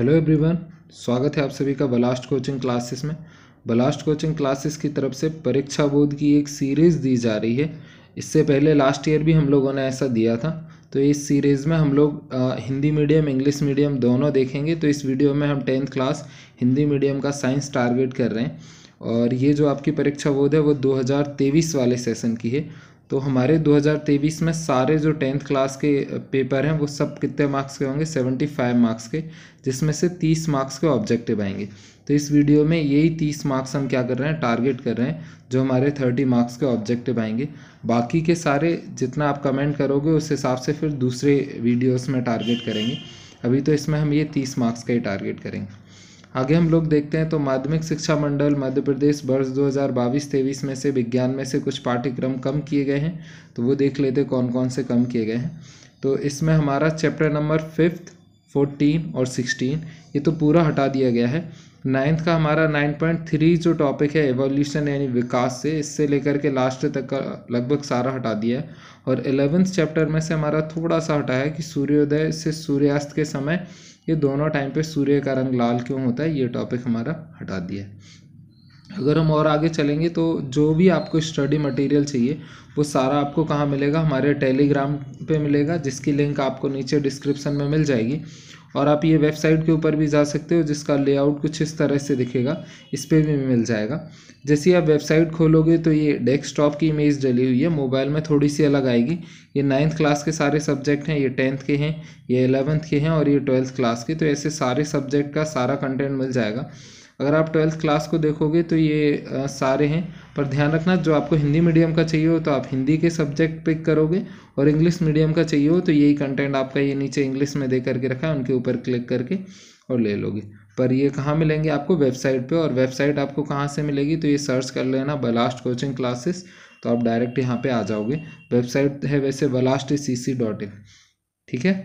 hello everyone स्वागत है आप सभी का बलास्ट कोचिंग क्लासेस में बलास्ट कोचिंग क्लासेस की तरफ से परीक्षा बोर्ड की एक सीरीज़ दी जा रही है इससे पहले लास्ट ईयर भी हम लोगों ने ऐसा दिया था तो इस सीरीज़ में हम लोग आ, हिंदी मीडियम इंग्लिश मीडियम दोनों देखेंगे तो इस वीडियो में हम टेंथ क्लास हिंदी मीडियम का साइंस टारगेट कर रहे हैं और ये जो आपकी परीक्षा बोध है वो दो वाले सेशन की है तो हमारे 2023 में सारे जो टेंथ क्लास के पेपर हैं वो सब कितने मार्क्स के होंगे 75 मार्क्स के जिसमें से 30 मार्क्स के ऑब्जेक्टिव आएंगे तो इस वीडियो में यही 30 मार्क्स हम क्या कर रहे हैं टारगेट कर रहे हैं जो हमारे 30 मार्क्स के ऑब्जेक्टिव आएंगे बाकी के सारे जितना आप कमेंट करोगे उस हिसाब से फिर दूसरे वीडियोज़ में टारगेट करेंगे अभी तो इसमें हम ये तीस मार्क्स का ही टारगेट करेंगे आगे हम लोग देखते हैं तो माध्यमिक शिक्षा मंडल मध्य प्रदेश वर्ष 2022 हज़ार में से विज्ञान में से कुछ पाठ्यक्रम कम किए गए हैं तो वो देख लेते कौन कौन से कम किए गए हैं तो इसमें हमारा चैप्टर नंबर फिफ्थ फोर्टीन और सिक्सटीन ये तो पूरा हटा दिया गया है नाइन्थ का हमारा नाइन पॉइंट थ्री जो टॉपिक है एवोल्यूशन यानी विकास से इससे लेकर के लास्ट तक का लगभग सारा हटा दिया है और एलेवेंथ चैप्टर में से हमारा थोड़ा सा हटा है कि सूर्योदय से सूर्यास्त के समय ये दोनों टाइम पे सूर्य का रंग लाल क्यों होता है ये टॉपिक हमारा हटा दिया है अगर हम और आगे चलेंगे तो जो भी आपको स्टडी मटेरियल चाहिए वो सारा आपको कहाँ मिलेगा हमारे टेलीग्राम पे मिलेगा जिसकी लिंक आपको नीचे डिस्क्रिप्शन में मिल जाएगी और आप ये वेबसाइट के ऊपर भी जा सकते हो जिसका लेआउट कुछ इस तरह से दिखेगा इस पर भी मिल जाएगा जैसे आप वेबसाइट खोलोगे तो ये डेस्कटॉप की इमेज डली हुई है मोबाइल में थोड़ी सी अलग आएगी ये नाइन्थ क्लास के सारे सब्जेक्ट हैं ये टेंथ के हैं ये एलेवंथ के हैं और ये ट्वेल्थ क्लास के तो ऐसे सारे सब्जेक्ट का सारा कंटेंट मिल जाएगा अगर आप ट्वेल्थ क्लास को देखोगे तो ये आ, सारे हैं पर ध्यान रखना जो आपको हिंदी मीडियम का चाहिए हो तो आप हिंदी के सब्जेक्ट पिक करोगे और इंग्लिश मीडियम का चाहिए हो तो यही कंटेंट आपका ये नीचे इंग्लिश में दे करके रखा है उनके ऊपर क्लिक करके और ले लोगे पर ये कहाँ मिलेंगे आपको वेबसाइट पे और वेबसाइट आपको कहाँ से मिलेगी तो ये सर्च कर लेना बलास्ट कोचिंग क्लासेस तो आप डायरेक्ट यहाँ पे आ जाओगे वेबसाइट है वैसे blast C C dot in ठीक है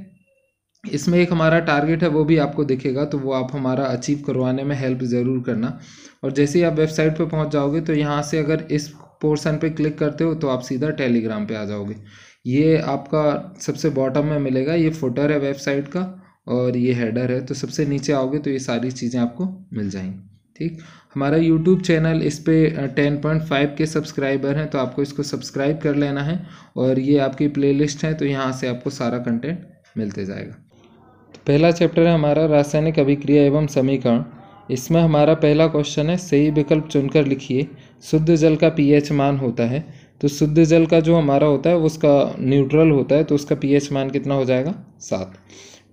इसमें एक हमारा टारगेट है वो भी आपको दिखेगा तो वो आप हमारा अचीव करवाने में हेल्प ज़रूर करना और जैसे ही आप वेबसाइट पर पहुँच जाओगे तो यहाँ से अगर इस पोर्सन पर क्लिक करते हो तो आप सीधा टेलीग्राम पर आ जाओगे ये आपका सबसे बॉटम में मिलेगा ये फोटर है वेबसाइट का और ये हेडर है तो सबसे नीचे आओगे तो ये सारी चीज़ें आपको मिल जाएंगी ठीक हमारा यूट्यूब चैनल इस पर टेन पॉइंट फाइव के सब्सक्राइबर हैं तो आपको इसको सब्सक्राइब कर लेना है और ये आपकी प्लेलिस्ट है तो यहाँ से आपको सारा कंटेंट मिलते जाएगा पहला चैप्टर है हमारा रासायनिक अभिक्रिया एवं समीकरण इसमें हमारा पहला क्वेश्चन है सही विकल्प चुनकर लिखिए शुद्ध जल का पीएच मान होता है तो शुद्ध जल का जो हमारा होता है उसका न्यूट्रल होता है तो उसका पीएच मान कितना हो जाएगा सात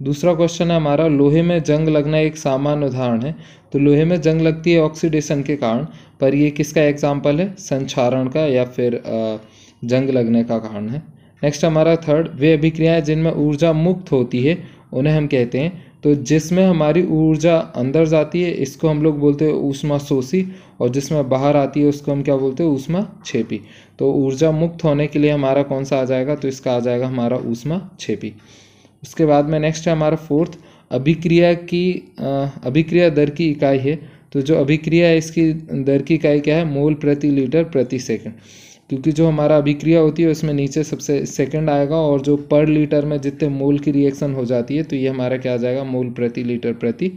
दूसरा क्वेश्चन है हमारा लोहे में जंग लगना एक सामान्य उदाहरण है तो लोहे में जंग लगती है ऑक्सीडेशन के कारण पर यह किसका एग्जाम्पल है संक्षारण का या फिर जंग लगने का कारण है नेक्स्ट हमारा थर्ड वे अभिक्रियाएं जिनमें ऊर्जा मुक्त होती है उन्हें हम कहते हैं तो जिसमें हमारी ऊर्जा अंदर जाती है इसको हम लोग बोलते हैं ऊष्मा शोषी और जिसमें बाहर आती है उसको हम क्या बोलते हैं ऊष्मा छेपी तो ऊर्जा मुक्त होने के लिए हमारा कौन सा आ जाएगा तो इसका आ जाएगा हमारा ऊष्मा छेपी उसके बाद में नेक्स्ट है हमारा फोर्थ अभिक्रिया की अभिक्रिया दर की इकाई है तो जो अभिक्रिया है इसकी दर की इकाई क्या है मोल प्रति लीटर प्रति सेकेंड क्योंकि जो हमारा अभिक्रिया होती है उसमें नीचे सबसे सेकंड आएगा और जो पर लीटर में जितने मोल की रिएक्शन हो जाती है तो ये हमारा क्या आ जाएगा मोल प्रति लीटर प्रति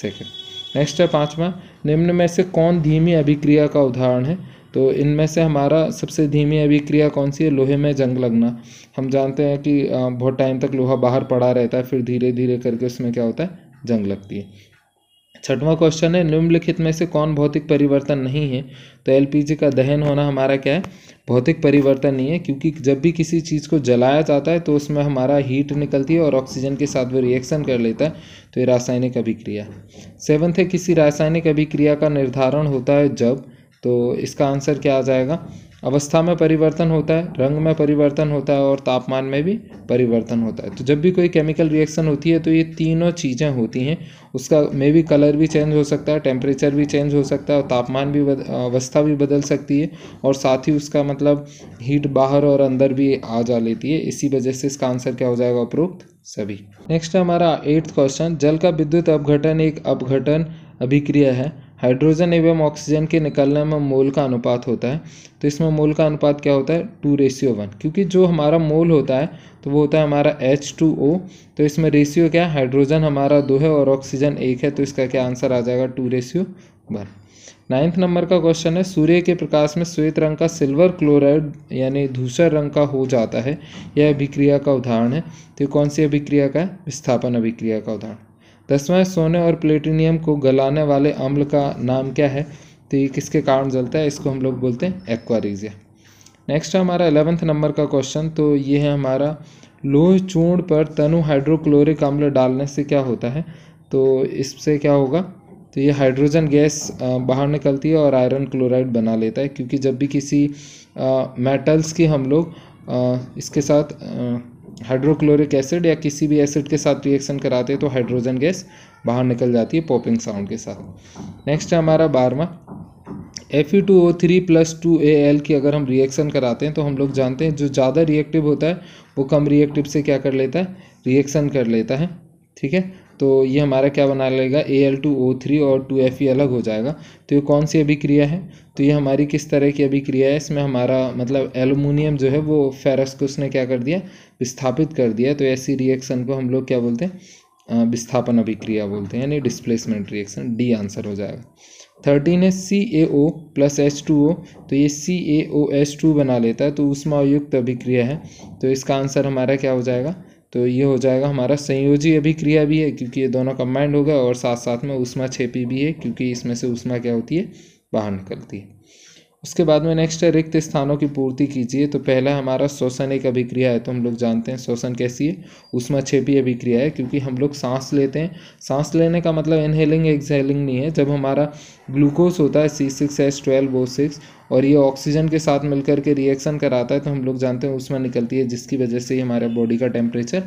सेकंड नेक्स्ट है पाँचवा निम्न में से कौन धीमी अभिक्रिया का उदाहरण है तो इनमें से हमारा सबसे धीमी अभिक्रिया कौन सी है लोहे में जंग लगना हम जानते हैं कि बहुत टाइम तक लोहा बाहर पड़ा रहता है फिर धीरे धीरे करके उसमें क्या होता है जंग लगती है छठवां क्वेश्चन है निम्नलिखित में से कौन भौतिक परिवर्तन नहीं है तो एलपीजी का दहन होना हमारा क्या है भौतिक परिवर्तन नहीं है क्योंकि जब भी किसी चीज़ को जलाया जाता है तो उसमें हमारा हीट निकलती है और ऑक्सीजन के साथ वो रिएक्शन कर लेता है तो ये रासायनिक अभिक्रिया सेवन्थ है किसी रासायनिक अभिक्रिया का निर्धारण होता है जब तो इसका आंसर क्या आ जाएगा अवस्था में परिवर्तन होता है रंग में परिवर्तन होता है और तापमान में भी परिवर्तन होता है तो जब भी कोई केमिकल रिएक्शन होती है तो ये तीनों चीज़ें होती हैं उसका मे भी कलर भी चेंज हो सकता है टेम्परेचर भी चेंज हो सकता है और तापमान भी अवस्था भी बदल सकती है और साथ ही उसका मतलब हीट बाहर और अंदर भी आ जा लेती है इसी वजह से इसका आंसर क्या हो जाएगा उपरोक्त सभी नेक्स्ट हमारा एट्थ क्वेश्चन जल का विद्युत अपघटन एक अपघटन अभिक्रिया है हाइड्रोजन एवं ऑक्सीजन के निकलने में मोल का अनुपात होता है तो इसमें मोल का अनुपात क्या होता है टू रेशियो वन क्योंकि जो हमारा मोल होता है तो वो होता है हमारा एच टू ओ तो इसमें रेशियो क्या है हाइड्रोजन हमारा दो है और ऑक्सीजन एक है तो इसका क्या आंसर आ जाएगा two ratio one ninth number का क्वेश्चन है सूर्य के प्रकाश में श्वेत रंग का सिल्वर क्लोराइड यानी धूसर रंग का हो जाता है यह अभिक्रिया का उदाहरण है तो कौन सी अभिक्रिया का है विस्थापन अभिक्रिया का उदाहरण दसवां सोने और प्लेटिनियम को गलाने वाले अम्ल का नाम क्या है तो ये किसके कारण जलता है इसको हम लोग बोलते हैं एक्वारीजिया नेक्स्ट है हमारा एलेवंथ नंबर का क्वेश्चन तो ये है हमारा लोह चूर्ण पर तनु हाइड्रोक्लोरिक अम्ल डालने से क्या होता है तो इससे क्या होगा तो ये हाइड्रोजन गैस बाहर निकलती है और आयरन क्लोराइड बना लेता है क्योंकि जब भी किसी मेटल्स की हम लोग इसके साथ हाइड्रोक्लोरिक एसिड या किसी भी एसिड के साथ रिएक्शन कराते हैं तो हाइड्रोजन गैस बाहर निकल जाती है पॉपिंग साउंड के साथ नेक्स्ट है हमारा बारवा F E two O three plus two A L की अगर हम रिएक्शन कराते हैं तो हम लोग जानते हैं जो ज़्यादा रिएक्टिव होता है वो कम रिएक्टिव से क्या कर लेता है रिएक्शन कर लेता है ठीक है तो ये हमारा क्या बना लेगा A L two O three और टू एफ ई अलग हो जाएगा तो ये कौन सी अभिक्रिया है तो ये हमारी किस तरह की अभिक्रिया है इसमें हमारा मतलब एलुमिनियम जो है वो फेरस को उसने क्या कर दिया विस्थापित कर दिया तो ऐसी रिएक्शन को हम लोग क्या बोलते हैं विस्थापन अभिक्रिया बोलते हैं यानी डिस्प्लेसमेंट रिएक्शन डी आंसर हो जाएगा थर्टीन है C A O plus H two O तो ये सी ए ओ एच टू बना लेता है तो अयुक्त अभिक्रिया है तो इसका आंसर हमारा क्या हो जाएगा तो ये हो जाएगा हमारा संयोजी अभिक्रिया भी है क्योंकि ये दोनों कंबाइंड गए और साथ साथ में उष्मा छेपी भी है क्योंकि इसमें से उष्मा क्या होती है बाहर निकलती है उसके बाद में नेक्स्ट है रिक्त स्थानों की पूर्ति कीजिए तो पहला हमारा श्वसन एक अभिक्रिया है तो हम लोग जानते हैं श्वसन कैसी है उसमें छेपी अभिक्रिया है क्योंकि हम लोग सांस लेते हैं सांस लेने का मतलब इनहेलिंग एक्सहेलिंग नहीं है जब हमारा ग्लूकोज होता है C six S twelve O six और ये ऑक्सीजन के साथ मिलकर के रिएक्शन कराता है तो हम लोग जानते हैं उसमें निकलती है जिसकी वजह से ही हमारे बॉडी का टेम्परेचर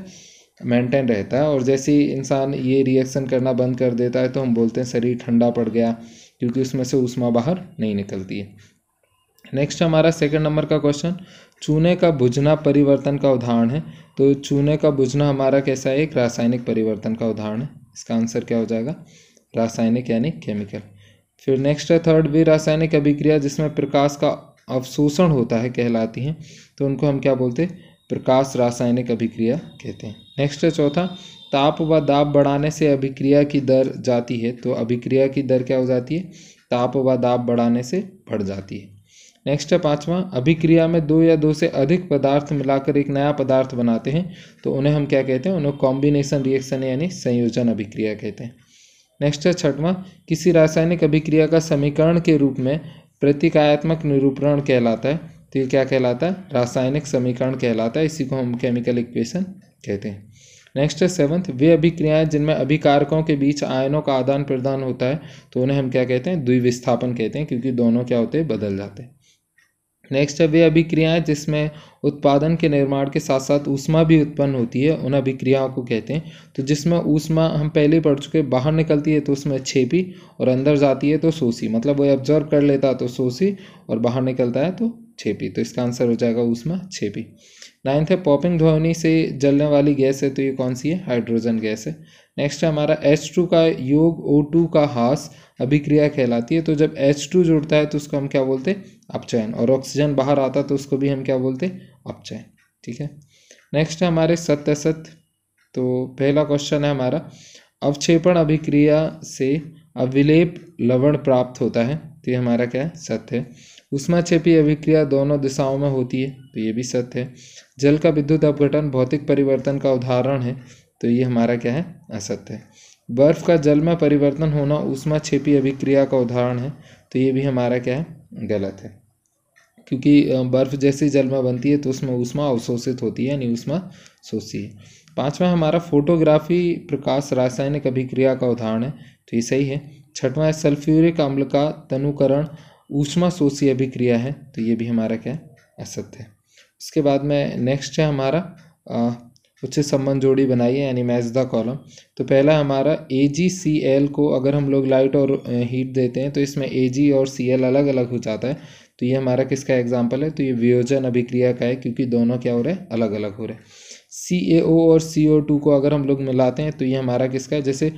मेंटेन रहता है और जैसे ही इंसान ये रिएक्शन करना बंद कर देता है तो हम बोलते हैं शरीर ठंडा पड़ गया क्योंकि उसमें से उष्मा बाहर नहीं निकलती है नेक्स्ट हमारा सेकंड नंबर का क्वेश्चन चूने का बुझना परिवर्तन का उदाहरण है तो चूने का बुझना हमारा कैसा है एक रासायनिक परिवर्तन का उदाहरण है इसका आंसर क्या हो जाएगा रासायनिक यानी केमिकल फिर नेक्स्ट है थर्ड भी रासायनिक अभिक्रिया जिसमें प्रकाश का अवशोषण होता है कहलाती हैं तो उनको हम क्या बोलते हैं प्रकाश रासायनिक अभिक्रिया कहते हैं नेक्स्ट है चौथा ताप व दाब बढ़ाने से अभिक्रिया की दर जाती है तो अभिक्रिया की दर क्या हो जाती है ताप व दाब बढ़ाने से बढ़ जाती है नेक्स्ट है पांचवा अभिक्रिया में दो या दो से अधिक पदार्थ मिलाकर एक नया पदार्थ बनाते हैं तो उन्हें हम क्या कहते हैं उन्हें कॉम्बिनेशन रिएक्शन यानी संयोजन अभिक्रिया कहते हैं नेक्स्ट है छठवां किसी रासायनिक अभिक्रिया का समीकरण के रूप में प्रतिकायात्मक निरूपण कहलाता है तो ये क्या कहलाता है रासायनिक समीकरण कहलाता है इसी को हम केमिकल इक्वेशन कहते हैं नेक्स्ट है सेवन्थ वे अभिक्रियाएं जिनमें अभिकारकों के बीच आयनों का आदान प्रदान होता है तो उन्हें हम क्या कहते हैं द्विविस्थापन कहते हैं क्योंकि दोनों क्या होते हैं बदल जाते हैं नेक्स्ट है वे अभिक्रियाएं जिसमें उत्पादन के निर्माण के साथ साथ ऊष्मा भी उत्पन्न होती है उन अभिक्रियाओं को कहते हैं तो जिसमें ऊष्मा हम पहले पढ़ चुके बाहर निकलती है तो उसमें छेपी और अंदर जाती है तो सोसी मतलब वह ऑब्जर्व कर लेता है तो सोसी और बाहर निकलता है तो छेपी तो इसका आंसर हो जाएगा ऊष्मा छेपी नाइन्थ है पॉपिंग ध्वनि से जलने वाली गैस है तो ये कौन सी है हाइड्रोजन गैस है नेक्स्ट है हमारा एच टू का योग ओ टू का हास अभिक्रिया कहलाती है तो जब एच टू जुड़ता है तो उसको हम क्या बोलते हैं अपचयन और ऑक्सीजन बाहर आता है तो उसको भी हम क्या बोलते हैं अपचयन ठीक है नेक्स्ट है हमारे सत्य सत्य तो पहला क्वेश्चन है हमारा अवक्षेपण अभिक्रिया से अविलेप लवण प्राप्त होता है तो ये हमारा क्या है सत्य है छेपी अभिक्रिया दोनों दिशाओं में होती है तो ये भी सत्य है जल का विद्युत अपघटन भौतिक परिवर्तन का उदाहरण है तो ये हमारा क्या है असत्य है बर्फ का जल में परिवर्तन होना ऊष्मा छेपी अभिक्रिया का उदाहरण है तो ये भी हमारा क्या है गलत है क्योंकि बर्फ जैसे जल में बनती है तो उसमें ऊष्मा अवशोषित होती है यानी ऊष्मा शोषी है पाँचवा हमारा फोटोग्राफी प्रकाश रासायनिक अभिक्रिया का उदाहरण है तो ये सही है छठवां है सल्फ्यूरिक अम्ल का तनुकरण ऊष्मा शोषी अभिक्रिया है तो ये भी हमारा क्या है असत्य है उसके बाद में नेक्स्ट है हमारा उससे संबंध जोड़ी बनाइए यानी मैच द कॉलम तो पहला हमारा ए जी सी एल को अगर हम लोग लाइट और हीट देते हैं तो इसमें ए जी और सी एल अलग अलग हो जाता है तो ये हमारा किसका एग्जाम्पल है तो ये वियोजन अभिक्रिया का है क्योंकि दोनों क्या हो रहे हैं अलग अलग हो रहे हैं सी ए ओ और सी ओ टू को अगर हम लोग मिलाते हैं तो ये हमारा किसका है जैसे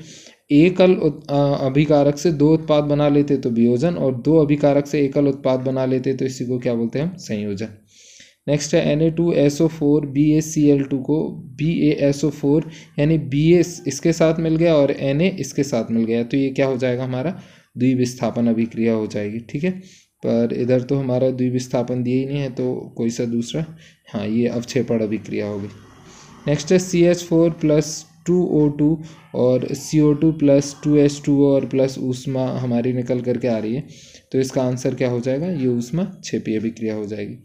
एकल अभिकारक से दो उत्पाद बना लेते तो वियोजन और दो अभिकारक से एकल उत्पाद बना लेते तो इसी को क्या बोलते हैं हम संयोजन नेक्स्ट है N A two S O four B A C L two को B A S O four यानी बी ए इसके साथ मिल गया और एन ए इसके साथ मिल गया तो ये क्या हो जाएगा हमारा द्वि विस्थापन अभिक्रिया हो जाएगी ठीक है पर इधर तो हमारा द्वि विस्थापन दिए ही नहीं है तो कोई सा दूसरा हाँ ये अवक्षेपण अभिक्रिया होगी नेक्स्ट है C H four plus two O two और C O two plus two H two और प्लस ऊष्मा हमारी निकल करके आ रही है तो इसका आंसर क्या हो जाएगा ये ऊष्मा क्षेपीय अभिक्रिया हो जाएगी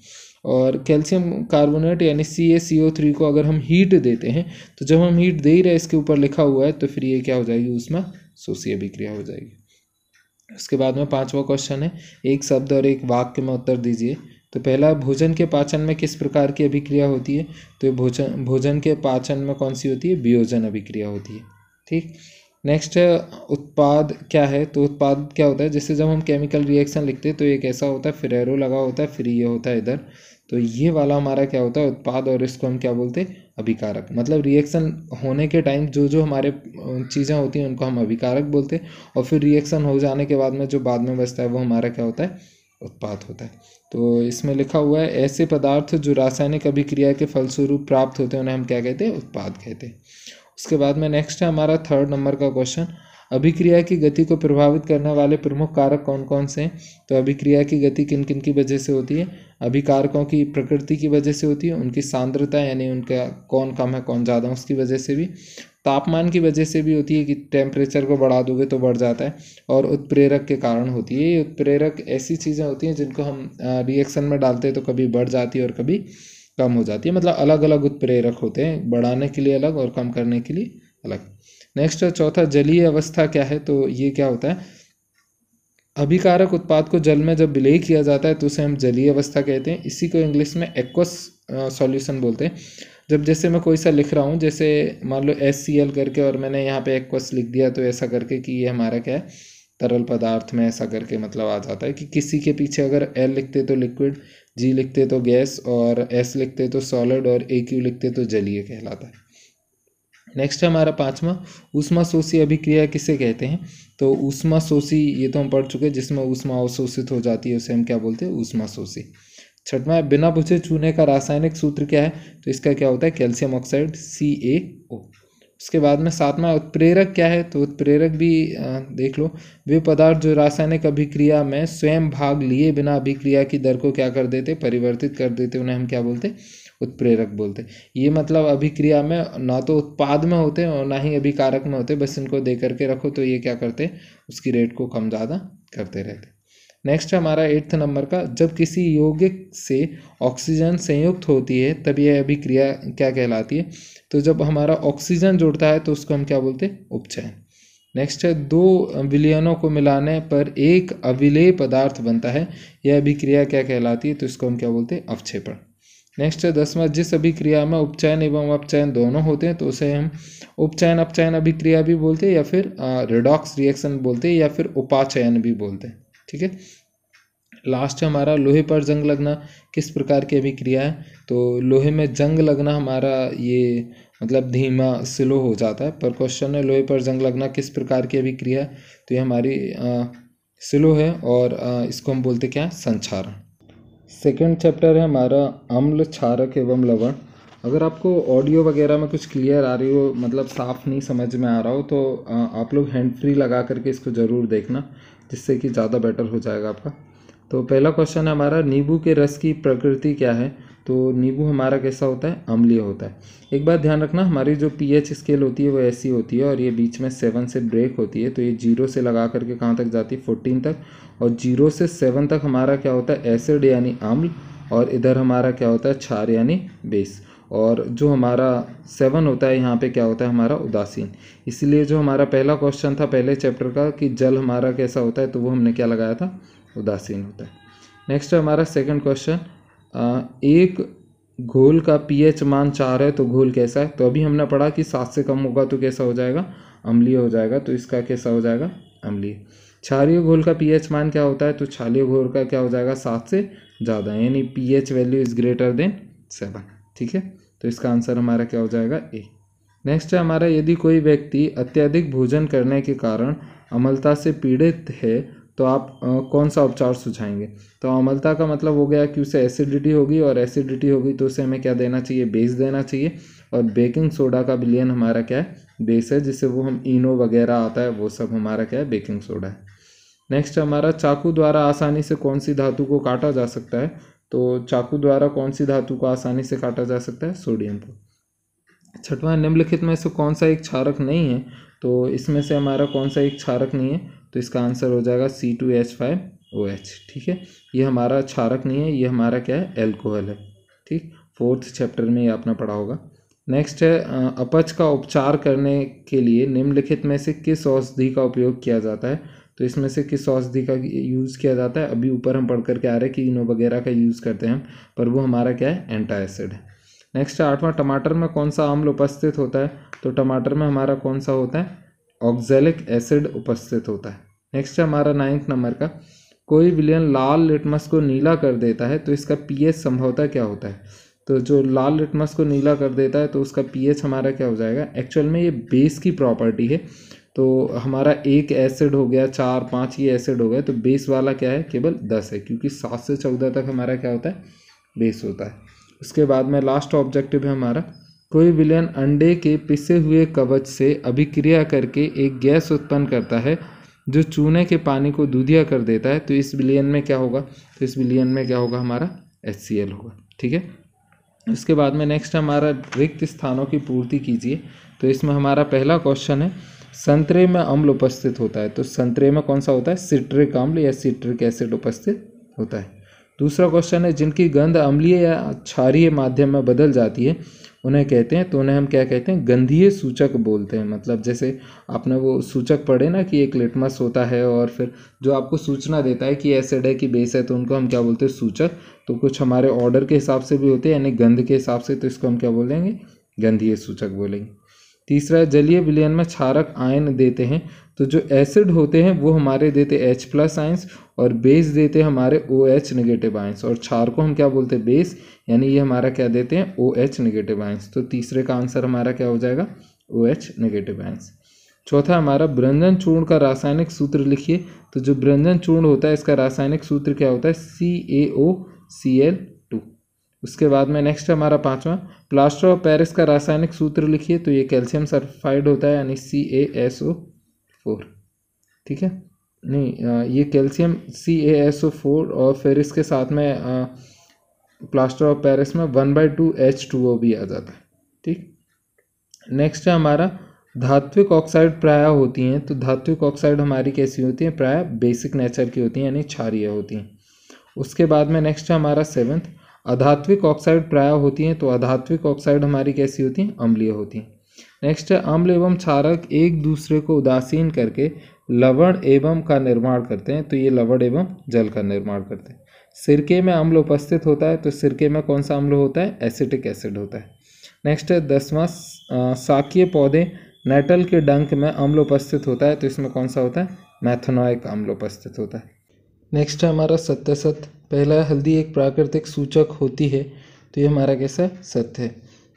और कैल्शियम कार्बोनेट यानी सी ए सी ओ थ्री को अगर हम हीट देते हैं तो जब हम हीट दे ही रहे इसके ऊपर लिखा हुआ है तो फिर ये क्या हो जाएगी उसमें सोसी अभिक्रिया हो जाएगी उसके बाद में पांचवा क्वेश्चन है एक शब्द और एक वाक्य में उत्तर दीजिए तो पहला भोजन के पाचन में किस प्रकार की अभिक्रिया होती है तो भोजन भोजन के पाचन में कौन सी होती है वियोजन अभिक्रिया होती है ठीक नेक्स्ट उत्पाद क्या है तो उत्पाद क्या होता है जैसे जब हम केमिकल रिएक्शन लिखते हैं तो एक ऐसा होता है फिर एरो लगा होता है फिर ये होता है इधर तो ये वाला हमारा क्या होता है उत्पाद और इसको हम क्या बोलते हैं अभिकारक मतलब रिएक्शन होने के टाइम जो जो हमारे चीज़ें होती हैं उनको हम अभिकारक बोलते हैं और फिर रिएक्शन हो जाने के बाद में जो बाद में बचता है वो हमारा क्या होता है उत्पाद होता है तो इसमें लिखा हुआ है ऐसे पदार्थ जो रासायनिक अभिक्रिया के फलस्वरूप प्राप्त होते हैं उन्हें हम क्या कहते हैं उत्पाद कहते हैं उसके बाद में नेक्स्ट है हमारा थर्ड नंबर का क्वेश्चन अभिक्रिया की गति को प्रभावित करने वाले प्रमुख कारक कौन कौन से हैं तो अभिक्रिया की गति किन किन की वजह से होती है अभिकारकों की प्रकृति की वजह से होती है उनकी सांद्रता यानी उनका कौन कम है कौन ज़्यादा उसकी वजह से भी तापमान की वजह से भी होती है कि टेम्परेचर को बढ़ा दोगे तो बढ़ जाता है और उत्प्रेरक के कारण होती है ये उत्प्रेरक ऐसी चीज़ें होती हैं जिनको हम रिएक्शन में डालते हैं तो कभी बढ़ जाती है और कभी कम हो जाती है मतलब अलग अलग उत्प्रेरक होते हैं बढ़ाने के लिए अलग और कम करने के लिए अलग नेक्स्ट चौथा जलीय अवस्था क्या है तो ये क्या होता है अभिकारक उत्पाद को जल में जब विलय किया जाता है तो उसे हम जलीय अवस्था कहते हैं इसी को इंग्लिश में एक्वस सॉल्यूशन बोलते हैं जब जैसे मैं कोई सा लिख रहा हूँ जैसे मान लो एस सी एल करके और मैंने यहाँ पे एक्वस लिख दिया तो ऐसा करके कि ये हमारा क्या है तरल पदार्थ में ऐसा करके मतलब आ जाता है कि किसी के पीछे अगर एल लिखते तो लिक्विड जी लिखते तो गैस और एस लिखते तो सॉलिड और ए क्यू लिखते तो जलीय कहलाता है नेक्स्ट है हमारा पाँचवा उष्मा शोषी अभिक्रिया किसे कहते हैं तो ऊष्मा शोषी ये तो हम पढ़ चुके हैं जिसमें ऊष्मा अवशोषित हो जाती है उसे हम क्या बोलते हैं ऊष्मा शोषी छठवा बिना पूछे चूने का रासायनिक सूत्र क्या है तो इसका क्या होता है कैल्शियम ऑक्साइड सी ए ओ उसके बाद में सातवा उत्प्रेरक क्या है तो उत्प्रेरक भी देख लो वे पदार्थ जो रासायनिक अभिक्रिया में स्वयं भाग लिए बिना अभिक्रिया की दर को क्या कर देते परिवर्तित कर देते उन्हें हम क्या बोलते उत्प्रेरक बोलते हैं ये मतलब अभिक्रिया में ना तो उत्पाद में होते हैं और ना ही अभिकारक में होते बस इनको दे करके रखो तो ये क्या करते उसकी रेट को कम ज़्यादा करते रहते नेक्स्ट हमारा एट्थ नंबर का जब किसी यौगिक से ऑक्सीजन संयुक्त होती है तब यह अभिक्रिया क्या कहलाती है तो जब हमारा ऑक्सीजन जुड़ता है तो उसको हम क्या बोलते हैं उपचयन नेक्स्ट है दो विलियनों को मिलाने पर एक अविलेय पदार्थ बनता है यह अभिक्रिया क्या कहलाती है तो इसको हम क्या बोलते हैं अवक्षेपण नेक्स्ट है दसवा जिस अभिक्रिया में उपचयन एवं अपचयन दोनों होते हैं तो उसे हम उपचयन अपचयन अभिक्रिया भी बोलते हैं या फिर रिडॉक्स रिएक्शन बोलते हैं या फिर उपाचयन भी बोलते हैं ठीक है लास्ट हमारा लोहे पर जंग लगना किस प्रकार की अभिक्रिया है तो लोहे में जंग लगना हमारा ये मतलब धीमा स्लो हो जाता है पर क्वेश्चन है लोहे पर जंग लगना किस प्रकार की अभिक्रिया है तो ये हमारी स्लो है और आ, इसको हम बोलते क्या संचारण सेकेंड चैप्टर है हमारा अम्ल क्षारक एवं लवण अगर आपको ऑडियो वगैरह में कुछ क्लियर आ रही हो मतलब साफ नहीं समझ में आ रहा हो तो आप लोग हैंड फ्री लगा करके इसको ज़रूर देखना जिससे कि ज़्यादा बेटर हो जाएगा आपका तो पहला क्वेश्चन है हमारा नींबू के रस की प्रकृति क्या है तो नींबू हमारा कैसा होता है अम्लीय होता है एक बात ध्यान रखना हमारी जो पीएच स्केल होती है वो ऐसी होती है और ये बीच में सेवन से ब्रेक होती है तो ये जीरो से लगा करके कहाँ तक जाती है फोर्टीन तक और जीरो से सेवन तक हमारा क्या होता है एसिड यानी अम्ल और इधर हमारा क्या होता है क्षार यानी बेस और जो हमारा सेवन होता है यहाँ पे क्या होता है हमारा उदासीन इसलिए जो हमारा पहला क्वेश्चन था पहले चैप्टर का कि जल हमारा कैसा होता है तो वो हमने क्या लगाया था उदासीन होता है नेक्स्ट हमारा सेकंड क्वेश्चन एक घोल का पीएच मान चार है तो घोल कैसा है तो अभी हमने पढ़ा कि सात से कम होगा तो कैसा हो जाएगा अम्लीय हो जाएगा तो इसका कैसा हो जाएगा अम्लीय क्षारीय घोल का पीएच मान क्या होता है तो क्षारीय घोल का क्या हो जाएगा सात से ज़्यादा यानी pH value is greater than seven ठीक है तो इसका आंसर हमारा क्या हो जाएगा ए नेक्स्ट है हमारा यदि कोई व्यक्ति अत्यधिक भोजन करने के कारण अमलता से पीड़ित है तो आप कौन सा उपचार सुझाएंगे तो अमलता का मतलब हो गया कि उसे एसिडिटी होगी और एसिडिटी होगी तो उसे हमें क्या देना चाहिए बेस देना चाहिए और बेकिंग सोडा का बिलियन हमारा क्या है बेस है जिससे वो हम इनो वगैरह आता है वो सब हमारा क्या है बेकिंग सोडा है नेक्स्ट हमारा चाकू द्वारा आसानी से कौन सी धातु को काटा जा सकता है तो चाकू द्वारा कौन सी धातु को आसानी से काटा जा सकता है सोडियम को छठवा निम्नलिखित में से कौन सा एक क्षारक नहीं है तो इसमें से हमारा कौन सा एक क्षारक नहीं है तो इसका आंसर हो जाएगा C two H five O H ठीक है ये हमारा क्षारक नहीं है ये हमारा क्या है एल्कोहल है ठीक फोर्थ चैप्टर में ये आपने पढ़ा होगा नेक्स्ट है अपच का उपचार करने के लिए निम्नलिखित में से किस औषधि का उपयोग किया जाता है तो इसमें से किस औषधि का यूज़ किया जाता है अभी ऊपर हम पढ़ करके आ रहे हैं कि इनो वगैरह का यूज़ करते हैं हम पर वो हमारा क्या है एंटा एसिड है नेक्स्ट आठवां टमाटर में कौन सा अम्ल उपस्थित होता है तो टमाटर में हमारा कौन सा होता है ऑक्जेलिक एसिड उपस्थित होता है नेक्स्ट है हमारा नाइन्थ नंबर का कोई विलियन लाल लिटमस को नीला कर देता है तो इसका पीएच संभवतः क्या होता है तो जो लाल लिटमस को नीला कर देता है तो उसका पीएच हमारा क्या हो जाएगा एक्चुअल में ये बेस की प्रॉपर्टी है तो हमारा एक एसिड हो गया चार पाँच ये एसिड हो गया तो बेस वाला क्या है केवल दस है क्योंकि सात से चौदह तक हमारा क्या होता है बेस होता है उसके बाद में लास्ट ऑब्जेक्टिव है हमारा कोई विलयन अंडे के पिसे हुए कवच से अभिक्रिया करके एक गैस उत्पन्न करता है जो चूने के पानी को दूधिया कर देता है तो इस विलयन में क्या होगा तो इस विलयन में क्या होगा हमारा एच होगा ठीक है उसके बाद में नेक्स्ट हमारा रिक्त स्थानों की पूर्ति कीजिए तो इसमें हमारा पहला क्वेश्चन है संतरे में अम्ल उपस्थित होता है तो संतरे में कौन सा होता है सिट्रिक अम्ल या सिट्रिक एसिड उपस्थित होता है दूसरा क्वेश्चन है जिनकी गंध अम्लीय या क्षारीय माध्यम में बदल जाती है उन्हें कहते हैं तो उन्हें हम क्या कहते हैं गंधीय सूचक बोलते हैं मतलब जैसे आपने वो सूचक पढ़े ना कि एक लिटमस होता है और फिर जो आपको सूचना देता है कि एसिड है कि बेस है तो उनको हम क्या बोलते हैं सूचक तो कुछ हमारे ऑर्डर के हिसाब से भी होते हैं यानी गंध के हिसाब से तो इसको हम क्या बोलेंगे गंधीय सूचक बोलेंगे तीसरा जलीय विलयन में क्षारक आयन देते हैं तो जो एसिड होते हैं वो हमारे देते एच प्लस आइंस और बेस देते हमारे ओ एच निगेटिव आइंस और क्षार को हम क्या बोलते हैं बेस यानी ये हमारा क्या देते हैं ओ एच निगेटिव आइंस तो तीसरे का आंसर हमारा क्या हो जाएगा ओ एच निगेटिव आइंस चौथा हमारा ब्रंजन चूर्ण का रासायनिक सूत्र लिखिए तो जो ब्रंजन चूर्ण होता है इसका रासायनिक सूत्र क्या होता है C A O C L उसके बाद में नेक्स्ट हमारा पाँचवा प्लास्टर ऑफ पेरिस का रासायनिक सूत्र लिखिए तो ये कैल्शियम सल्फाइड होता है यानी C A S O four ठीक है नहीं ये calcium C A S O four और फिर इसके साथ में प्लास्टर ऑफ पेरिस में one by two H two O भी आ जाता है ठीक नेक्स्ट है हमारा धात्विक ऑक्साइड प्राय होती हैं तो धात्विक ऑक्साइड हमारी कैसी होती है प्राय बेसिक नेचर की होती हैं यानी क्षारीय होती हैं उसके बाद में नेक्स्ट है हमारा सेवन्थ अधात्विक ऑक्साइड प्राय होती हैं तो अधात्विक ऑक्साइड हमारी कैसी होती हैं अम्लीय होती हैं नेक्स्ट है अम्ल एवं क्षारक एक दूसरे को उदासीन करके लवण एवं का निर्माण करते हैं तो ये लवण एवं जल का निर्माण करते हैं सिरके में अम्ल उपस्थित होता है तो सिरके में कौन सा अम्ल होता है एसिटिक एसिड होता है नेक्स्ट है दसवां साकीय पौधे नेटल के डंक में अम्ल उपस्थित होता है तो इसमें कौन सा होता है मैथनॉइक अम्ल उपस्थित होता है नेक्स्ट है हमारा सत्यसत पहला हल्दी एक प्राकृतिक सूचक होती है तो ये हमारा कैसा सत्य है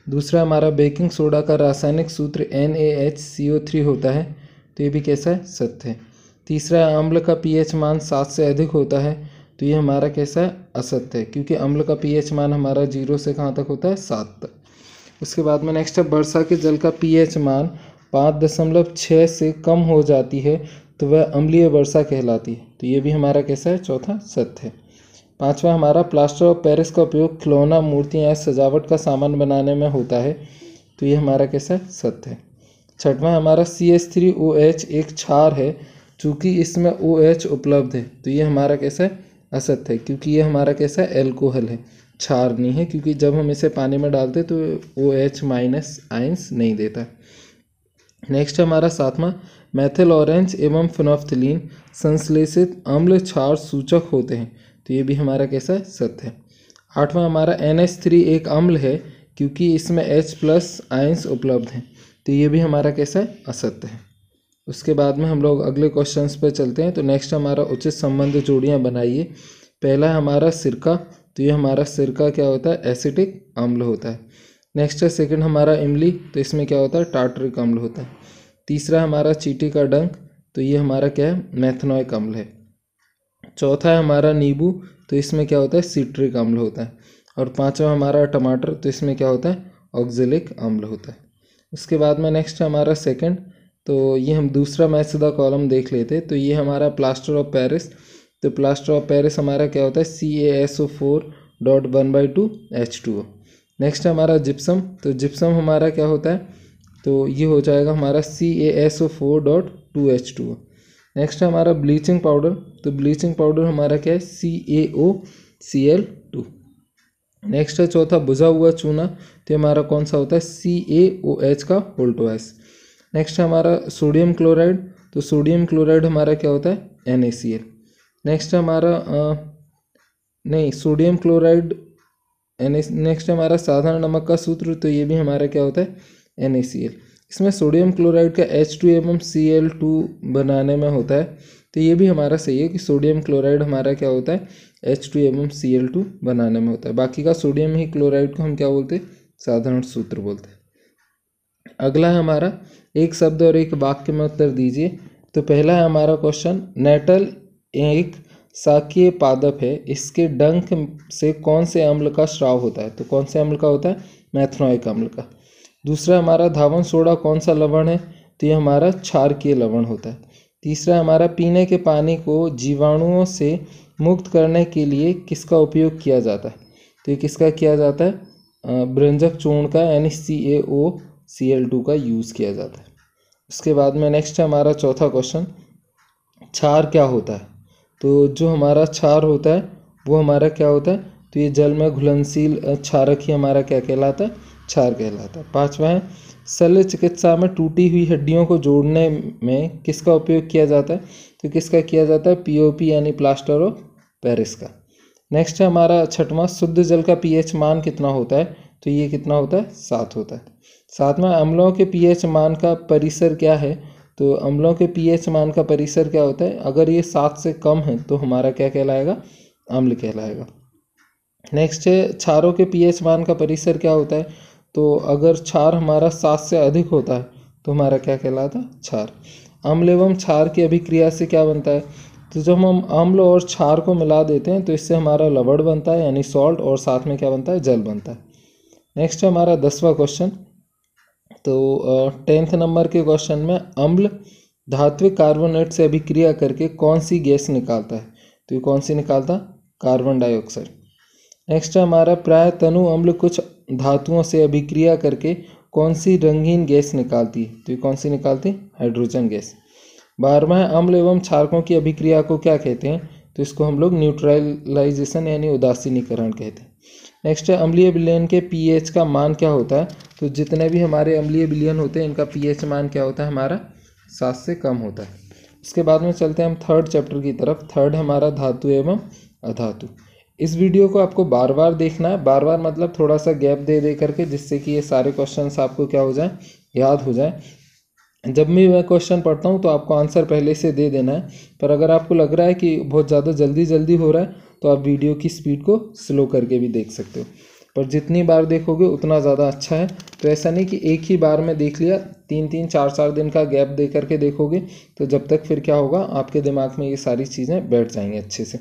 दूसरा हमारा बेकिंग सोडा का रासायनिक सूत्र N A H C O three होता है तो ये भी कैसा है सत्य है तीसरा अम्ल का पी एच मान सात से अधिक होता है तो ये हमारा कैसा है असत्य है क्योंकि अम्ल का पी एच मान हमारा जीरो से कहाँ तक होता है सात तक उसके बाद में नेक्स्ट है वर्षा के जल का पी एच मान पाँच दशमलव छः से कम हो जाती है तो वह अम्लीय वर्षा कहलाती है तो ये भी हमारा कैसा है चौथा सत्य है पांचवा हमारा प्लास्टर ऑफ पेरिस का उपयोग खिलौना मूर्तियाँ या सजावट का सामान बनाने में होता है तो ये हमारा कैसा सत्य है छठवा हमारा C H three O H एक क्षार है चूँकि इसमें ओ एच उपलब्ध है तो ये हमारा कैसा है असत्य है क्योंकि ये हमारा कैसा है एल्कोहल है क्षार नहीं है क्योंकि जब हम इसे पानी में डालते तो ओ एच माइनस आइंस नहीं देता नेक्स्ट हमारा सातवां मैथिल ऑरेंज एवं फिनोफ्थलीन संश्लेषित अम्ल क्षार सूचक होते हैं तो ये भी हमारा कैसा है सत्य है आठवां हमारा एन एच थ्री एक अम्ल है क्योंकि इसमें एच प्लस आइंस उपलब्ध हैं तो ये भी हमारा कैसा है असत्य है उसके बाद में हम लोग अगले क्वेश्चंस पर चलते हैं तो नेक्स्ट हमारा उचित संबंध जोड़ियाँ बनाइए पहला हमारा सिरका तो ये हमारा सिरका क्या होता है एसिटिक अम्ल होता है नेक्स्ट है सेकेंड हमारा इमली तो इसमें क्या होता है टार्टरिक अम्ल होता है तीसरा हमारा चीटी का डंक तो ये हमारा क्या है मैथनॉइक अम्ल है चौथा है हमारा नींबू तो इसमें क्या होता है सिट्रिक अम्ल होता है और पाँचवा हमारा टमाटर तो इसमें क्या होता है ऑक्जिलिक अम्ल होता है उसके बाद में नेक्स्ट है हमारा सेकेंड तो ये हम दूसरा मैच कॉलम देख लेते तो ये हमारा प्लास्टर ऑफ पेरिस तो प्लास्टर ऑफ पेरिस हमारा क्या होता है C A S O four dot one by two H two O next हमारा जिप्सम तो जिप्सम हमारा क्या होता है तो ये हो जाएगा हमारा C A S O four dot two H two next है हमारा ब्लीचिंग पाउडर तो ब्लीचिंग पाउडर हमारा क्या है C A O C L two next है चौथा बुझा हुआ चूना तो हमारा कौन सा होता है सी ए ओ एच का एस नेक्स्ट है हमारा सोडियम क्लोराइड तो सोडियम क्लोराइड हमारा क्या होता है N A C L next है हमारा नहीं sodium chloride N A next हमारा साधारण नमक का सूत्र तो ये भी हमारा क्या होता है एन ए सी एल इसमें सोडियम क्लोराइड का H two M M C L two बनाने में होता है तो ये भी हमारा सही है कि सोडियम क्लोराइड हमारा क्या होता है H two M M C L two बनाने में होता है बाकी का सोडियम ही क्लोराइड को हम क्या बोलते हैं साधारण सूत्र बोलते हैं अगला है हमारा एक शब्द और एक वाक्य में उत्तर दीजिए तो पहला है हमारा क्वेश्चन नेटल एक साकीय पादप है इसके डंक से कौन से अम्ल का स्राव होता है तो कौन से अम्ल का होता है मैथनॉइक अम्ल का दूसरा हमारा धावन सोडा कौन सा लवण है तो ये हमारा क्षार के लवण होता है तीसरा हमारा पीने के पानी को जीवाणुओं से मुक्त करने के लिए किसका उपयोग किया जाता है तो ये किसका किया जाता है ब्रंजक चूर्ण का यानी C A O C L two का यूज़ किया जाता है उसके बाद में नेक्स्ट है हमारा चौथा क्वेश्चन क्षार क्या होता है तो जो हमारा क्षार होता है वो हमारा क्या होता है तो ये जल में घुलनशील क्षारक ही हमारा क्या कहलाता है क्षार कहलाता है पाँचवा है शल्य चिकित्सा में टूटी हुई हड्डियों को जोड़ने में किसका उपयोग किया जाता है तो किसका किया जाता है पीओपी यानी प्लास्टर ऑफ पेरिस का नेक्स्ट है हमारा छठवां शुद्ध जल का पीएच मान कितना होता है तो ये कितना होता है सात होता है सातवा अम्लों के पीएच मान का परिसर क्या है तो अम्लों के पीएच मान का परिसर क्या होता है अगर ये सात से कम है तो हमारा क्या कहलाएगा अम्ल कहलाएगा नेक्स्ट है क्षारों के पीएच मान का परिसर क्या होता है तो अगर क्षार हमारा सात से अधिक होता है तो हमारा क्या कहलाता है क्षार अम्ल एवं क्षार की अभिक्रिया से क्या बनता है तो जब हम अम्ल और क्षार को मिला देते हैं तो इससे हमारा लवड़ बनता है यानी सॉल्ट और साथ में क्या बनता है जल बनता है नेक्स्ट है हमारा दसवा क्वेश्चन तो टेंथ नंबर के क्वेश्चन में अम्ल धात्विक कार्बोनेट से अभिक्रिया करके कौन सी गैस निकालता है तो ये कौन सी निकालता कार्बन डाइऑक्साइड नेक्स्ट हमारा प्राय तनु अम्ल कुछ धातुओं से अभिक्रिया करके कौन सी रंगीन गैस निकालती है तो ये कौन सी निकालती हाइड्रोजन गैस बारहवा है अम्ल एवं क्षारकों की अभिक्रिया को क्या कहते हैं तो इसको हम लोग न्यूट्रलाइजेशन यानी उदासीनीकरण कहते हैं नेक्स्ट है अम्लीय विलयन के पीएच का मान क्या होता है तो जितने भी हमारे अम्लीय विलयन होते हैं इनका पीएच मान क्या होता है हमारा सात से कम होता है उसके बाद में चलते हैं हम थर्ड चैप्टर की तरफ थर्ड हमारा धातु एवं अधातु इस वीडियो को आपको बार बार देखना है बार बार मतलब थोड़ा सा गैप दे दे करके जिससे कि ये सारे क्वेश्चंस आपको क्या हो जाए याद हो जाए जब भी मैं क्वेश्चन पढ़ता हूँ तो आपको आंसर पहले से दे देना है पर अगर आपको लग रहा है कि बहुत ज़्यादा जल्दी जल्दी हो रहा है तो आप वीडियो की स्पीड को स्लो करके भी देख सकते हो पर जितनी बार देखोगे उतना ज़्यादा अच्छा है तो ऐसा नहीं कि एक ही बार में देख लिया तीन तीन चार चार दिन का गैप दे करके देखोगे तो जब तक फिर क्या होगा आपके दिमाग में ये सारी चीज़ें बैठ जाएंगी अच्छे से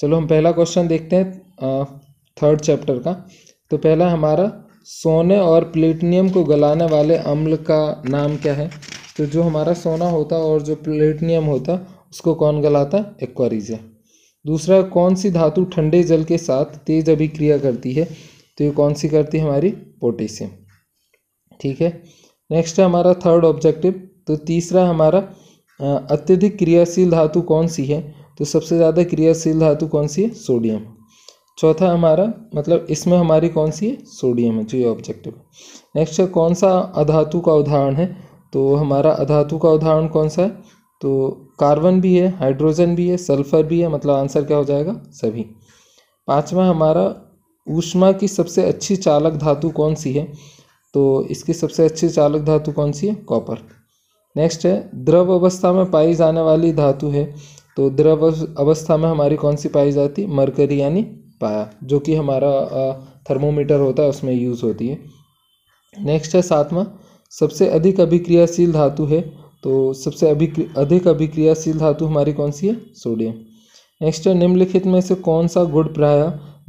चलो हम पहला क्वेश्चन देखते हैं थर्ड चैप्टर का तो पहला हमारा सोने और प्लेटिनियम को गलाने वाले अम्ल का नाम क्या है तो जो हमारा सोना होता और जो प्लेटिनियम होता उसको कौन गलाता एक्वारीजे दूसरा कौन सी धातु ठंडे जल के साथ तेज अभिक्रिया करती है तो ये कौन सी करती है हमारी पोटेशियम ठीक है नेक्स्ट है हमारा थर्ड ऑब्जेक्टिव तो तीसरा हमारा अत्यधिक क्रियाशील धातु कौन सी है तो सबसे ज़्यादा क्रियाशील धातु कौन सी है सोडियम चौथा हमारा मतलब इसमें हमारी कौन सी है सोडियम है जो तो ये ऑब्जेक्टिव नेक्स्ट है कौन सा अधातु का उदाहरण है तो हमारा अधातु का उदाहरण कौन सा है तो कार्बन भी है हाइड्रोजन भी है सल्फर भी है मतलब आंसर क्या हो जाएगा सभी पाँचवा हमारा ऊष्मा की सबसे अच्छी चालक धातु कौन सी है तो इसकी सबसे अच्छी चालक धातु कौन सी है कॉपर नेक्स्ट है द्रव अवस्था में पाई जाने वाली धातु है तो द्रव अवस्था में हमारी कौन सी पाई जाती है मरकरी यानी पाया जो कि हमारा थर्मोमीटर होता है उसमें यूज़ होती है नेक्स्ट है सातवां सबसे अधिक अभिक्रियाशील धातु है तो सबसे अभिक्रि अधिक अभिक्रियाशील धातु हमारी कौन सी है सोडियम नेक्स्ट है निम्नलिखित में से कौन सा गुण प्राय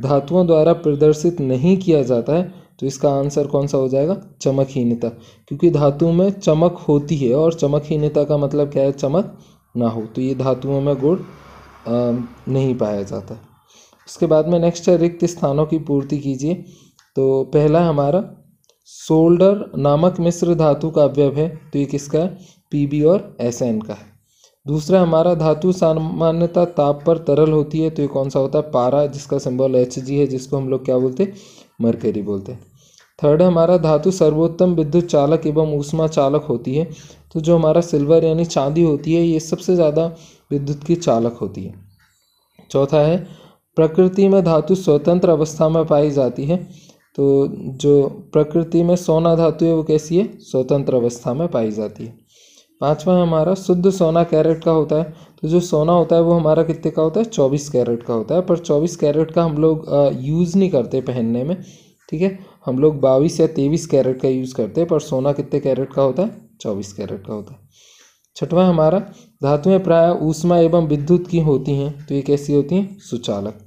धातुओं द्वारा प्रदर्शित नहीं किया जाता है तो इसका आंसर कौन सा हो जाएगा चमकहीनता क्योंकि धातु में चमक होती है और चमकहीनता का मतलब क्या है चमक ना हो तो ये धातुओं में गुड़ नहीं पाया जाता उसके बाद में नेक्स्ट है रिक्त स्थानों की पूर्ति कीजिए तो पहला हमारा सोल्डर नामक मिश्र धातु का अवयव है तो ये किसका है पी और एस एन का है दूसरा हमारा धातु सामान्यतः ताप पर तरल होती है तो ये कौन सा होता है पारा जिसका सिंबल एच जी है जिसको हम लोग क्या बोलते हैं मरकरी बोलते हैं थर्ड हमारा धातु सर्वोत्तम विद्युत चालक एवं ऊष्मा चालक होती है तो जो हमारा सिल्वर यानी चांदी होती है ये सबसे ज़्यादा विद्युत की चालक होती है चौथा है प्रकृति में धातु स्वतंत्र अवस्था में पाई जाती है तो जो प्रकृति में सोना धातु है वो कैसी है स्वतंत्र अवस्था में पाई जाती है पांचवा हमारा शुद्ध सोना कैरेट का होता है तो जो सोना होता है वो हमारा कितने का होता है चौबीस कैरेट का होता है पर चौबीस कैरेट का हम लोग यूज़ नहीं करते पहनने में ठीक है हम लोग बाईस या तेईस कैरेट का यूज़ करते हैं पर सोना कितने कैरेट का होता है चौबीस कैरेट का होता है छठवा हमारा धातुएं प्राय ऊष्मा एवं विद्युत की होती हैं तो ये कैसी होती हैं सुचालक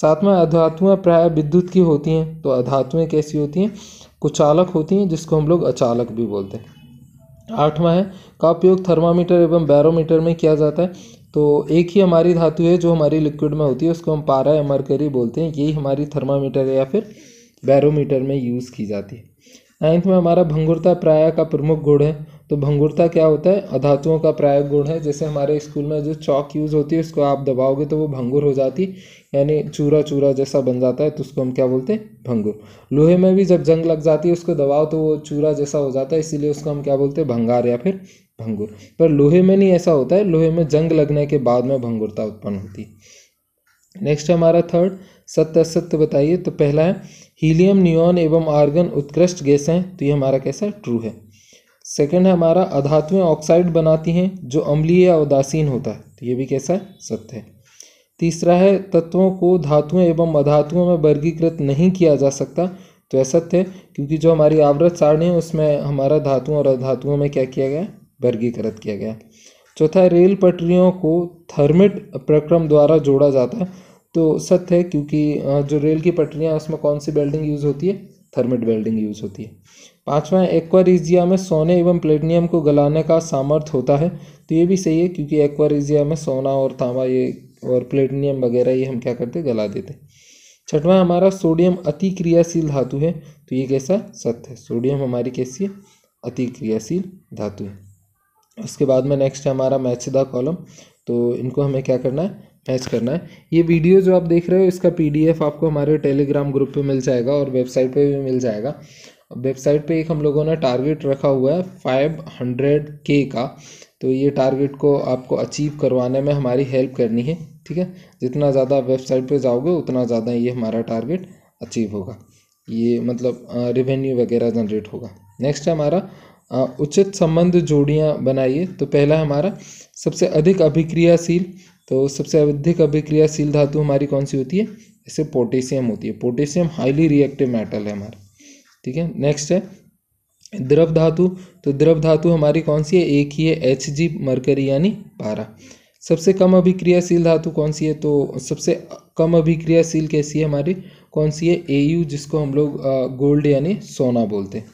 सातवा अधातुएं प्राय विद्युत की होती हैं तो अधातुएं कैसी होती हैं कुचालक होती हैं जिसको हम लोग अचालक भी बोलते हैं आठवां है का उपयोग थर्मामीटर एवं बैरोमीटर में किया जाता है तो एक ही हमारी धातु है जो हमारी लिक्विड में होती है उसको हम पारा या मरकरी बोलते हैं यही हमारी थर्मामीटर है या फिर बैरोमीटर में यूज़ की जाती है नाइन्थ में हमारा भंगुरता प्राय का प्रमुख गुण है तो भंगुरता क्या होता है अधातुओं का प्राय गुण है जैसे हमारे स्कूल में जो चौक यूज़ होती है उसको आप दबाओगे तो वो भंगुर हो जाती यानी चूरा चूरा जैसा बन जाता है तो उसको हम क्या बोलते हैं भंगुर लोहे में भी जब जंग लग जाती है उसको दबाओ तो वो चूरा जैसा हो जाता है इसीलिए उसको हम क्या बोलते हैं भंगार या फिर भंगुर पर लोहे में नहीं ऐसा होता है लोहे में जंग लगने के बाद में भंगुरता उत्पन्न होती है नेक्स्ट हमारा थर्ड सत्य असत्य बताइए तो पहला है हीलियम न्यून एवं आर्गन उत्कृष्ट गैस हैं तो ये हमारा कैसा ट्रू है सेकंड है हमारा अधातुएं ऑक्साइड बनाती हैं जो अम्लीय या उदासीन होता है तो ये भी कैसा सत्य है तीसरा है तत्वों को धातुओं एवं अधातुओं में वर्गीकृत नहीं किया जा सकता तो असत्य है क्योंकि जो हमारी आवृत सारणी है उसमें हमारा धातुओं और अधातुओं में क्या किया गया वर्गीकृत किया गया चौथा रेल पटरियों को थर्मिट प्रक्रम द्वारा जोड़ा जाता है तो सत्य है क्योंकि जो रेल की पटरियाँ उसमें कौन सी बेल्डिंग यूज़ होती है थर्मिट बेल्डिंग यूज़ होती है पाँचवा एक्वारीजिया में सोने एवं प्लेटिनियम को गलाने का सामर्थ्य होता है तो ये भी सही है क्योंकि एक्वारीजिया में सोना और तांबा ये और प्लेटिनियम वगैरह ये हम क्या करते गला देते छठवां हमारा सोडियम अति क्रियाशील धातु है तो ये कैसा सत्य है सोडियम हमारी कैसी है अति क्रियाशील धातु है उसके बाद में नेक्स्ट है हमारा मैचदा कॉलम तो इनको हमें क्या करना है हैच करना है ये वीडियो जो आप देख रहे हो इसका पीडीएफ आपको हमारे टेलीग्राम ग्रुप पे मिल जाएगा और वेबसाइट पे भी मिल जाएगा वेबसाइट पे एक हम लोगों ने टारगेट रखा हुआ है फाइव हंड्रेड के का तो ये टारगेट को आपको अचीव करवाने में हमारी हेल्प करनी है ठीक है जितना ज़्यादा आप वेबसाइट पर जाओगे उतना ज़्यादा ये हमारा टारगेट अचीव होगा ये मतलब रिवेन्यू वगैरह जनरेट होगा नेक्स्ट है हमारा उचित संबंध जोड़ियाँ बनाइए तो पहला हमारा सबसे अधिक अभिक्रियाशील तो सबसे अधिक अभिक्रियाशील धातु हमारी कौन सी होती है जैसे पोटेशियम होती है पोटेशियम हाईली रिएक्टिव मेटल है हमारा ठीक है नेक्स्ट है द्रव धातु तो द्रव धातु हमारी कौन सी है एक ही है एच जी मरकरी यानी पारा सबसे कम अभिक्रियाशील धातु कौन सी है तो सबसे कम अभिक्रियाशील कैसी है हमारी कौन सी है ए यू जिसको हम लोग गोल्ड यानी सोना बोलते हैं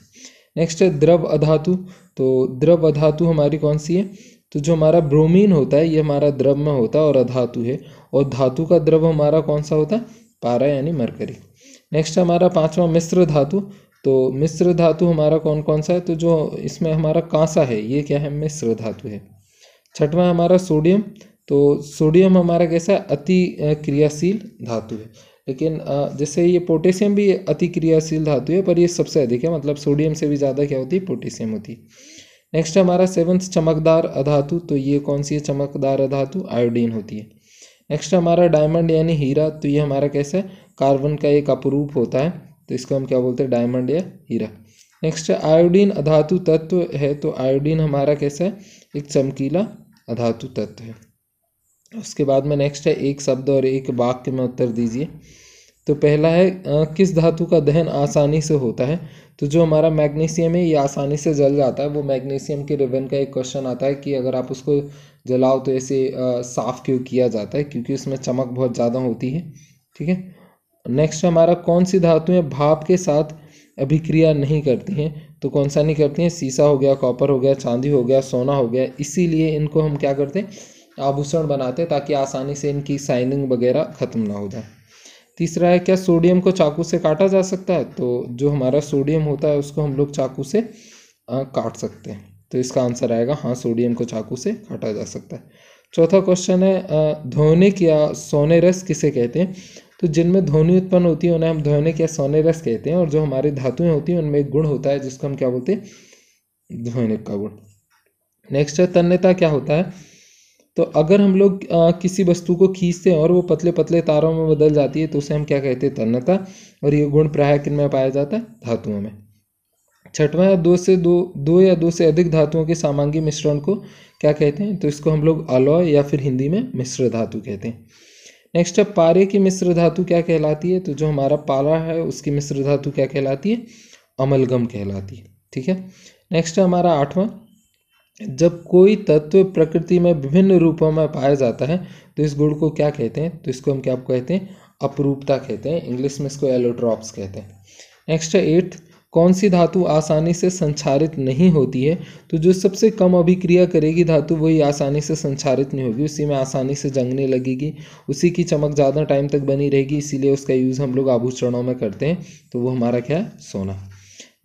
नेक्स्ट है द्रव अधातु तो द्रव अधातु हमारी कौन सी है तो जो हमारा ब्रोमीन होता है ये हमारा द्रव में होता है और अधातु है और धातु का द्रव हमारा कौन सा होता है पारा यानी मरकरी नेक्स्ट हमारा पांचवा मिश्र धातु तो मिश्र धातु हमारा कौन कौन सा है तो जो इसमें हमारा कांसा है ये क्या है मिश्र धातु है छठवा हमारा सोडियम तो सोडियम हमारा कैसा अति क्रियाशील धातु है लेकिन जैसे ये पोटेशियम भी अति क्रियाशील धातु है पर ये सबसे अधिक है मतलब सोडियम से भी ज़्यादा क्या होती है पोटेशियम होती है नेक्स्ट है हमारा सेवन्थ चमकदार अधातु तो ये कौन सी है चमकदार अधातु आयोडीन होती है नेक्स्ट हमारा डायमंड यानी हीरा तो ये हमारा कैसा है कार्बन का एक अपरूप होता है तो इसको हम क्या बोलते हैं डायमंड या हीरा नेक्स्ट आयोडीन अधातु तत्व है तो आयोडीन हमारा कैसा है एक चमकीला अधातु तत्व है उसके बाद में नेक्स्ट है एक शब्द और एक वाक्य में उत्तर दीजिए तो पहला है किस धातु का दहन आसानी से होता है तो जो हमारा मैग्नीशियम है ये आसानी से जल जाता है वो मैग्नीशियम के रिबन का एक क्वेश्चन आता है कि अगर आप उसको जलाओ तो ऐसे साफ़ क्यों किया जाता है क्योंकि उसमें चमक बहुत ज़्यादा होती है ठीक है नेक्स्ट हमारा कौन सी धातुएं भाप के साथ अभिक्रिया नहीं करती हैं तो कौन सा नहीं करती हैं सीसा हो गया कॉपर हो गया चांदी हो गया सोना हो गया इसीलिए इनको हम क्या करते हैं आभूषण बनाते हैं ताकि आसानी से इनकी साइनिंग वगैरह ख़त्म ना हो जाए तीसरा है क्या सोडियम को चाकू से काटा जा सकता है तो जो हमारा सोडियम होता है उसको हम लोग चाकू से आ, काट सकते हैं तो इसका आंसर आएगा हाँ सोडियम को चाकू से काटा जा सकता है चौथा क्वेश्चन है ध्वनिक या सोने रस किसे कहते हैं तो जिनमें ध्वनि उत्पन्न होती है उन्हें हम ध्वनिक या सोने रस कहते हैं और जो हमारी धातुएं होती हैं उनमें एक गुण होता है जिसको हम क्या बोलते हैं ध्वनिक का गुण नेक्स्ट है तन्यता क्या होता है तो अगर हम लोग किसी वस्तु को खींचते हैं और वो पतले पतले तारों में बदल जाती है तो उसे हम क्या कहते हैं तन्नता और ये गुण प्राय किन में पाया जाता है धातुओं में छठवां या दो से दो दो या दो से अधिक धातुओं के सामांगी मिश्रण को क्या कहते हैं तो इसको हम लोग अलॉय या फिर हिंदी में मिश्र धातु कहते हैं नेक्स्ट है पारे की मिश्र धातु क्या कहलाती है तो जो हमारा पारा है उसकी मिश्र धातु क्या कहलाती है अमलगम कहलाती है ठीक है नेक्स्ट है हमारा आठवां जब कोई तत्व प्रकृति में विभिन्न रूपों में पाया जाता है तो इस गुण को क्या कहते हैं तो इसको हम क्या कहते हैं अपरूपता कहते हैं इंग्लिश में इसको एलोड्रॉप्स कहते हैं नेक्स्ट है एट्थ कौन सी धातु आसानी से संचारित नहीं होती है तो जो सबसे कम अभिक्रिया करेगी धातु वही आसानी से संचारित नहीं होगी उसी में आसानी से जंगने लगेगी उसी की चमक ज़्यादा टाइम तक बनी रहेगी इसीलिए उसका यूज़ हम लोग आभूषणों में करते हैं तो वो हमारा क्या है सोना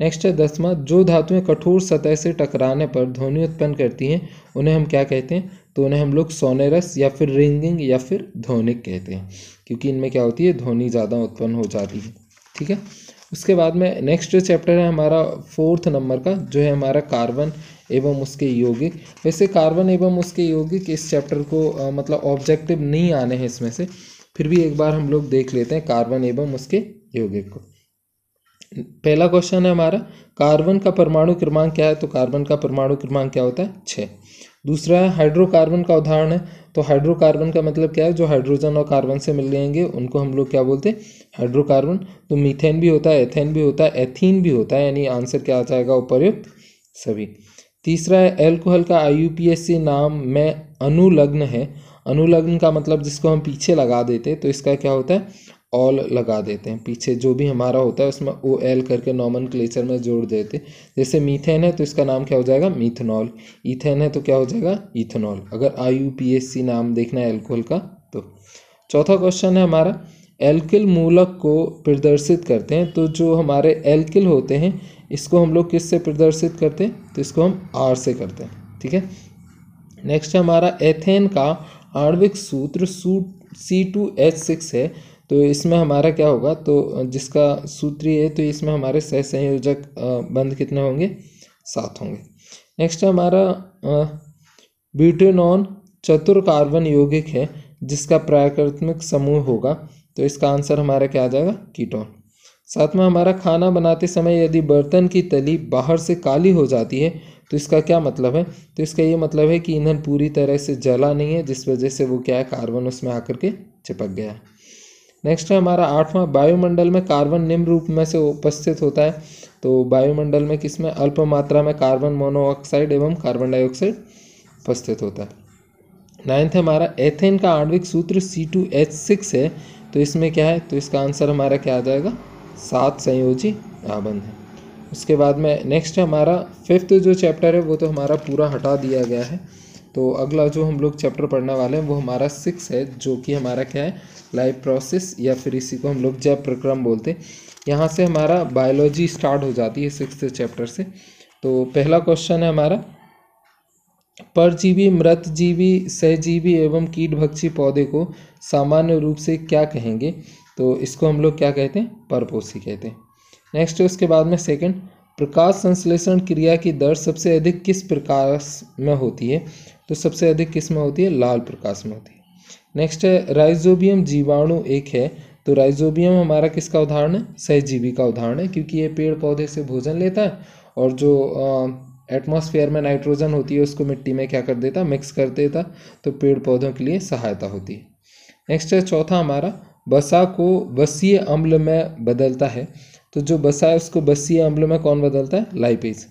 नेक्स्ट है दसवा जो धातुएं कठोर सतह से टकराने पर ध्वनि उत्पन्न करती हैं उन्हें हम क्या कहते हैं तो उन्हें हम लोग सोनेरस या फिर रिंगिंग या फिर ध्वनिक कहते हैं क्योंकि इनमें क्या होती है ध्वनि ज़्यादा उत्पन्न हो जाती है ठीक है उसके बाद में नेक्स्ट चैप्टर है हमारा फोर्थ नंबर का जो है हमारा कार्बन एवं उसके यौगिक वैसे कार्बन एवं उसके यौगिक इस चैप्टर को आ, मतलब ऑब्जेक्टिव नहीं आने हैं इसमें से फिर भी एक बार हम लोग देख लेते हैं कार्बन एवं उसके यौगिक को पहला क्वेश्चन है हमारा कार्बन का परमाणु क्रमांक क्या है तो कार्बन का परमाणु क्रमांक क्या होता है छः दूसरा है हाइड्रोकार्बन का उदाहरण है तो हाइड्रोकार्बन का मतलब क्या है जो हाइड्रोजन और कार्बन से मिल जाएंगे उनको हम लोग क्या बोलते हैं हाइड्रोकार्बन तो मीथेन भी होता है एथेन भी होता है एथीन भी होता है यानी आंसर क्या आ जाएगा उपरयुक्त सभी तीसरा है एल्कोहल का आई नाम में अनुलग्न है अनुलग्न का मतलब जिसको हम पीछे लगा देते तो इसका क्या होता है ऑल लगा देते हैं पीछे जो भी हमारा होता है उसमें ओ एल करके नॉमन क्लेचर में जोड़ देते हैं जैसे मीथेन है तो इसका नाम क्या हो जाएगा मीथनॉल इथेन है तो क्या हो जाएगा इथेनॉल अगर I U P S C नाम देखना है एल्कोहल का तो चौथा क्वेश्चन है हमारा एल्किल मूलक को प्रदर्शित करते हैं तो जो हमारे एल्किल होते हैं इसको हम लोग किससे प्रदर्शित करते हैं तो इसको हम आर से करते हैं ठीक है नेक्स्ट है हमारा एथेन का आणविक सूत्र सू सी टू एच सिक्स है तो इसमें हमारा क्या होगा तो जिसका सूत्री है तो इसमें हमारे सह संयोजक बंद कितने होंगे सात होंगे नेक्स्ट हमारा ब्यूटेनॉन चतुर कार्बन यौगिक है जिसका प्राकृतिक समूह होगा तो इसका आंसर हमारा क्या आ जाएगा कीटोन साथ में हमारा खाना बनाते समय यदि बर्तन की तली बाहर से काली हो जाती है तो इसका क्या मतलब है तो इसका ये मतलब है कि ईंधन पूरी तरह से जला नहीं है जिस वजह से वो क्या है कार्बन उसमें आकर के चिपक गया है नेक्स्ट है हमारा आठवां वायुमंडल में कार्बन निम्न रूप में से उपस्थित होता है तो वायुमंडल में किसमें अल्प मात्रा में कार्बन मोनोऑक्साइड एवं कार्बन डाइऑक्साइड उपस्थित होता है नाइन्थ है हमारा एथेन का आणविक सूत्र सी टू एच सिक्स है तो इसमें क्या है तो इसका आंसर हमारा क्या आ जाएगा सात संयोजी आबंध है उसके बाद में नेक्स्ट हमारा फिफ्थ जो चैप्टर है वो तो हमारा पूरा हटा दिया गया है तो अगला जो हम लोग चैप्टर पढ़ने वाले हैं वो हमारा सिक्स है जो कि हमारा क्या है लाइफ प्रोसेस या फिर इसी को हम लोग जैव प्रक्रम बोलते हैं यहाँ से हमारा बायोलॉजी स्टार्ट हो जाती है सिक्स चैप्टर से तो पहला क्वेश्चन है हमारा परजीवी जीवी सहजीवी एवं भक्षी पौधे को सामान्य रूप से क्या कहेंगे तो इसको हम लोग क्या कहते हैं परपोसी कहते हैं नेक्स्ट उसके बाद में सेकंड प्रकाश संश्लेषण क्रिया की दर सबसे अधिक किस प्रकाश में होती है तो सबसे अधिक में होती है लाल प्रकाश में होती है नेक्स्ट है राइजोबियम जीवाणु एक है तो राइजोबियम हमारा किसका उदाहरण है सहजीवी का उदाहरण है क्योंकि ये पेड़ पौधे से भोजन लेता है और जो एटमॉस्फेयर में नाइट्रोजन होती है उसको मिट्टी में क्या कर देता मिक्स कर देता तो पेड़ पौधों के लिए सहायता होती है नेक्स्ट है चौथा हमारा बसा को बसीय अम्ल में बदलता है तो जो बसा है उसको बसीय अम्ल में कौन बदलता है लाइपेज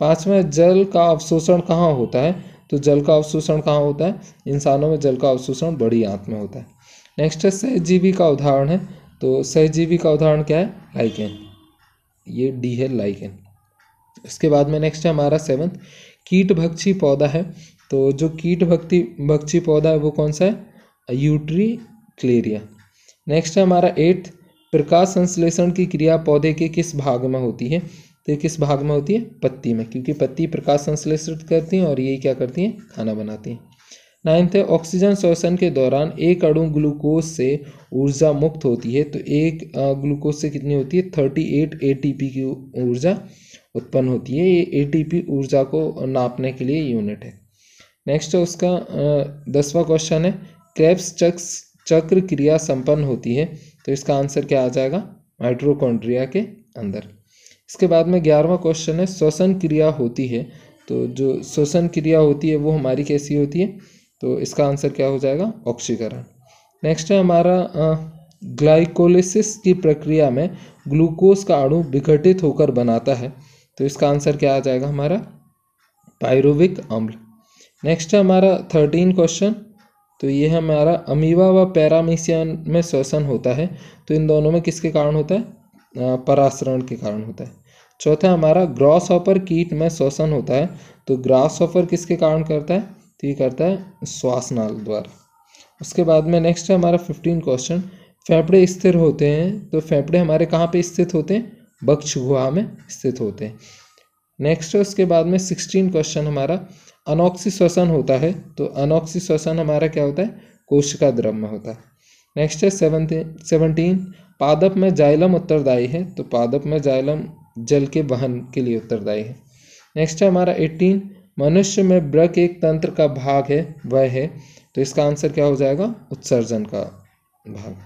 पाँचवा जल का अवशोषण कहाँ होता है तो जल का अवशोषण कहाँ होता है इंसानों में जल का अवशोषण बड़ी आंत में होता है नेक्स्ट है सहजीवी का उदाहरण है तो सहजीवी का उदाहरण क्या है लाइकेन ये डी है लाइकेन उसके बाद में नेक्स्ट है हमारा सेवन्थ कीट भक्षी पौधा है तो जो कीट भक्ति भक्षी पौधा है वो कौन सा है यूट्री क्लेरिया नेक्स्ट है हमारा एट्थ प्रकाश संश्लेषण की क्रिया पौधे के किस भाग में होती है तो ये किस भाग में होती है पत्ती में क्योंकि पत्ती प्रकाश संश्लेषित करती हैं और ये क्या करती हैं खाना बनाती हैं नाइन्थ है ऑक्सीजन श्वसन के दौरान एक अणु ग्लूकोज से ऊर्जा मुक्त होती है तो एक ग्लूकोज से कितनी होती है thirty eight A T P की ऊर्जा उत्पन्न होती है ये ए टी पी ऊर्जा को नापने के लिए यूनिट है नेक्स्ट है उसका दसवा क्वेश्चन है क्रैप्स चक्स चक्र क्रिया संपन्न होती है तो इसका आंसर क्या आ जाएगा माइट्रोकॉन्ड्रिया के अंदर इसके बाद में ग्यारहवा क्वेश्चन है श्वसन क्रिया होती है तो जो श्वसन क्रिया होती है वो हमारी कैसी होती है तो इसका आंसर क्या हो जाएगा ऑक्सीकरण नेक्स्ट है हमारा ग्लाइकोलिसिस की प्रक्रिया में ग्लूकोज का अणु विघटित होकर बनाता है तो इसका आंसर क्या आ जाएगा हमारा पायरुविक अम्ल नेक्स्ट है हमारा थर्टीन क्वेश्चन तो ये है हमारा अमीबा व पैरामीसियन में श्वसन होता है तो इन दोनों में किसके कारण होता है परासरण के कारण होता है चौथा हमारा ग्रॉस ऑफर कीट में श्वसन होता है तो ग्रास ऑफर किसके कारण करता है तो ये करता है श्वासनाल द्वारा उसके बाद में नेक्स्ट है हमारा फिफ्टीन क्वेश्चन फेफड़े स्थिर होते हैं तो फेफड़े हमारे कहाँ पे स्थित होते हैं बक्ष गुहा में स्थित होते हैं नेक्स्ट है उसके बाद में सिक्सटीन क्वेश्चन हमारा अनोक्सी श्वसन होता है तो अनोक्सी श्वसन हमारा क्या होता है कोशिका द्रव में होता है नेक्स्ट है सेवनटीन पादप में जाइलम उत्तरदायी है तो पादप में जाइलम जल के वहन के लिए उत्तरदायी है नेक्स्ट है हमारा एटीन मनुष्य में ब्रक एक तंत्र का भाग है वह है तो इसका आंसर क्या हो जाएगा उत्सर्जन का भाग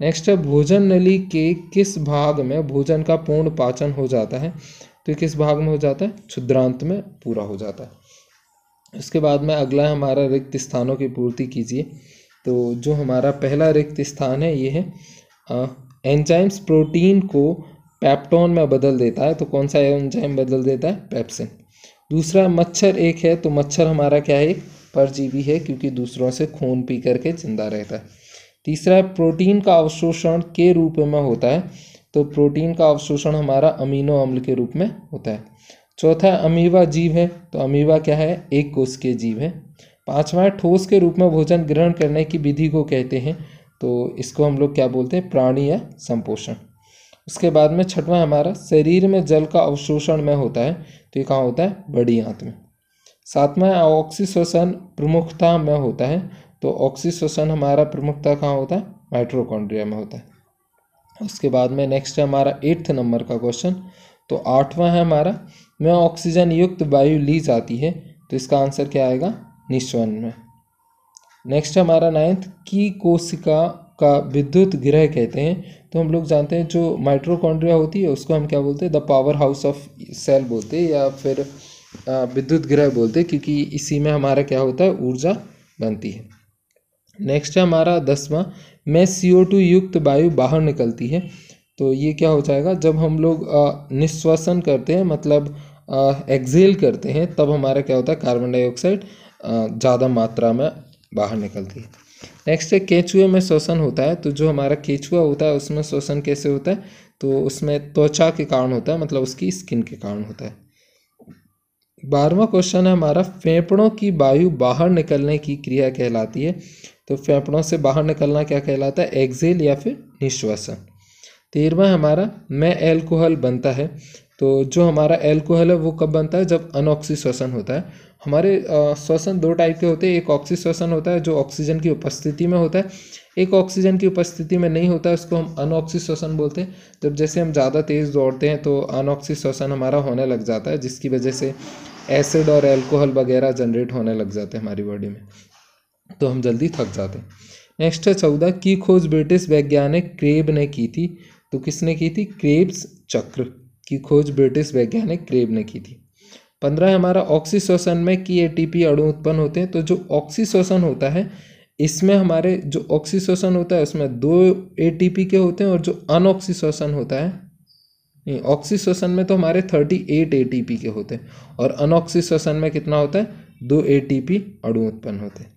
नेक्स्ट है भोजन नली के किस भाग में भोजन का पूर्ण पाचन हो जाता है तो किस भाग में हो जाता है क्षुद्रांत में पूरा हो जाता है उसके बाद में अगला हमारा रिक्त स्थानों की पूर्ति कीजिए तो जो हमारा पहला रिक्त स्थान है ये है एंजाइम्स प्रोटीन को पैप्टोन में बदल देता है तो कौन सा एंजाइम बदल देता है पैप्सिन दूसरा मच्छर एक है तो मच्छर हमारा क्या है परजीवी है क्योंकि दूसरों से खून पी करके जिंदा रहता है तीसरा प्रोटीन का अवशोषण के रूप में होता है तो प्रोटीन का अवशोषण हमारा अमीनो अम्ल के रूप में होता है चौथा अमीवा जीव है तो अमीवा क्या है एक कोष के जीव है पांचवा ठोस के रूप में भोजन ग्रहण करने की विधि को कहते हैं तो इसको हम लोग क्या बोलते हैं प्राणी या संपोषण उसके बाद में छठवां हमारा शरीर में जल का अवशोषण में होता है तो ये कहाँ होता है बड़ी आंत में सातवां है ऑक्सीश्वसन प्रमुखता में होता है तो ऑक्सीश्वसन हमारा प्रमुखता कहाँ होता है माइट्रोकॉन्ड्रिया में होता है उसके बाद में नेक्स्ट है हमारा एट्थ नंबर का क्वेश्चन तो आठवां है हमारा में ऑक्सीजन युक्त वायु ली जाती है तो इसका आंसर क्या आएगा निश्वन में नेक्स्ट हमारा नाइन्थ की कोशिका का विद्युत गृह कहते हैं तो हम लोग जानते हैं जो माइट्रोकॉन्ड्रिया होती है उसको हम क्या बोलते हैं the power house of cell बोलते हैं या फिर विद्युत गृह बोलते हैं क्योंकि इसी में हमारा क्या होता है ऊर्जा बनती है नेक्स्ट है हमारा दसवां में सी युक्त वायु बाहर निकलती है तो ये क्या हो जाएगा जब हम लोग निश्वासन करते हैं मतलब एक्जेल करते हैं तब हमारा क्या होता है कार्बन डाइऑक्साइड ज़्यादा मात्रा में बाहर निकलती है नेक्स्ट है केचुए में श्वसन होता है तो जो हमारा केचुआ होता है उसमें श्वसन कैसे होता है तो उसमें त्वचा के कारण होता है मतलब उसकी स्किन के कारण होता है बारहवा क्वेश्चन है हमारा फेफड़ों की वायु बाहर निकलने की क्रिया कहलाती है तो फेफड़ों से बाहर निकलना क्या कहलाता है एक्जेल या फिर निश्वासन तेरहवा हमारा मैं एल्कोहल बनता है तो जो हमारा एल्कोहल है वो कब बनता है जब अनऑक्सी श्वसन होता है हमारे श्वसन दो टाइप के होते हैं एक ऑक्सी श्वसन होता है जो ऑक्सीजन की उपस्थिति में होता है एक ऑक्सीजन की उपस्थिति में नहीं होता उसको हम अनऑक्सी श्वसन बोलते हैं जब तो जैसे हम ज़्यादा तेज़ दौड़ते हैं तो अनऑक्सी श्वसन हमारा होने लग जाता है जिसकी वजह से एसिड और एल्कोहल वगैरह जनरेट होने लग जाते हैं हमारी बॉडी में तो हम जल्दी थक जाते हैं नेक्स्ट है चौदह की खोज ब्रिटिश वैज्ञानिक क्रेब ने की थी तो किसने की थी क्रेब्स चक्र की खोज ब्रिटिश वैज्ञानिक क्रेब ने की थी पंद्रह हमारा ऑक्सीश्वसन में की ए अणु उत्पन्न होते हैं तो जो ऑक्सीशोषण होता है इसमें हमारे जो ऑक्सीश्वसन होता है उसमें दो पी के होते हैं और जो अनऑक्सीश्वसन होता है नहीं ऑक्सीश्वसन में तो हमारे थर्टी एट पी के होते हैं और अनऑक्सीश्वसन में कितना होता है दो पी अणु उत्पन्न होते हैं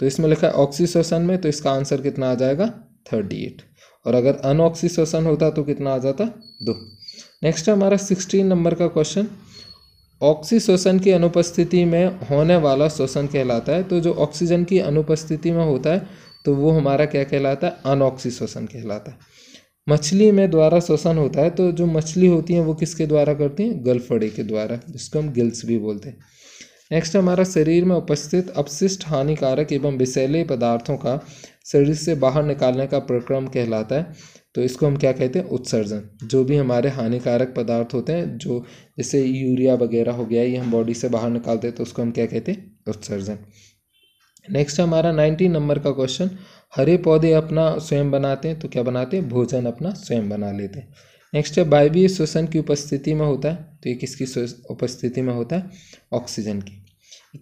तो इसमें लिखा है ऑक्सीश्वसन में तो इसका आंसर कितना आ जाएगा थर्टी एट और अगर अनऑक्सीश्वसन होता तो कितना आ जाता दो नेक्स्ट है हमारा सिक्सटीन नंबर का क्वेश्चन ऑक्सीशोषण की अनुपस्थिति में होने वाला श्वसन कहलाता है तो जो ऑक्सीजन की अनुपस्थिति में होता है तो वो हमारा क्या कहलाता है अनऑक्सी शोषण कहलाता है मछली में द्वारा श्वसन होता है तो जो मछली होती है वो किसके द्वारा करती हैं गलफड़े के द्वारा जिसको हम गिल्स भी बोलते हैं नेक्स्ट हमारा शरीर में उपस्थित अपशिष्ट हानिकारक एवं विषैले पदार्थों का शरीर से बाहर निकालने का प्रक्रम कहलाता है तो इसको हम क्या कहते हैं उत्सर्जन जो भी हमारे हानिकारक पदार्थ होते हैं जो जैसे यूरिया वगैरह हो गया ये हम बॉडी से बाहर निकालते हैं तो उसको हम क्या कहते हैं उत्सर्जन नेक्स्ट हमारा नाइन्टीन नंबर का क्वेश्चन हरे पौधे अपना स्वयं बनाते हैं तो क्या बनाते हैं भोजन अपना स्वयं बना लेते हैं नेक्स्ट है बायवीय श्वसन की उपस्थिति में होता है तो ये किसकी उपस्थिति में होता है ऑक्सीजन की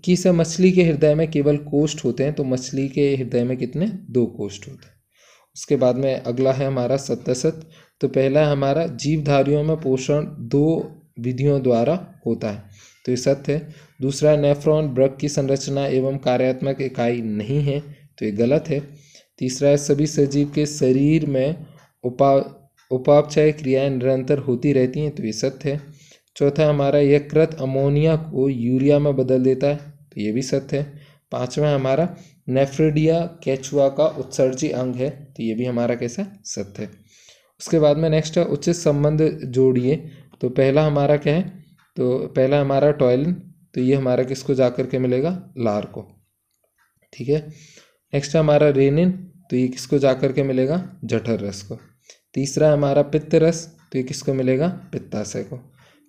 कि सर मछली के हृदय में केवल कोष्ठ होते हैं तो मछली के हृदय में कितने दो कोष्ठ होते हैं उसके बाद में अगला है हमारा सत्यसत तो पहला है हमारा जीवधारियों में पोषण दो विधियों द्वारा होता है तो ये सत्य है दूसरा नेफ्रॉन ब्रग की संरचना एवं कार्यात्मक इकाई नहीं है तो ये गलत है तीसरा है सभी सजीव के शरीर में उपा उपापचय क्रियाएं निरंतर होती रहती हैं तो ये सत्य है चौथा हमारा यह कृत अमोनिया को यूरिया में बदल देता है तो ये भी सत्य है पांचवा हमारा नेफ्रिडिया कैचुआ का उत्सर्जी अंग है तो ये भी हमारा कैसा सत्य है उसके बाद में नेक्स्ट है उचित संबंध जोड़िए तो पहला हमारा क्या है तो पहला हमारा टॉयलिन तो ये हमारा किसको जाकर के मिलेगा लार को ठीक है नेक्स्ट है हमारा रेनिन तो ये किसको जाकर के मिलेगा जठर रस को तीसरा हमारा पित्त रस तो ये किसको मिलेगा पित्ताशय को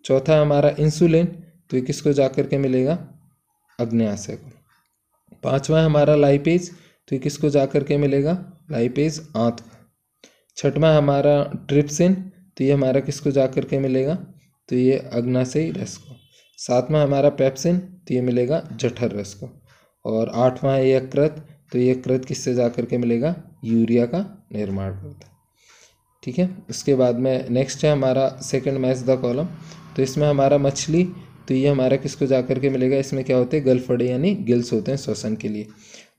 चौथा हमारा इंसुलिन तो ये किसको जा कर के मिलेगा अग्न्याशय को पांचवा हमारा लाइपेज तो ये किसको जा कर के मिलेगा लाइपेज आंत को छठवा हमारा ट्रिप्सिन तो ये हमारा किसको जा कर के मिलेगा तो ये अग्नाशय रस को सातवा हमारा पेप्सिन तो ये मिलेगा जठर रस को और आठवां है यकृत तो ये कृत किससे जा कर के मिलेगा यूरिया का निर्माण करता है ठीक है उसके बाद में नेक्स्ट है हमारा सेकंड मैच द कॉलम तो इसमें हमारा मछली तो ये हमारा किसको जा कर के मिलेगा इसमें क्या होते हैं गलफड़े यानी गिल्स होते हैं श्वसन के लिए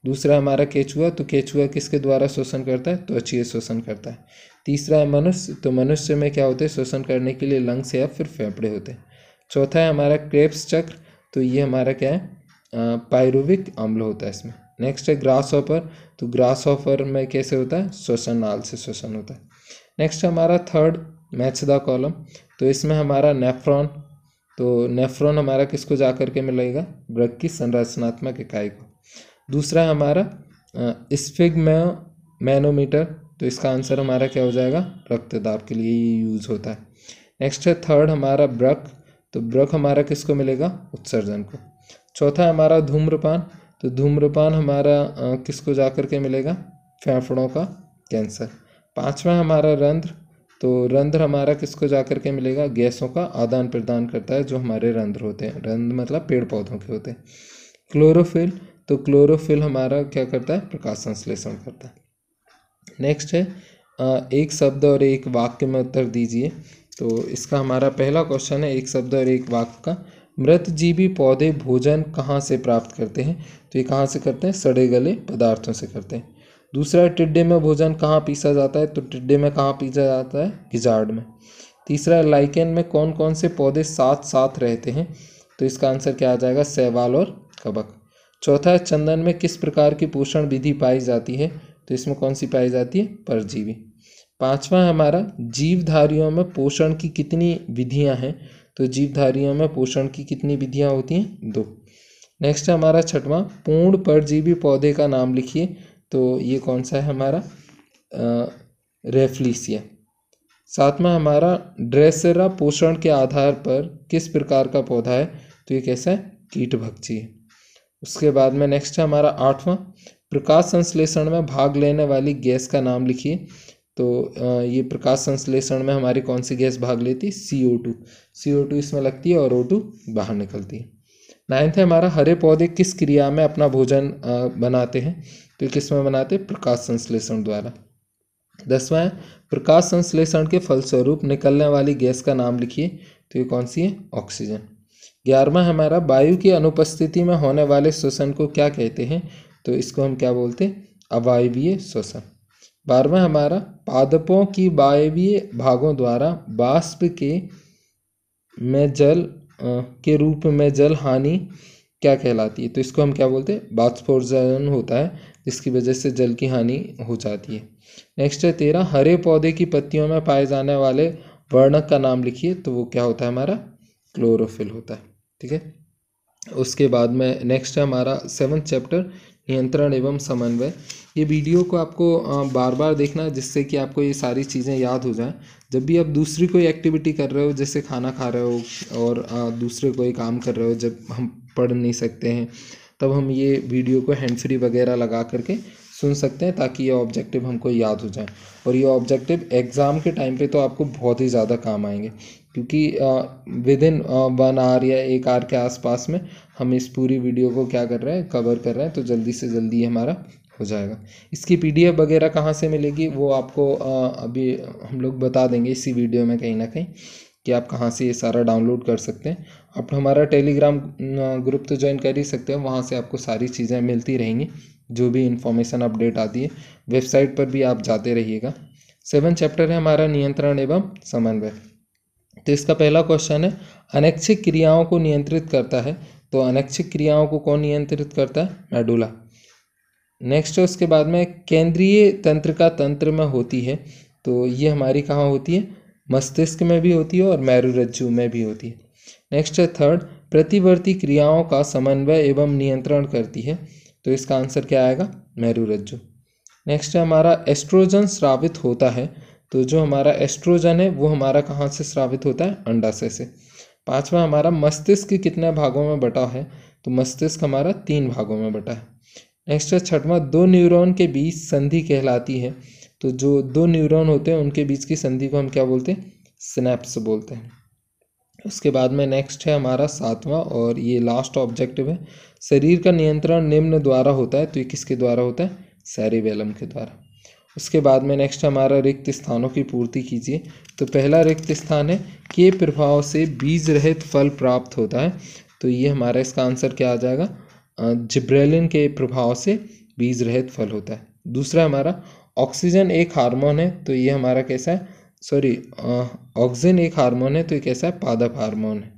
दूसरा हमारा केचुआ तो केचुआ किसके द्वारा शोषण करता है तो अच्छी शोषण करता है तीसरा है मनुष्य तो मनुष्य में क्या होते हैं शोषण करने के लिए लंग्स या फिर फेफड़े होते हैं चौथा है हमारा क्रेप्स चक्र तो ये हमारा क्या है पायरुविक अम्ल होता है इसमें नेक्स्ट है ग्रास ऑफर तो ग्रास ऑफर में कैसे होता है श्वसन नाल से श्वसन होता है नेक्स्ट हमारा थर्ड मैच द कॉलम तो इसमें हमारा नेफ्रॉन तो नेफ्रॉन हमारा किसको जा करके मिलेगा ब्रग की संरचनात्मक इकाई को दूसरा हमारा स्फिग मैनोमीटर तो इसका आंसर हमारा क्या हो जाएगा रक्तदाब के लिए ही यूज़ होता है नेक्स्ट है थर्ड हमारा ब्रक तो ब्रक हमारा किसको मिलेगा उत्सर्जन को चौथा हमारा धूम्रपान तो धूम्रपान हमारा किसको जा कर के मिलेगा फेफड़ों का कैंसर पांचवा हमारा रंध्र तो रंध्र हमारा किसको जा कर के मिलेगा गैसों का आदान प्रदान करता है जो हमारे रंध्र होते हैं रंध्र मतलब पेड़ पौधों के होते हैं क्लोरोफिल तो क्लोरोफिल हमारा क्या करता है प्रकाश संश्लेषण करता है नेक्स्ट है एक शब्द और एक वाक्य में उत्तर दीजिए तो इसका हमारा पहला क्वेश्चन है एक शब्द और एक वाक्य का मृत जीवी पौधे भोजन कहाँ से प्राप्त करते हैं तो ये कहाँ से करते हैं सड़े गले पदार्थों से करते हैं दूसरा टिड्डे में भोजन कहाँ पीसा जाता है तो टिड्डे में कहाँ पीसा जाता है गिजार्ड में तीसरा लाइकेन में कौन कौन से पौधे साथ साथ रहते हैं तो इसका आंसर क्या आ जाएगा सहवाल और कबक चौथा है चंदन में किस प्रकार की पोषण विधि पाई जाती है तो इसमें कौन सी पाई जाती है परजीवी पांचवा हमारा जीवधारियों में पोषण की कितनी विधियां हैं तो जीवधारियों में पोषण की कितनी विधियां होती हैं दो नेक्स्ट हमारा छठवां पूर्ण परजीवी पौधे का नाम लिखिए तो ये कौन सा है हमारा रेफ्लिसिया में हमारा ड्रेसरा पोषण के आधार पर किस प्रकार का पौधा है तो ये कैसा है कीट भक्षी है उसके बाद में नेक्स्ट है हमारा आठवां प्रकाश संश्लेषण में भाग लेने वाली गैस का नाम लिखिए तो ये प्रकाश संश्लेषण में हमारी कौन सी गैस भाग लेती है सी O to C O to इसमें लगती है और ओ टू बाहर निकलती है नाइन्थ है हमारा हरे पौधे किस क्रिया में अपना भोजन बनाते हैं कि किसमें बनाते प्रकाश संश्लेषण द्वारा दसवां है प्रकाश संश्लेषण के फलस्वरूप निकलने वाली गैस का नाम लिखिए तो ये कौन सी है ऑक्सीजन ग्यारहवा हमारा वायु की अनुपस्थिति में होने वाले श्वसन को क्या कहते हैं तो इसको हम क्या बोलते हैं अवायवीय श्वसन बारहवा हमारा पादपों की वायवीय भागों द्वारा बाष्प के में जल के रूप में जल हानि क्या कहलाती है तो इसको हम क्या बोलते हैं बाष्पोर्जन होता है जिसकी वजह से जल की हानि हो जाती है नेक्स्ट है तेरह हरे पौधे की पत्तियों में पाए जाने वाले वर्णक का नाम लिखिए तो वो क्या होता है हमारा क्लोरोफिल होता है ठीक है उसके बाद में नेक्स्ट है हमारा सेवन्थ चैप्टर नियंत्रण एवं समन्वय ये वीडियो को आपको बार बार देखना है जिससे कि आपको ये सारी चीज़ें याद हो जाएं जब भी आप दूसरी कोई एक्टिविटी कर रहे हो जैसे खाना खा रहे हो और दूसरे कोई काम कर रहे हो जब हम पढ़ नहीं सकते हैं तब हम ये वीडियो को हैंड फ्री वगैरह लगा करके सुन सकते हैं ताकि ये ऑब्जेक्टिव हमको याद हो जाए और ये ऑब्जेक्टिव एग्ज़ाम के टाइम पे तो आपको बहुत ही ज़्यादा काम आएंगे क्योंकि विद इन वन आवर या एक आवर के आसपास में हम इस पूरी वीडियो को क्या कर रहे हैं कवर कर रहे हैं तो जल्दी से जल्दी हमारा हो जाएगा इसकी पी वगैरह कहाँ से मिलेगी वो आपको आ, अभी हम लोग बता देंगे इसी वीडियो में कहीं ना कहीं कि आप कहाँ से ये सारा डाउनलोड कर सकते हैं आप हमारा टेलीग्राम ग्रुप तो ज्वाइन कर ही सकते हो वहाँ से आपको सारी चीज़ें मिलती रहेंगी जो भी इन्फॉर्मेशन अपडेट आती है वेबसाइट पर भी आप जाते रहिएगा सेवन चैप्टर है हमारा नियंत्रण एवं समन्वय तो इसका पहला क्वेश्चन है अनैच्छिक क्रियाओं को नियंत्रित करता है तो अनैच्छिक क्रियाओं को कौन नियंत्रित करता है मेडुला नेक्स्ट है उसके बाद में केंद्रीय तंत्रिका तंत्र में होती है तो ये हमारी कहाँ होती है मस्तिष्क में भी होती है और मैरुरज्जु में भी होती है नेक्स्ट है थर्ड प्रतिवर्ती क्रियाओं का समन्वय एवं नियंत्रण करती है तो इसका आंसर क्या आएगा मेरुरज्जु नेक्स्ट है हमारा एस्ट्रोजन श्रावित होता है तो जो हमारा एस्ट्रोजन है वो हमारा कहाँ से श्रावित होता है अंडाशय से पांचवा हमारा मस्तिष्क कितने भागों में बटा है तो मस्तिष्क हमारा तीन भागों में बटा है नेक्स्ट है छठवा दो न्यूरॉन के बीच संधि कहलाती है तो जो दो न्यूरॉन होते हैं उनके बीच की संधि को हम क्या बोलते हैं स्नैप्स बोलते हैं उसके बाद में नेक्स्ट है हमारा सातवां और ये लास्ट ऑब्जेक्टिव है शरीर का नियंत्रण निम्न द्वारा होता है तो ये किसके द्वारा होता है सैरिवेलम के द्वारा उसके बाद में नेक्स्ट हमारा रिक्त स्थानों की पूर्ति कीजिए तो पहला रिक्त स्थान है के प्रभाव से बीज रहित फल प्राप्त होता है तो ये हमारा इसका आंसर क्या आ जाएगा जिब्रेलिन के प्रभाव से बीज रहित फल होता है दूसरा हमारा ऑक्सीजन एक हार्मोन है तो ये हमारा कैसा है सॉरी ऑक्सीजन uh, एक हार्मोन है तो ये कैसा है पादप हार्मोन है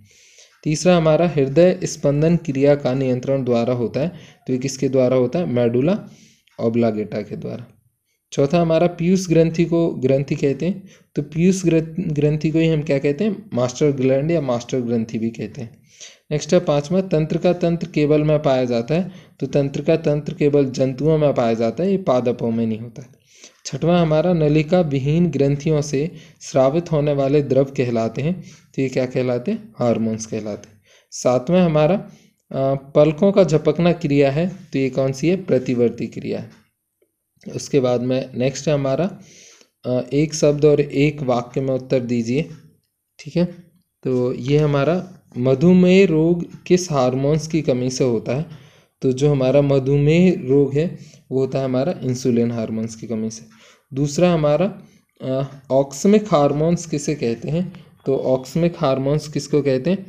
तीसरा हमारा हृदय स्पंदन क्रिया का नियंत्रण द्वारा होता है तो ये किसके द्वारा होता है मेडुला ओब्लागेटा के द्वारा चौथा हमारा पीयूष ग्रंथि को ग्रंथि कहते हैं तो पीयूष ग्रंथि को ही हम क्या कहते हैं मास्टर ग्लैंड या मास्टर ग्रंथि भी कहते हैं नेक्स्ट है पांचवा तंत्र का तंत्र केवल में पाया जाता है तो तंत्र का तंत्र केवल जंतुओं में पाया जाता है ये पादपों में नहीं होता है छठवां हमारा नलिका विहीन ग्रंथियों से स्रावित होने वाले द्रव कहलाते हैं तो ये क्या कहलाते हैं हारमोन्स कहलाते हैं सातवां हमारा पलकों का झपकना क्रिया है तो ये कौन सी है प्रतिवर्ती क्रिया है उसके बाद में नेक्स्ट है हमारा एक शब्द और एक वाक्य में उत्तर दीजिए ठीक है तो ये हमारा मधुमेह रोग किस हारमोन्स की कमी से होता है तो जो हमारा मधुमेह रोग है वो होता है हमारा इंसुलिन हारमोन्स की कमी से दूसरा हमारा ऑक्समिक हारमोन्स किसे कहते हैं तो ऑक्समिक हारमोन्स किसको कहते हैं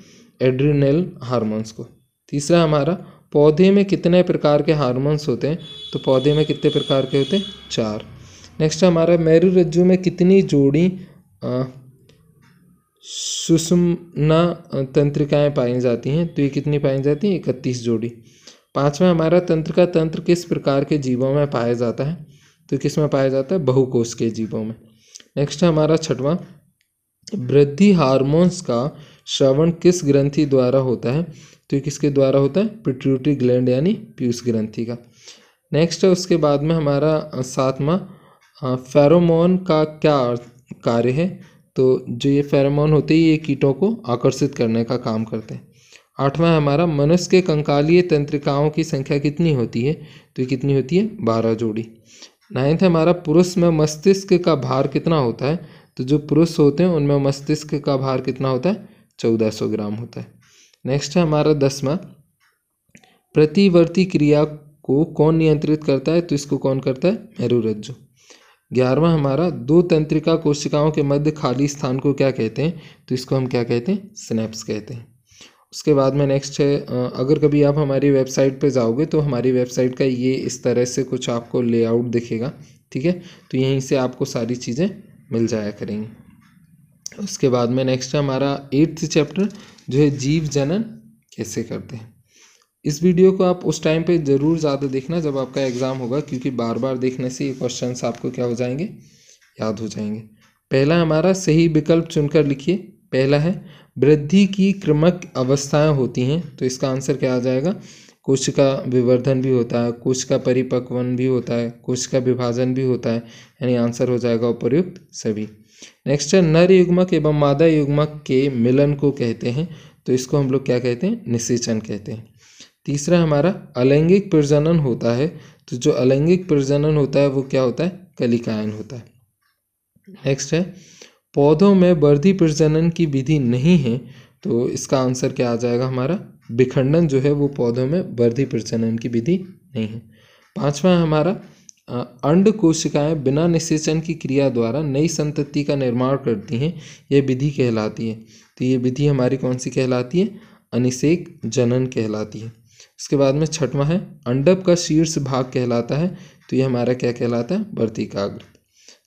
एड्रिनल हारमोन्स को तीसरा हमारा पौधे में कितने प्रकार के हारमोन्स होते हैं तो पौधे में कितने प्रकार के होते हैं चार नेक्स्ट हमारा मेरू रज्जु में कितनी जोड़ी सुषुम्ना तंत्रिकाएं पाई जाती हैं तो ये कितनी पाई जाती हैं इकतीस जोड़ी पांचवा हमारा तंत्र का तंत्र किस प्रकार के जीवों में पाया जाता है तो किस में पाया जाता है बहुकोश के जीवों में नेक्स्ट है हमारा छठवा वृद्धि हार्मोन्स का श्रवण किस ग्रंथि द्वारा होता है तो किसके द्वारा होता है पिट्यूटरी ग्लैंड यानी पीयूष ग्रंथि का नेक्स्ट है उसके बाद में हमारा सातवां फेरोमोन का क्या कार्य है तो जो ये फेरोमोन होते हैं ये कीटों को आकर्षित करने का काम करते हैं आठवां हमारा मनुष्य के कंकालीय तंत्रिकाओं की संख्या कितनी होती है तो ये कितनी होती है बारह जोड़ी नाइन्थ हमारा पुरुष में मस्तिष्क का भार कितना होता है तो जो पुरुष होते हैं उनमें मस्तिष्क का भार कितना होता है चौदह सौ ग्राम होता है नेक्स्ट है हमारा दसवा प्रतिवर्ती क्रिया को कौन नियंत्रित करता है तो इसको कौन करता है मेरुरज्जु ग्यारहवा हमारा दो तंत्रिका कोशिकाओं के मध्य खाली स्थान को क्या कहते हैं तो इसको हम क्या कहते हैं स्नैप्स कहते हैं उसके बाद में नेक्स्ट है अगर कभी आप हमारी वेबसाइट पे जाओगे तो हमारी वेबसाइट का ये इस तरह से कुछ आपको लेआउट दिखेगा ठीक है तो यहीं से आपको सारी चीज़ें मिल जाया करेंगी उसके बाद में नेक्स्ट है हमारा एट्थ चैप्टर जो है जीव जनन कैसे करते हैं इस वीडियो को आप उस टाइम पे ज़रूर ज़्यादा देखना जब आपका एग्ज़ाम होगा क्योंकि बार बार देखने से ये क्वेश्चन आपको क्या हो जाएंगे याद हो जाएंगे पहला हमारा सही विकल्प चुनकर लिखिए पहला है वृद्धि की क्रमक अवस्थाएं होती हैं तो इसका आंसर क्या आ जाएगा कुछ का विवर्धन भी होता है कुछ का परिपक्वन भी होता है कुछ का विभाजन भी होता है यानी आंसर हो जाएगा उपयुक्त सभी नेक्स्ट है नर युग्मक एवं मादा युग्मक के मिलन को कहते हैं तो इसको हम लोग क्या कहते हैं निषेचन कहते हैं तीसरा हमारा अलैंगिक प्रजनन होता है तो जो अलैंगिक प्रजनन होता है वो क्या होता है कलिकायन होता है नेक्स्ट है पौधों में वर्धि प्रजनन की विधि नहीं है तो इसका आंसर क्या आ जाएगा हमारा विखंडन जो है वो पौधों में वर्धि प्रजनन की विधि नहीं है पांचवा है हमारा अंड कोशिकाएं बिना निषेचन की क्रिया द्वारा नई संतति का निर्माण करती हैं यह विधि कहलाती है तो ये विधि हमारी कौन सी कहलाती है अनिषेक जनन कहलाती है उसके बाद में छठवां है अंडप का शीर्ष भाग कहलाता है तो ये हमारा क्या कहलाता है वर्तिकाग्र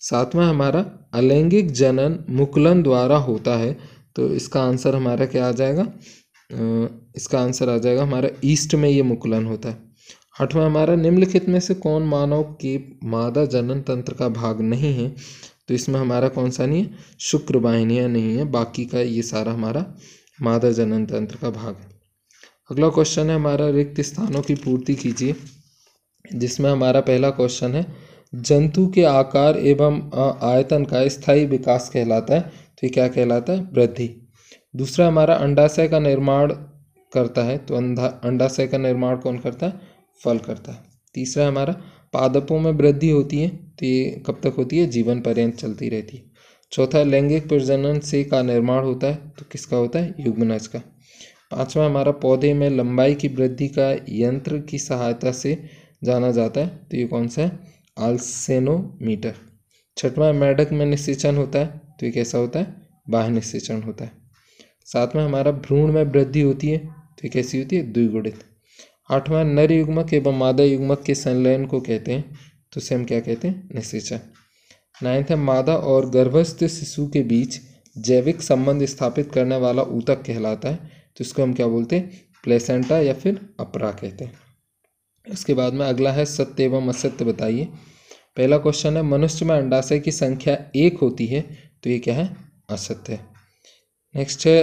सातवां हमारा अलैंगिक जनन मुकुलन द्वारा होता है तो इसका आंसर हमारा क्या आ जाएगा इसका आंसर आ जाएगा हमारा ईस्ट में ये मुकुलन होता है आठवां हमारा निम्नलिखित में से कौन मानव के मादा जनन तंत्र का भाग नहीं है तो इसमें हमारा कौन सा नहीं है शुक्र वाहिनियाँ नहीं है बाकी का ये सारा हमारा मादा जनन तंत्र का भाग है अगला क्वेश्चन है हमारा रिक्त स्थानों की पूर्ति कीजिए जिसमें हमारा पहला क्वेश्चन है जंतु के आकार एवं आयतन का स्थायी विकास कहलाता है तो ये क्या कहलाता है वृद्धि दूसरा हमारा अंडाशय का निर्माण करता है तो अंधा अंडाशय का निर्माण कौन करता है फल करता है तीसरा हमारा पादपों में वृद्धि होती है तो ये कब तक होती है जीवन पर्यंत चलती रहती है चौथा लैंगिक प्रजनन से का निर्माण होता है तो किसका होता है युग्मनज का पांचवा हमारा पौधे में लंबाई की वृद्धि का यंत्र की सहायता से जाना जाता है तो ये कौन सा है आल्सेनोमीटर छठवां मेडक में निश्चिचन होता है तो ये कैसा होता है बाह्य निषेचन होता है सातवां हमारा भ्रूण में वृद्धि होती है तो ये कैसी होती है द्विगुणित आठवां नर युग्मक एवं मादा युग्मक के संलयन को कहते हैं तो उसे हम क्या कहते हैं निषेचन नाइन्थ है मादा और गर्भस्थ शिशु के बीच जैविक संबंध स्थापित करने वाला ऊतक कहलाता है तो इसको हम क्या बोलते हैं प्लेसेंटा या फिर अपरा कहते हैं उसके बाद में अगला है सत्य एवं असत्य बताइए पहला क्वेश्चन है मनुष्य में अंडाशय की संख्या एक होती है तो ये क्या है असत्य नेक्स्ट है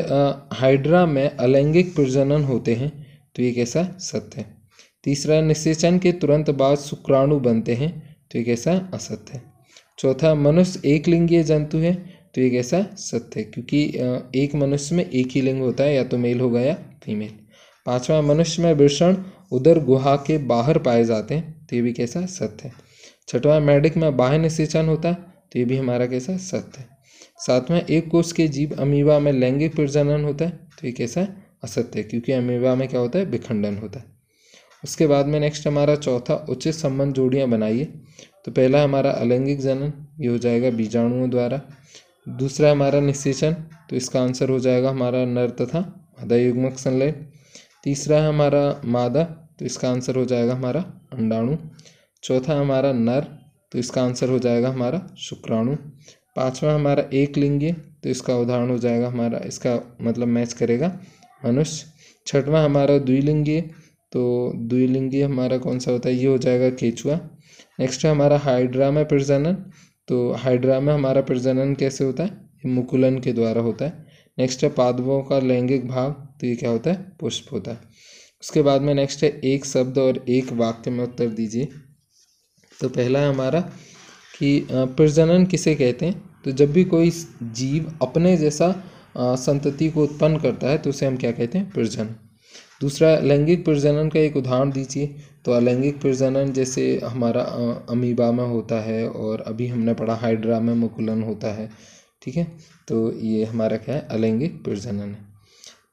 हाइड्रा में अलैंगिक प्रजनन होते हैं तो ये कैसा सत्य है तीसरा निषेचन के तुरंत बाद शुक्राणु बनते हैं तो ये कैसा असत्य है चौथा मनुष्य एक लिंगीय जंतु है तो ये कैसा सत्य है क्योंकि एक मनुष्य में एक ही लिंग होता है या तो मेल होगा या फीमेल पांचवा मनुष्य में वृषण उधर गुहा के बाहर पाए जाते हैं तो ये भी कैसा सत्य है छठवा मैडिक में बाह्य निषेचन होता है तो ये भी हमारा कैसा सत्य है सातवां एक कोष के जीव अमीबा में लैंगिक प्रजनन होता है तो ये कैसा है असत्य है क्योंकि अमीबा में क्या होता है विखंडन होता है उसके बाद में नेक्स्ट हमारा चौथा उचित संबंध जोड़ियाँ बनाइए तो पहला हमारा अलैंगिक जनन ये हो जाएगा बीजाणुओं द्वारा दूसरा हमारा निषेचन तो इसका आंसर हो जाएगा हमारा नर तथा मादा संलयन तीसरा है हमारा मादा तो इसका आंसर हो जाएगा हमारा अंडाणु चौथा हमारा नर तो इसका आंसर हो जाएगा हमारा शुक्राणु पांचवा हमारा एक लिंगी तो इसका उदाहरण हो जाएगा हमारा इसका मतलब मैच करेगा मनुष्य छठवा हमारा द्विलिंगी तो द्विलिंगी हमारा कौन सा होता है ये हो जाएगा केचुआ नेक्स्ट है हमारा हाइड्रा में प्रजनन तो हाइड्रा में हमारा प्रजनन कैसे होता है मुकुलन के द्वारा होता है नेक्स्ट है पादवों का लैंगिक भाग तो ये क्या होता है पुष्प होता है उसके बाद में नेक्स्ट है एक शब्द और एक वाक्य में उत्तर दीजिए तो पहला है हमारा कि प्रजनन किसे कहते हैं तो जब भी कोई जीव अपने जैसा संतति को उत्पन्न करता है तो उसे हम क्या कहते हैं प्रजनन दूसरा लैंगिक प्रजनन का एक उदाहरण दीजिए तो अलैंगिक प्रजनन जैसे हमारा अमीबा में होता है और अभी हमने पढ़ा हाइड्रा में मुकुलन होता है ठीक है तो ये हमारा क्या है अलैंगिक प्रजनन है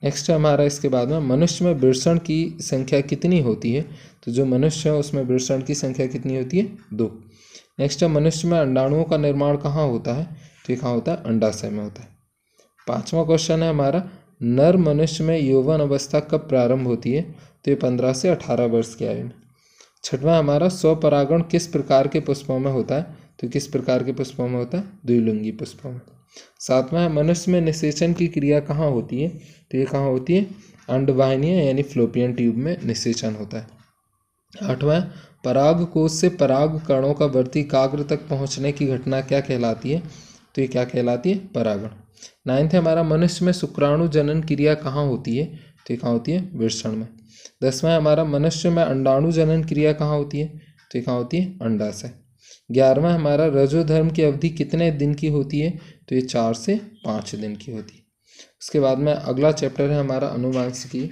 नेक्स्ट है हमारा इसके बाद में मनुष्य में वृषण की संख्या कितनी होती है तो जो मनुष्य है उसमें वृषण की संख्या कितनी होती है दो नेक्स्ट है मनुष्य में अंडाणुओं का निर्माण कहाँ होता है तो ये कहाँ होता है अंडाशय में होता है पाँचवा क्वेश्चन है हमारा नर मनुष्य में यौवन अवस्था कब प्रारंभ होती है तो ये पंद्रह से अठारह वर्ष की आयु में छठवा हमारा स्वपरागण किस प्रकार के पुष्पों में होता है तो किस प्रकार के पुष्पों में होता है द्विलिंगी पुष्पों में सातवां मनुष्य में निषेचन की क्रिया कहाँ होती है तो ये कहाँ होती है अंडवाहिनी यानी फ्लोपियन ट्यूब में निषेचन होता है आठवां पराग कोष से पराग कणों का काग्र तक पहुंचने की घटना क्या कहलाती है तो ये क्या कहलाती है परागण नाइन्थ हमारा मनुष्य में शुक्राणु जनन क्रिया कहाँ होती है तो ये कहाँ होती है वृषण में दसवां हमारा मनुष्य में अंडाणु जनन क्रिया कहाँ होती है तो ये कहाँ होती है अंडाशय ग्यारहवा हमारा रजोधर्म की अवधि कितने दिन की होती है तो ये चार से पाँच दिन की होती उसके बाद में अगला चैप्टर है हमारा की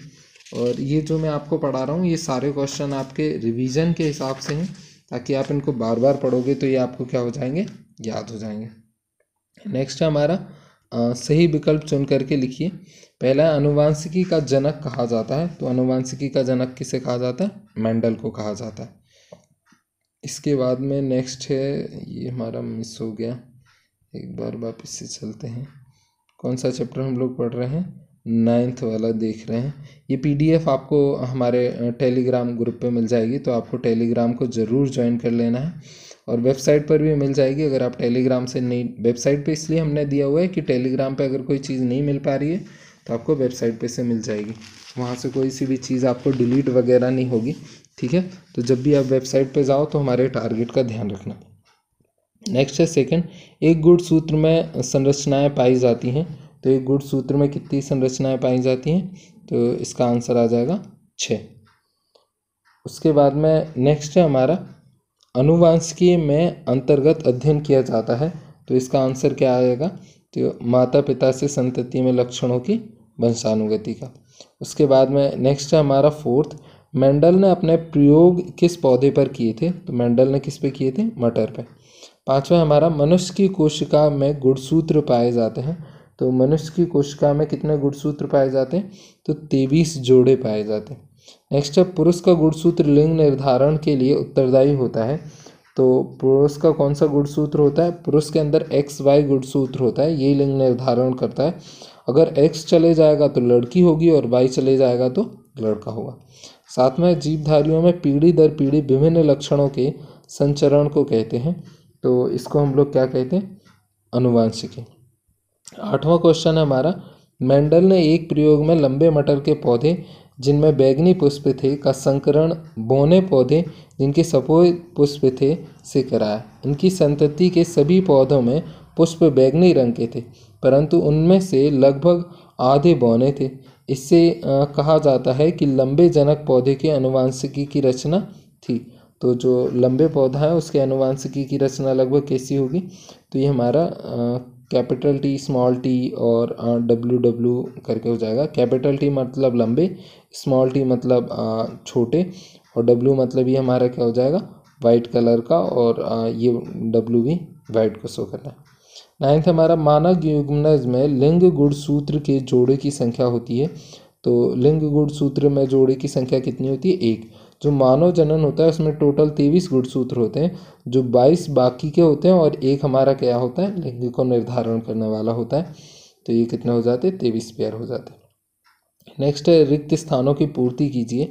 और ये जो मैं आपको पढ़ा रहा हूँ ये सारे क्वेश्चन आपके रिवीजन के हिसाब से हैं ताकि आप इनको बार बार पढ़ोगे तो ये आपको क्या हो जाएंगे याद हो जाएंगे नेक्स्ट है हमारा आ, सही विकल्प चुन करके लिखिए पहला अनुवांशिकी का जनक कहा जाता है तो अनुवांशिकी का जनक किसे कहा जाता है मेंडल को कहा जाता है इसके बाद में नेक्स्ट है ये हमारा मिस हो गया एक बार वापस से चलते हैं कौन सा चैप्टर हम लोग पढ़ रहे हैं नाइन्थ वाला देख रहे हैं ये पीडीएफ आपको हमारे टेलीग्राम ग्रुप पे मिल जाएगी तो आपको टेलीग्राम को ज़रूर ज्वाइन कर लेना है और वेबसाइट पर भी मिल जाएगी अगर आप टेलीग्राम से नहीं वेबसाइट पे इसलिए हमने दिया हुआ है कि टेलीग्राम पे अगर कोई चीज़ नहीं मिल पा रही है तो आपको वेबसाइट पे से मिल जाएगी वहाँ से कोई सी भी चीज़ आपको डिलीट वगैरह नहीं होगी ठीक है तो जब भी आप वेबसाइट पर जाओ तो हमारे टारगेट का ध्यान रखना नेक्स्ट है सेकंड एक गुड़ सूत्र में संरचनाएं पाई जाती हैं तो एक गुड़ सूत्र में कितनी संरचनाएं पाई जाती हैं तो इसका आंसर आ जाएगा छ उसके बाद में नेक्स्ट है हमारा अनुवांशिकीय में अंतर्गत अध्ययन किया जाता है तो इसका आंसर क्या आएगा तो माता पिता से संतति में लक्षणों की वंशानुगति का उसके बाद में नेक्स्ट है हमारा फोर्थ मेंडल ने अपने प्रयोग किस पौधे पर किए थे तो मेंडल ने किस पे किए थे मटर पे पाँचवा हमारा मनुष्य की कोशिका में गुणसूत्र पाए जाते हैं तो मनुष्य की कोशिका में कितने गुणसूत्र पाए जाते हैं तो तेईस जोड़े पाए जाते हैं नेक्स्ट है पुरुष का गुणसूत्र लिंग निर्धारण के लिए उत्तरदायी होता है तो पुरुष का कौन सा गुणसूत्र होता है पुरुष के अंदर एक्स वाई गुणसूत्र होता है ये लिंग निर्धारण करता है अगर एक्स चले जाएगा तो लड़की होगी और वाई चले जाएगा तो लड़का होगा साथ में जीवधारियों में पीढ़ी दर पीढ़ी विभिन्न लक्षणों के संचरण को कहते हैं तो इसको हम लोग क्या कहते हैं अनुवांशिकी आठवां क्वेश्चन है हमारा मेंडल ने एक प्रयोग में लंबे मटर के पौधे जिनमें बैगनी पुष्प थे का संकरण बोने पौधे जिनके सफोद पुष्प थे से कराया इनकी संतति के सभी पौधों में पुष्प बैगनी रंग के थे परंतु उनमें से लगभग आधे बौने थे इससे कहा जाता है कि लंबे जनक पौधे के अनुवांशिकी की रचना थी तो जो लंबे पौधा है उसके अनुवांशिकी की रचना लगभग कैसी होगी तो ये हमारा कैपिटल टी स्मॉल टी और डब्ल्यू डब्ल्यू करके हो जाएगा कैपिटल टी मतलब लंबे स्मॉल टी मतलब छोटे और डब्ल्यू मतलब ये हमारा क्या हो जाएगा वाइट कलर का और आ, ये डब्ल्यू भी वाइट को शो करना है नाइन्थ हमारा मानक युग्मनज में लिंग गुण सूत्र के जोड़े की संख्या होती है तो लिंग गुण सूत्र में जोड़े की संख्या कितनी होती है एक जो मानव जनन होता है उसमें टोटल तेईस गुणसूत्र होते हैं जो बाईस बाकी के होते हैं और एक हमारा क्या होता है लिंग को निर्धारण करने वाला होता है तो ये कितने हो जाते हैं तेईस पेयर हो जाते नेक्स्ट है रिक्त स्थानों की पूर्ति कीजिए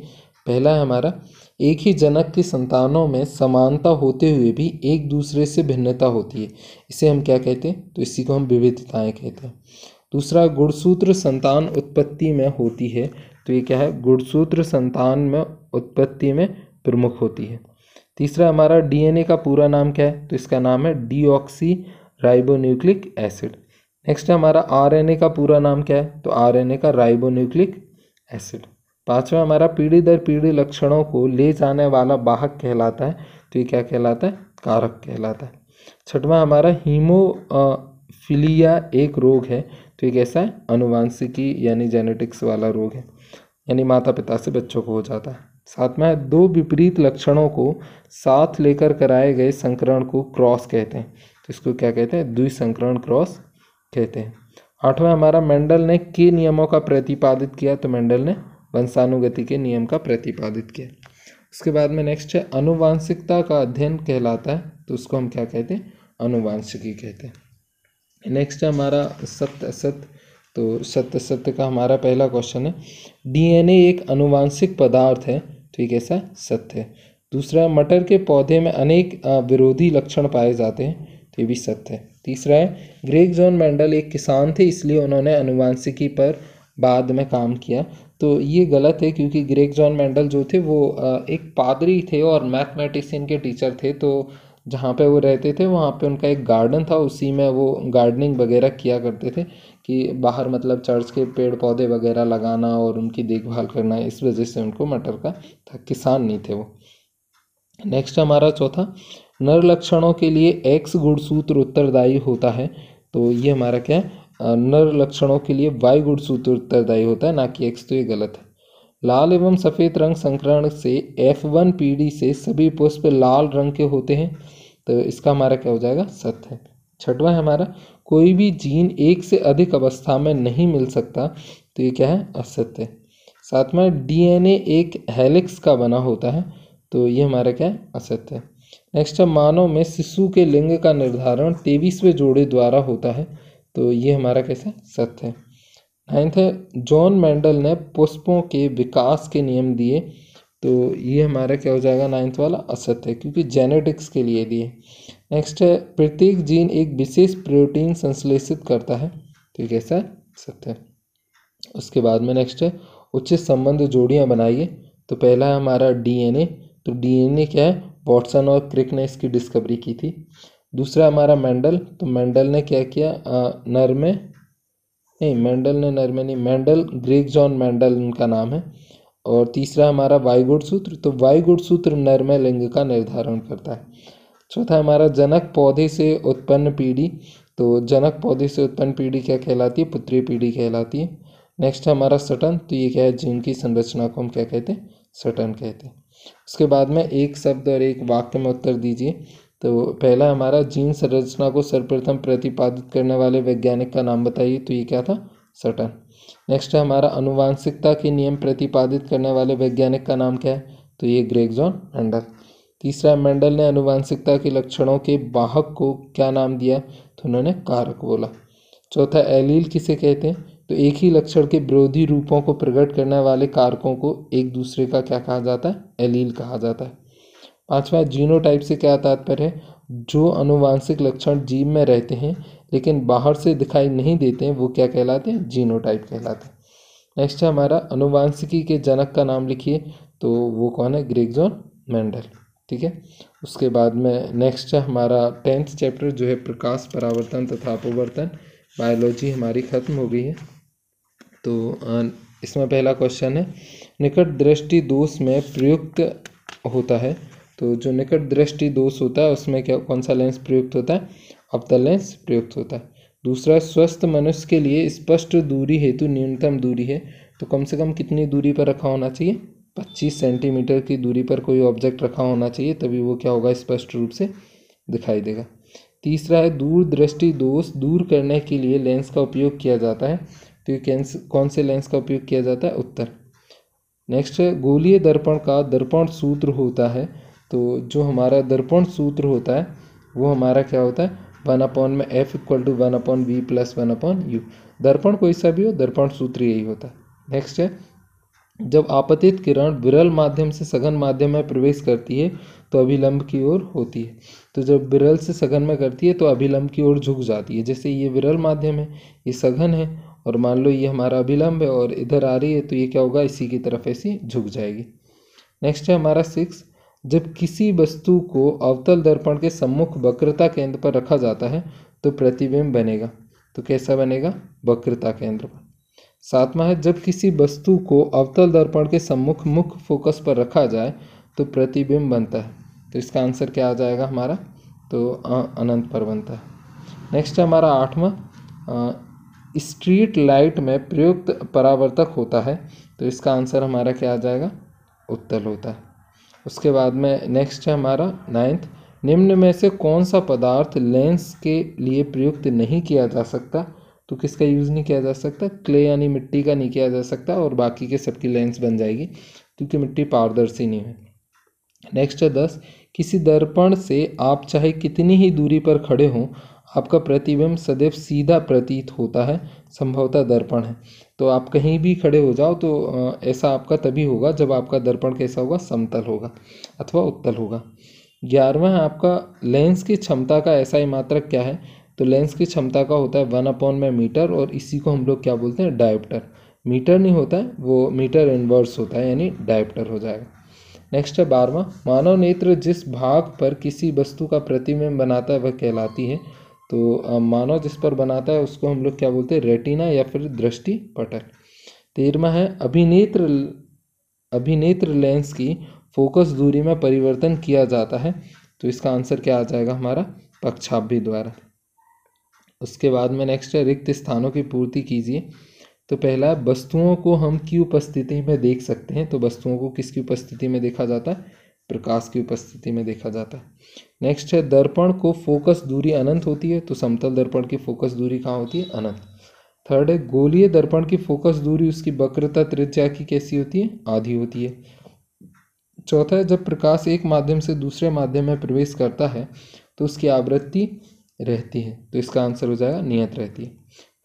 पहला है हमारा एक ही जनक की संतानों में समानता होते हुए भी एक दूसरे से भिन्नता होती है इसे हम क्या कहते हैं तो इसी को हम विविधताएँ कहते हैं दूसरा गुणसूत्र संतान उत्पत्ति में होती है तो ये क्या है गुणसूत्र संतान में उत्पत्ति में प्रमुख होती है तीसरा हमारा डीएनए का पूरा नाम क्या है तो इसका नाम है डीऑक्सी राइबोन्यूक्लिक एसिड नेक्स्ट हमारा आरएनए का पूरा नाम क्या है तो आरएनए का राइबोन्यूक्लिक एसिड पांचवा हमारा पीढ़ी दर पीढ़ी लक्षणों को ले जाने वाला बाहक कहलाता है तो ये क्या कहलाता है कारक कहलाता है छठवा हमारा हीमोफिलिया एक रोग है तो ये कैसा है अनुवांशिकी यानी जेनेटिक्स वाला रोग है यानी माता पिता से बच्चों को हो जाता है साथ में दो विपरीत लक्षणों को साथ लेकर कराए गए संकरण को क्रॉस कहते हैं तो इसको क्या कहते हैं द्विसंकरण क्रॉस कहते हैं आठवां हमारा मेंडल ने के नियमों का प्रतिपादित किया तो मेंडल ने वंशानुगति के नियम का प्रतिपादित किया उसके बाद में नेक्स्ट है अनुवांशिकता का अध्ययन कहलाता है तो उसको हम क्या कहते हैं अनुवांशिकी कहते हैं नेक्स्ट है हमारा सत्य असत्य तो सत्य सत्य का हमारा पहला क्वेश्चन है डीएनए एक अनुवांशिक पदार्थ है ठीक है सर सत्य है दूसरा मटर के पौधे में अनेक विरोधी लक्षण पाए जाते हैं तो ये भी सत्य है तीसरा है ग्रेग जॉन मैंडल एक किसान थे इसलिए उन्होंने अनुवांशिकी पर बाद में काम किया तो ये गलत है क्योंकि ग्रेग जॉन मैंडल जो थे वो एक पादरी थे और मैथमेटिशियन के टीचर थे तो जहाँ पे वो रहते थे वहाँ पे उनका एक गार्डन था उसी में वो गार्डनिंग वगैरह किया करते थे कि बाहर मतलब चर्च के पेड़ पौधे वगैरह लगाना और उनकी देखभाल करना इस वजह से उनको मटर का था किसान नहीं थे वो नेक्स्ट हमारा चौथा नर लक्षणों के लिए एक्स गुणसूत्र उत्तरदायी होता है तो ये हमारा क्या है नर लक्षणों के लिए वाई गुणसूत्र उत्तरदायी होता है ना कि एक्स तो ये गलत है लाल एवं सफ़ेद रंग संक्रमण से एफ वन पीढ़ी से सभी पुष्प लाल रंग के होते हैं तो इसका हमारा क्या हो जाएगा सत्य है छठवा है हमारा कोई भी जीन एक से अधिक अवस्था में नहीं मिल सकता तो ये क्या है असत्य साथ में डीएनए एक हेलिक्स का बना होता है तो ये हमारा क्या है असत्य है नेक्स्ट है मानव में शिशु के लिंग का निर्धारण तेईसवें जोड़े द्वारा होता है तो ये हमारा कैसे सत्य है नाइन्थ है जॉन मेंडल ने पुष्पों के विकास के नियम दिए तो ये हमारा क्या हो जाएगा नाइन्थ वाला असत्य है क्योंकि जेनेटिक्स के लिए दिए नेक्स्ट है प्रत्येक जीन एक विशेष प्रोटीन संश्लेषित करता है ठीक तो है सत्य है उसके बाद में नेक्स्ट है उचित संबंध जोड़ियाँ बनाइए तो पहला है हमारा डीएनए तो डीएनए क्या है वॉटसन और क्रिक ने इसकी डिस्कवरी की थी दूसरा हमारा मैंडल तो मैंडल ने क्या किया नर में नहीं मैंडल ने नर में नहीं मैंडल ग्रेग जॉन मैंडल उनका नाम है और तीसरा हमारा वायुगुण सूत्र तो वायुगुण सूत्र नरमय लिंग का निर्धारण करता है चौथा हमारा जनक पौधे से उत्पन्न पीढ़ी तो जनक पौधे से उत्पन्न पीढ़ी क्या कहलाती है पुत्री पीढ़ी कहलाती है नेक्स्ट हमारा सटन तो ये क्या है जीन की संरचना को हम क्या कहते हैं सटन कहते हैं उसके बाद में एक शब्द और एक वाक्य में उत्तर दीजिए तो पहला हमारा जीन संरचना को सर्वप्रथम प्रतिपादित करने वाले वैज्ञानिक का नाम बताइए तो ये क्या था सटन नेक्स्ट है हमारा अनुवांशिकता के नियम प्रतिपादित करने वाले वैज्ञानिक का नाम क्या है तो ये ग्रेगजॉन मेंडल तीसरा मेंडल ने अनुवांशिकता के लक्षणों के वाहक को क्या नाम दिया तो उन्होंने कारक बोला चौथा एलील किसे कहते हैं तो एक ही लक्षण के विरोधी रूपों को प्रकट करने वाले कारकों को एक दूसरे का क्या कहा जाता है एलील कहा जाता है पांचवा जीनो टाइप से क्या तात्पर्य है जो अनुवांशिक लक्षण जीव में रहते हैं लेकिन बाहर से दिखाई नहीं देते हैं वो क्या कहलाते हैं जीनोटाइप कहलाते हैं नेक्स्ट है हमारा अनुवांशिकी के जनक का नाम लिखिए तो वो कौन है ग्रेगजोन मेंडल ठीक है उसके बाद में नेक्स्ट है हमारा टेंथ चैप्टर जो है प्रकाश परावर्तन तथा अपवर्तन बायोलॉजी हमारी ख़त्म हो गई है तो इसमें पहला क्वेश्चन है निकट दृष्टि दोष में प्रयुक्त होता है तो जो निकट दृष्टि दोष होता है उसमें क्या कौन सा लेंस प्रयुक्त होता है लेंस प्रयुक्त होता है दूसरा स्वस्थ मनुष्य के लिए स्पष्ट दूरी हेतु न्यूनतम दूरी है तो कम से कम कितनी दूरी पर रखा होना चाहिए 25 सेंटीमीटर की दूरी पर कोई ऑब्जेक्ट रखा होना चाहिए तभी वो क्या होगा स्पष्ट रूप से दिखाई देगा तीसरा है दूरदृष्टि दोष दूर करने के लिए लेंस का उपयोग किया जाता है तो ये कौन से लेंस का उपयोग किया जाता है उत्तर नेक्स्ट है गोलीय दर्पण का दर्पण सूत्र होता है तो जो हमारा दर्पण सूत्र होता है वो हमारा क्या होता है वन अपॉन में F equal to one upon we plus one upon U दर्पण कोई सा भी हो दर्पण सूत्र यही होता है नेक्स्ट है जब आपतित किरण विरल माध्यम से सघन माध्यम में प्रवेश करती है तो अभिलंब की ओर होती है तो जब विरल से सघन में करती है तो अभिलंब की ओर झुक जाती है जैसे ये विरल माध्यम है ये सघन है और मान लो ये हमारा अभिलंब है और इधर आ रही है तो ये क्या होगा इसी की तरफ ऐसी झुक जाएगी नेक्स्ट है हमारा सिक्स जब किसी वस्तु को अवतल दर्पण के सम्मुख वक्रता केंद्र पर रखा जाता है तो प्रतिबिंब बनेगा तो कैसा बनेगा वक्रता केंद्र पर सातवां है जब किसी वस्तु को अवतल दर्पण के सम्मुख मुख फोकस पर रखा जाए तो प्रतिबिंब बनता है तो इसका आंसर क्या आ जाएगा हमारा तो अनंत पर बनता है नेक्स्ट है हमारा आठवां स्ट्रीट लाइट में प्रयुक्त परावर्तक होता है तो इसका आंसर हमारा क्या आ जाएगा उत्तल होता है उसके बाद में नेक्स्ट है हमारा नाइन्थ निम्न में से कौन सा पदार्थ लेंस के लिए प्रयुक्त नहीं किया जा सकता तो किसका यूज़ नहीं किया जा सकता क्ले यानी मिट्टी का नहीं किया जा सकता और बाकी के सबकी लेंस बन जाएगी क्योंकि मिट्टी पारदर्शी नहीं है नेक्स्ट है दस किसी दर्पण से आप चाहे कितनी ही दूरी पर खड़े हों आपका प्रतिबिंब सदैव सीधा प्रतीत होता है संभवतः दर्पण है तो आप कहीं भी खड़े हो जाओ तो ऐसा आपका तभी होगा जब आपका दर्पण कैसा होगा समतल होगा अथवा उत्तल होगा ग्यारहवा आपका लेंस की क्षमता का ऐसा ही मात्रक क्या है तो लेंस की क्षमता का होता है वन अपॉन में मीटर और इसी को हम लोग क्या बोलते हैं डायप्टर मीटर नहीं होता है वो मीटर इन्वर्स होता है यानी डायप्टर हो जाएगा नेक्स्ट है बारवा मानव नेत्र जिस भाग पर किसी वस्तु का प्रतिबिंब बनाता है वह कहलाती है तो मानव जिस पर बनाता है उसको हम लोग क्या बोलते हैं रेटिना या फिर दृष्टि पटल तेरवा है अभिनेत्र अभिनेत्र लेंस की फोकस दूरी में परिवर्तन किया जाता है तो इसका आंसर क्या आ जाएगा हमारा पक्षाभि द्वारा उसके बाद में नेक्स्ट है रिक्त स्थानों की पूर्ति कीजिए तो पहला वस्तुओं को हम की उपस्थिति में देख सकते हैं तो वस्तुओं को किसकी उपस्थिति में देखा जाता है प्रकाश की उपस्थिति में देखा जाता है नेक्स्ट है दर्पण को फोकस दूरी अनंत होती है तो समतल दर्पण की फोकस दूरी कहाँ होती है अनंत थर्ड है गोलीय दर्पण की फोकस दूरी उसकी वक्रता त्रिज्या की कैसी होती है आधी होती है चौथा है जब प्रकाश एक माध्यम से दूसरे माध्यम में प्रवेश करता है तो उसकी आवृत्ति रहती है तो इसका आंसर हो जाएगा नियत रहती है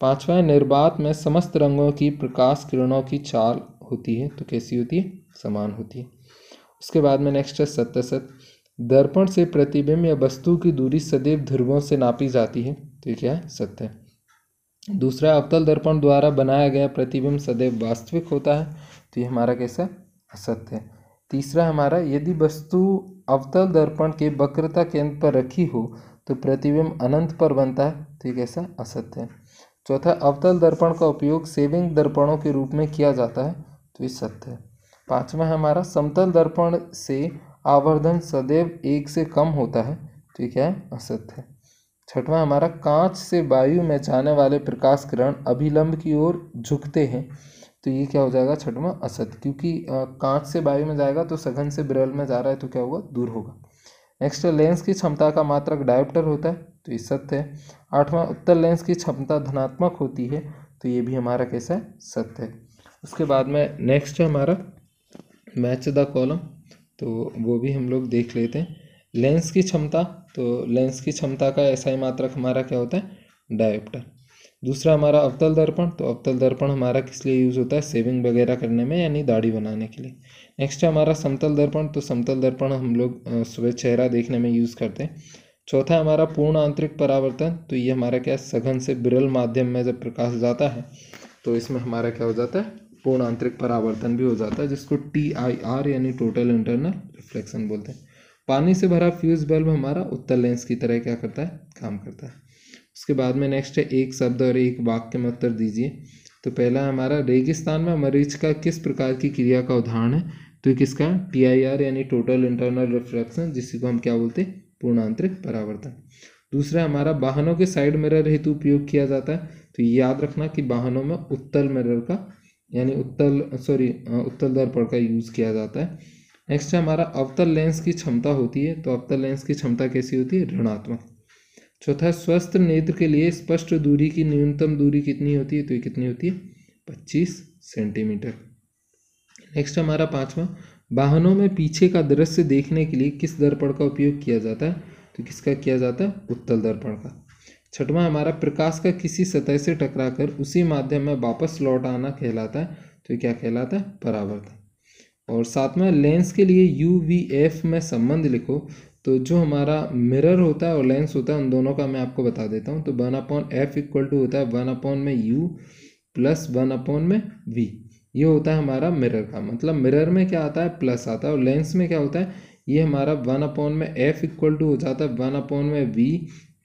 पांचवा है निर्बात में समस्त रंगों की प्रकाश किरणों की चाल होती है तो कैसी होती है समान होती है उसके बाद में नेक्स्ट है सत्य सत दर्पण से प्रतिबिंब या वस्तु की दूरी सदैव ध्रुवों से नापी जाती है तो क्या है सत्य है दूसरा अवतल दर्पण द्वारा बनाया गया प्रतिबिंब सदैव वास्तविक होता है तो ये हमारा कैसा असत्य है तीसरा हमारा यदि वस्तु अवतल दर्पण के वक्रता केंद्र पर रखी हो तो प्रतिबिंब अनंत पर बनता है तो ये कैसा असत्य है चौथा अवतल दर्पण का उपयोग सेविंग दर्पणों के रूप में किया जाता है तो ये सत्य है पाँचवा है हमारा समतल दर्पण से आवर्धन सदैव एक से कम होता है तो ये क्या है असत्य है छठवां हमारा कांच से वायु में जाने वाले प्रकाश किरण अभिलंब की ओर झुकते हैं तो ये क्या हो जाएगा छठवां असत क्योंकि कांच से वायु में जाएगा तो सघन से बिरल में जा रहा है तो क्या होगा दूर होगा नेक्स्ट लेंस की क्षमता का मात्रक डायोप्टर होता है तो ये सत्य है आठवां उत्तर लेंस की क्षमता धनात्मक होती है तो ये भी हमारा कैसा है सत्य है उसके बाद में नेक्स्ट है हमारा मैच द कॉलम तो वो भी हम लोग देख लेते हैं लेंस की क्षमता तो लेंस की क्षमता का ऐसा ही मात्रक हमारा क्या होता है डायोप्टर दूसरा हमारा अवतल दर्पण तो अवतल दर्पण हमारा किस लिए यूज़ होता है सेविंग वगैरह करने में यानी दाढ़ी बनाने के लिए नेक्स्ट है हमारा समतल दर्पण तो समतल दर्पण हम लोग सुबह चेहरा देखने में यूज़ करते हैं चौथा हमारा पूर्ण आंतरिक परावर्तन तो ये हमारा क्या सघन से बिरल माध्यम में जब प्रकाश जाता है तो इसमें हमारा क्या हो जाता है पूर्ण आंतरिक परावर्तन भी हो जाता है जिसको टी आई आर यानी टोटल इंटरनल रिफ्लेक्शन बोलते हैं पानी से भरा फ्यूज बल्ब हमारा उत्तर लेंस की तरह क्या करता है काम करता है उसके बाद में नेक्स्ट है एक शब्द और एक वाक्य में उत्तर दीजिए तो पहला हमारा रेगिस्तान में मरीज का किस प्रकार की क्रिया का उदाहरण है तो किसका टी आई आर यानी टोटल इंटरनल रिफ्लेक्शन जिसको को हम क्या बोलते हैं पूर्ण आंतरिक परावर्तन दूसरा हमारा वाहनों के साइड मिरर हेतु उपयोग किया जाता है तो याद रखना कि वाहनों में उत्तर मिरर का यानी उत्तल सॉरी उत्तल दर्पण का यूज़ किया जाता है नेक्स्ट है हमारा अवतल लेंस की क्षमता होती है तो अवतल लेंस की क्षमता कैसी होती है ऋणात्मक चौथा स्वस्थ नेत्र के लिए स्पष्ट दूरी की न्यूनतम दूरी कितनी होती है तो ये कितनी होती है पच्चीस सेंटीमीटर नेक्स्ट हमारा पाँचवा वाहनों में पीछे का दृश्य देखने के लिए किस दर्पण का उपयोग किया जाता है तो किसका किया जाता है उत्तल दर्पण का छठवा हमारा प्रकाश का किसी सतह से टकराकर उसी माध्यम में वापस लौट आना कहलाता है तो क्या कहलाता है परावर्तन और सातवा लेंस के लिए यू वी एफ में संबंध लिखो तो जो हमारा मिरर होता है और लेंस होता है उन दोनों का मैं आपको बता देता हूँ तो one upon F equal to होता है वन अपॉन में यू प्लस वन अपॉन में वी ये होता है हमारा मिरर का मतलब मिरर में क्या आता है प्लस आता है और लेंस में क्या होता है ये हमारा वन अपॉन में एफ इक्वल टू हो जाता है वन अपॉन में वी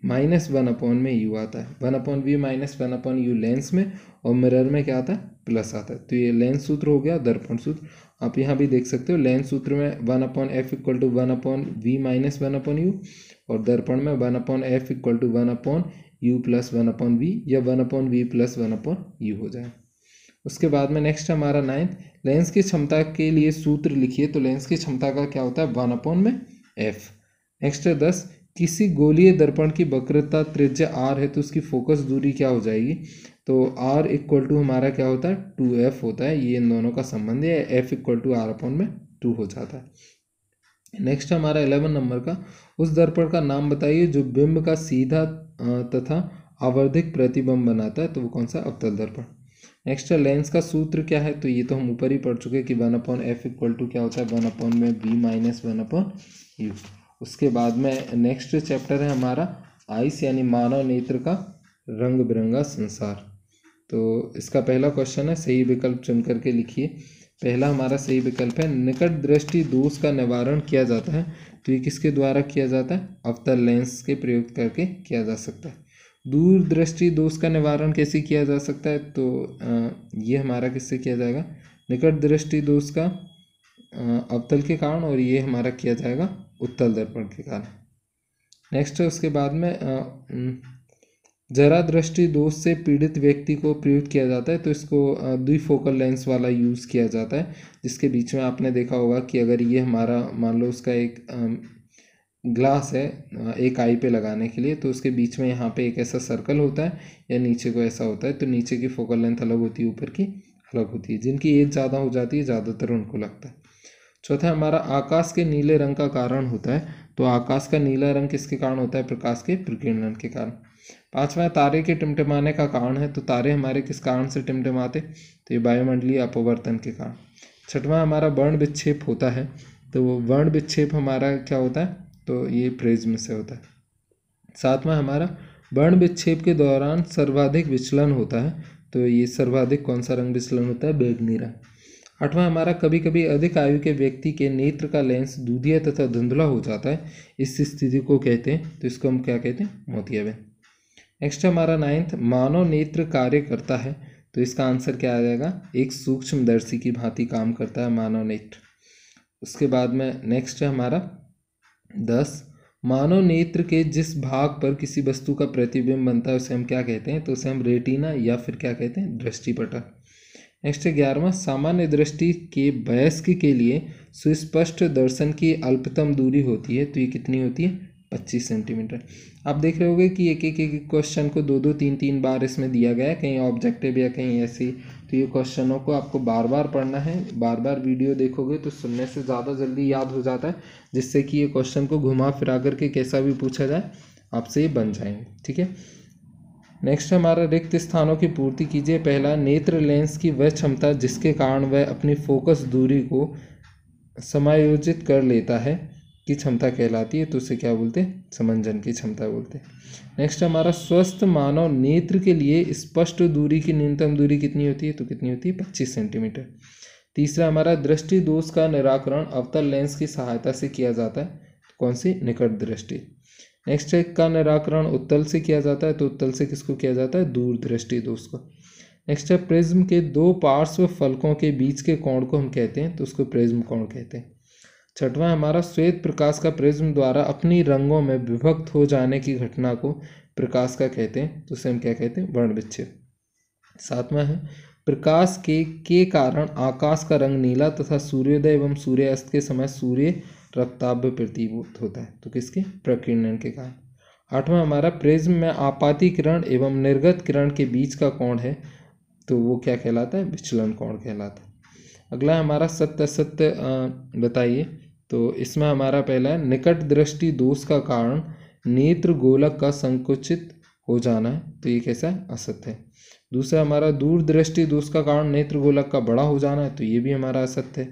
माइनस वन अपॉन में यू आता है one upon v minus one upon u lens में और मिरर में क्या आता है प्लस आता है तो ये लेंस सूत्र हो गया दर्पण सूत्र आप यहाँ भी देख सकते हो लेंस सूत्र में one upon F equal to one upon v minus one upon u और दर्पण में one upon F equal to one upon u plus one upon v या one upon we plus one upon u हो जाए उसके बाद में next हमारा नाइन्थ लेंस की क्षमता के लिए सूत्र लिखिए तो लेंस की क्षमता का क्या होता है वन अपॉन में एफ नेक्स्ट है दस किसी गोलीय दर्पण की वक्रता त्रिज्या आर है तो उसकी फोकस दूरी क्या हो जाएगी तो आर इक्वल टू हमारा क्या होता है टू एफ होता है ये इन दोनों का संबंध है f equal to r upon में टू हो जाता है नेक्स्ट हमारा इलेवन नंबर का उस दर्पण का नाम बताइए जो बिंब का सीधा तथा आवर्धिक प्रतिबंब बनाता है तो वो कौन सा अवतल दर्पण नेक्स्ट है लेंस का सूत्र क्या है तो ये तो हम ऊपर ही पढ़ चुके हैं कि one upon F equal to क्या होता है वन अपॉन में b minus one upon u उसके बाद में नेक्स्ट चैप्टर है हमारा आइस यानी मानव नेत्र का रंग बिरंगा संसार तो इसका पहला क्वेश्चन है सही विकल्प चुन करके लिखिए पहला हमारा सही विकल्प है निकट दृष्टि दोष का निवारण किया जाता है तो ये किसके द्वारा किया जाता है अवतल लेंस के प्रयोग करके किया जा सकता है दूर दृष्टि दोष का निवारण कैसे किया जा सकता है तो ये हमारा किससे किया जाएगा निकट दृष्टि दोष का अवतल के कारण और ये हमारा किया जाएगा उत्तल दर्पण के कारण नेक्स्ट है उसके बाद में जरा दृष्टि दोष से पीड़ित व्यक्ति को प्रयुक्त किया जाता है तो इसको द्विफोकल लेंस वाला यूज़ किया जाता है जिसके बीच में आपने देखा होगा कि अगर ये हमारा मान लो उसका एक ग्लास है एक आई पे लगाने के लिए तो उसके बीच में यहाँ पे एक ऐसा सर्कल होता है या नीचे को ऐसा होता है तो नीचे की फोकल लेंथ अलग होती है ऊपर की अलग होती है जिनकी एज ज़्यादा हो जाती है ज़्यादातर उनको लगता है चौथा हमारा आकाश के नीले रंग का कारण होता है तो आकाश का नीला रंग किसके कारण होता है प्रकाश के प्रकीर्णन के कारण पांचवा तारे के टिमटिमाने का कारण है तो तारे हमारे किस कारण से टिमटिमाते तो ये वायुमंडलीय अपवर्तन के कारण छठवा हमारा वर्ण विक्षेप होता है तो वो वर्ण विक्षेप हमारा क्या होता है तो ये प्रेज्म से होता है सातवा हमारा वर्ण विक्षेप के दौरान सर्वाधिक विचलन होता है तो ये सर्वाधिक कौन सा रंग विचलन होता है बैगनी रंग आठवां हमारा कभी कभी अधिक आयु के व्यक्ति के नेत्र का लेंस दूधिया तथा धुंधला हो जाता है इस स्थिति को कहते हैं तो इसको हम क्या कहते हैं मोतियाबिंद नेक्स्ट हमारा नाइन्थ मानव नेत्र कार्य करता है तो इसका आंसर क्या आ जाएगा एक सूक्ष्मदर्शी की भांति काम करता है मानव नेत्र उसके बाद में नेक्स्ट है हमारा दस मानव नेत्र के जिस भाग पर किसी वस्तु का प्रतिबिंब बनता है उसे हम क्या कहते हैं तो उसे हम रेटिना या फिर क्या कहते हैं दृष्टिपटल नेक्स्ट ग्यारहवा सामान्य दृष्टि के वयस्क के लिए सुस्पष्ट दर्शन की अल्पतम दूरी होती है तो ये कितनी होती है पच्चीस सेंटीमीटर आप देख रहे होंगे कि एक एक एक क्वेश्चन को दो दो तीन तीन बार इसमें दिया गया है कहीं ऑब्जेक्टिव या कहीं ऐसी तो ये क्वेश्चनों को आपको बार बार पढ़ना है बार बार वीडियो देखोगे तो सुनने से ज़्यादा जल्दी याद हो जाता है जिससे कि ये क्वेश्चन को घुमा फिरा करके कैसा भी पूछा जाए आपसे ये बन जाएंगे ठीक है नेक्स्ट हमारा रिक्त स्थानों की पूर्ति कीजिए पहला नेत्र लेंस की वह क्षमता जिसके कारण वह अपनी फोकस दूरी को समायोजित कर लेता है की क्षमता कहलाती है तो उसे क्या बोलते हैं समंजन की क्षमता बोलते हैं नेक्स्ट हमारा स्वस्थ मानव नेत्र के लिए स्पष्ट दूरी की न्यूनतम दूरी कितनी होती है तो कितनी होती है पच्चीस सेंटीमीटर तीसरा हमारा दृष्टि दोष का निराकरण अवतल लेंस की सहायता से किया जाता है कौन सी निकट दृष्टि नेक्स्ट है का निराकरण उत्तल से किया जाता है तो उत्तल से किसको किया जाता है दूरदृष्टि दोष दोस्तों नेक्स्ट है प्रिज्म के दो पार्श्व फलकों के बीच के कोण को हम कहते हैं तो उसको प्रिज्म कोण कहते हैं छठवां हमारा श्वेत प्रकाश का प्रिज्म द्वारा अपनी रंगों में विभक्त हो जाने की घटना को प्रकाश का कहते हैं तो उसे हम क्या कहते हैं वर्ण विच्छेद सातवां है प्रकाश के के कारण आकाश का रंग नीला तथा सूर्योदय एवं सूर्यास्त के समय सूर्य रक्ताभ प्रतिभूत होता है तो किसके प्रकीर्णन के कारण आठवां हमारा प्रिज्म में आपातिकरण किरण एवं निर्गत किरण के बीच का कोण है तो वो क्या कहलाता है विचलन कोण कहलाता है अगला हमारा सत्य सत्य बताइए तो इसमें हमारा पहला है निकट दृष्टि दोष का कारण नेत्र गोलक का संकुचित हो जाना है तो ये कैसा है असत्य है दूसरा हमारा दूरदृष्टि दोष का कारण नेत्र गोलक का बड़ा हो जाना है तो ये भी हमारा असत्य है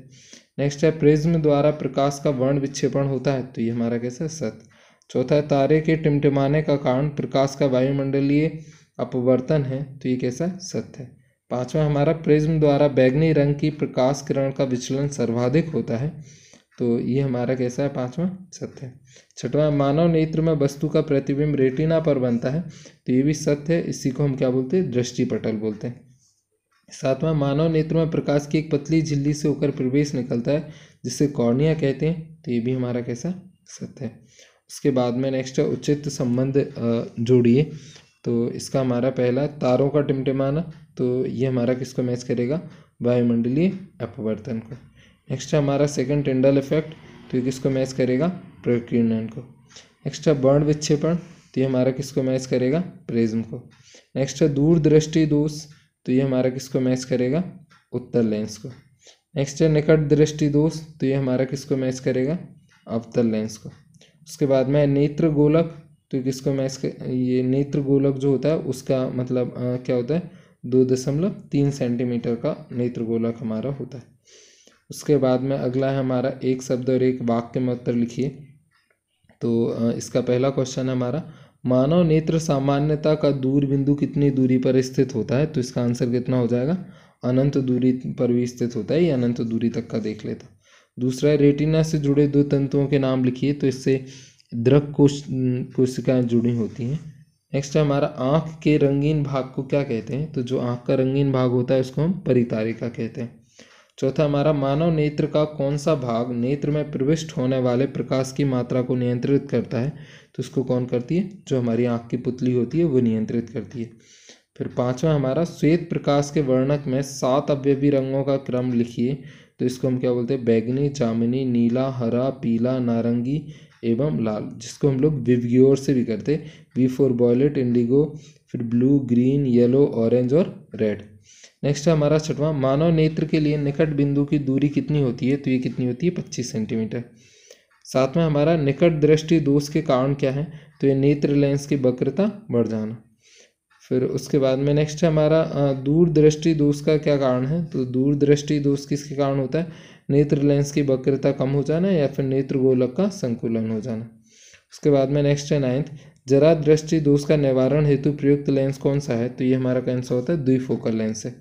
नेक्स्ट है प्रिज्म द्वारा प्रकाश का वर्ण विक्षेपण होता है तो ये हमारा कैसा है सत्य चौथा है तारे के टिमटिमाने का कारण प्रकाश का वायुमंडलीय अपवर्तन है तो ये कैसा है सत्य है पाँचवा हमारा प्रिज्म द्वारा बैगनी रंग की प्रकाश किरण का विचलन सर्वाधिक होता है तो ये हमारा कैसा है पाँचवा सत्य है छठवा मानव नेत्र में वस्तु का प्रतिबिंब रेटिना पर बनता है तो ये भी सत्य है इसी को हम क्या बोलते हैं दृष्टि पटल बोलते हैं सातवां मानव नेत्र में प्रकाश की एक पतली झिल्ली से होकर प्रवेश निकलता है जिसे कॉर्निया कहते हैं तो ये भी हमारा कैसा सत्य है उसके बाद में नेक्स्ट है उचित संबंध जोड़िए तो इसका हमारा पहला तारों का टिमटिमाना तो ये हमारा किसको मैच करेगा वायुमंडलीय अपवर्तन को नेक्स्ट है हमारा सेकंड टिंडल इफेक्ट तो ये किसको मैच करेगा प्रकीर्णन को नेक्स्ट है वर्ण विच्छेपण तो ये हमारा किसको मैच करेगा प्रेज्म को नेक्स्ट है दूरदृष्टि दोष तो ये हमारा किसको मैच करेगा उत्तर लेंस को नेक्स्ट है निकट दृष्टि दोष तो ये हमारा किसको मैच करेगा अवतल लेंस को उसके बाद में नेत्र गोलक तो किसको मैच कर ये नेत्र गोलक जो होता है उसका मतलब आ, क्या होता है दो दशमलव तीन सेंटीमीटर का नेत्र गोलक हमारा होता है उसके बाद में अगला है हमारा एक शब्द और एक वाक्य में उत्तर लिखिए तो इसका पहला क्वेश्चन है हमारा मानव नेत्र सामान्यता का दूर बिंदु कितनी दूरी पर स्थित होता है तो इसका आंसर कितना हो जाएगा अनंत दूरी पर भी स्थित होता है ये अनंत दूरी तक का देख लेता दूसरा रेटिना से जुड़े दो तंतुओं के नाम लिखिए तो इससे दृक कोश कोशिकाएँ जुड़ी होती हैं नेक्स्ट है हमारा आँख के रंगीन भाग को क्या कहते हैं तो जो आँख का रंगीन भाग होता है उसको हम परितारिका कहते हैं चौथा हमारा मानव नेत्र का कौन सा भाग नेत्र में प्रविष्ट होने वाले प्रकाश की मात्रा को नियंत्रित करता है तो उसको कौन करती है जो हमारी आँख की पुतली होती है वो नियंत्रित करती है फिर पाँचवा हमारा श्वेत प्रकाश के वर्णक में सात अव्यवी रंगों का क्रम लिखिए तो इसको हम क्या बोलते हैं बैगनी जामिनी नीला हरा पीला नारंगी एवं लाल जिसको हम लोग विवग्योर से भी करते वी फॉर बॉयलेट इंडिगो फिर ब्लू ग्रीन येलो ऑरेंज और रेड नेक्स्ट है हमारा छठवां मानव नेत्र के लिए निकट बिंदु की दूरी कितनी होती है तो ये कितनी होती है पच्चीस सेंटीमीटर साथ में हमारा निकट दृष्टि दोष के कारण क्या है तो ये नेत्र लेंस की वक्रता बढ़ जाना फिर उसके बाद में नेक्स्ट है हमारा दूर दृष्टि दोष का क्या कारण है तो दूर दृष्टि दोष किसके कारण होता है नेत्र लेंस की वक्रता कम हो जाना या फिर नेत्र गोलक का संकुलन हो जाना उसके बाद में नेक्स्ट है नाइन्थ जरा दृष्टि दोष का निवारण हेतु प्रयुक्त लेंस कौन सा है तो ये हमारा कौन सा होता है द्विफोकल लेंस है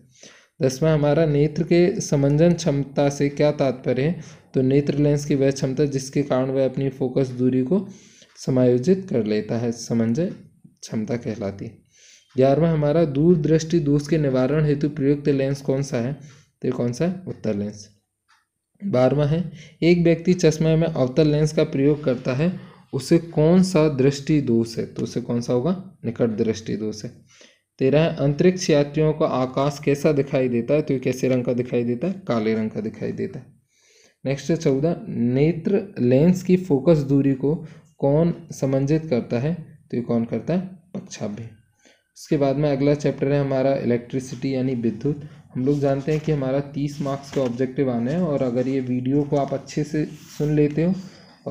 दसवा हमारा नेत्र के समंजन क्षमता से क्या तात्पर्य है तो नेत्र लेंस की वह क्षमता जिसके कारण वह अपनी फोकस दूरी को समायोजित कर लेता है समंजय क्षमता कहलाती है ग्यारहवा हमारा दूरदृष्टि दोष के निवारण हेतु प्रयुक्त लेंस कौन सा है तो ये कौन सा है उत्तर लेंस बारहवा है एक व्यक्ति चश्मे में अवतल लेंस का प्रयोग करता है उसे कौन सा दृष्टि दोष है तो उसे कौन सा होगा निकट दृष्टि दोष है तेरह अंतरिक्ष यात्रियों का आकाश कैसा दिखाई देता है तो ये कैसे रंग का दिखाई देता है काले रंग का दिखाई देता है नेक्स्ट है चौदह नेत्र लेंस की फोकस दूरी को कौन समंजित करता है तो ये कौन करता है पक्षाभ्य उसके बाद में अगला चैप्टर है हमारा इलेक्ट्रिसिटी यानी विद्युत हम लोग जानते हैं कि हमारा तीस मार्क्स का ऑब्जेक्टिव आना है और अगर ये वीडियो को आप अच्छे से सुन लेते हो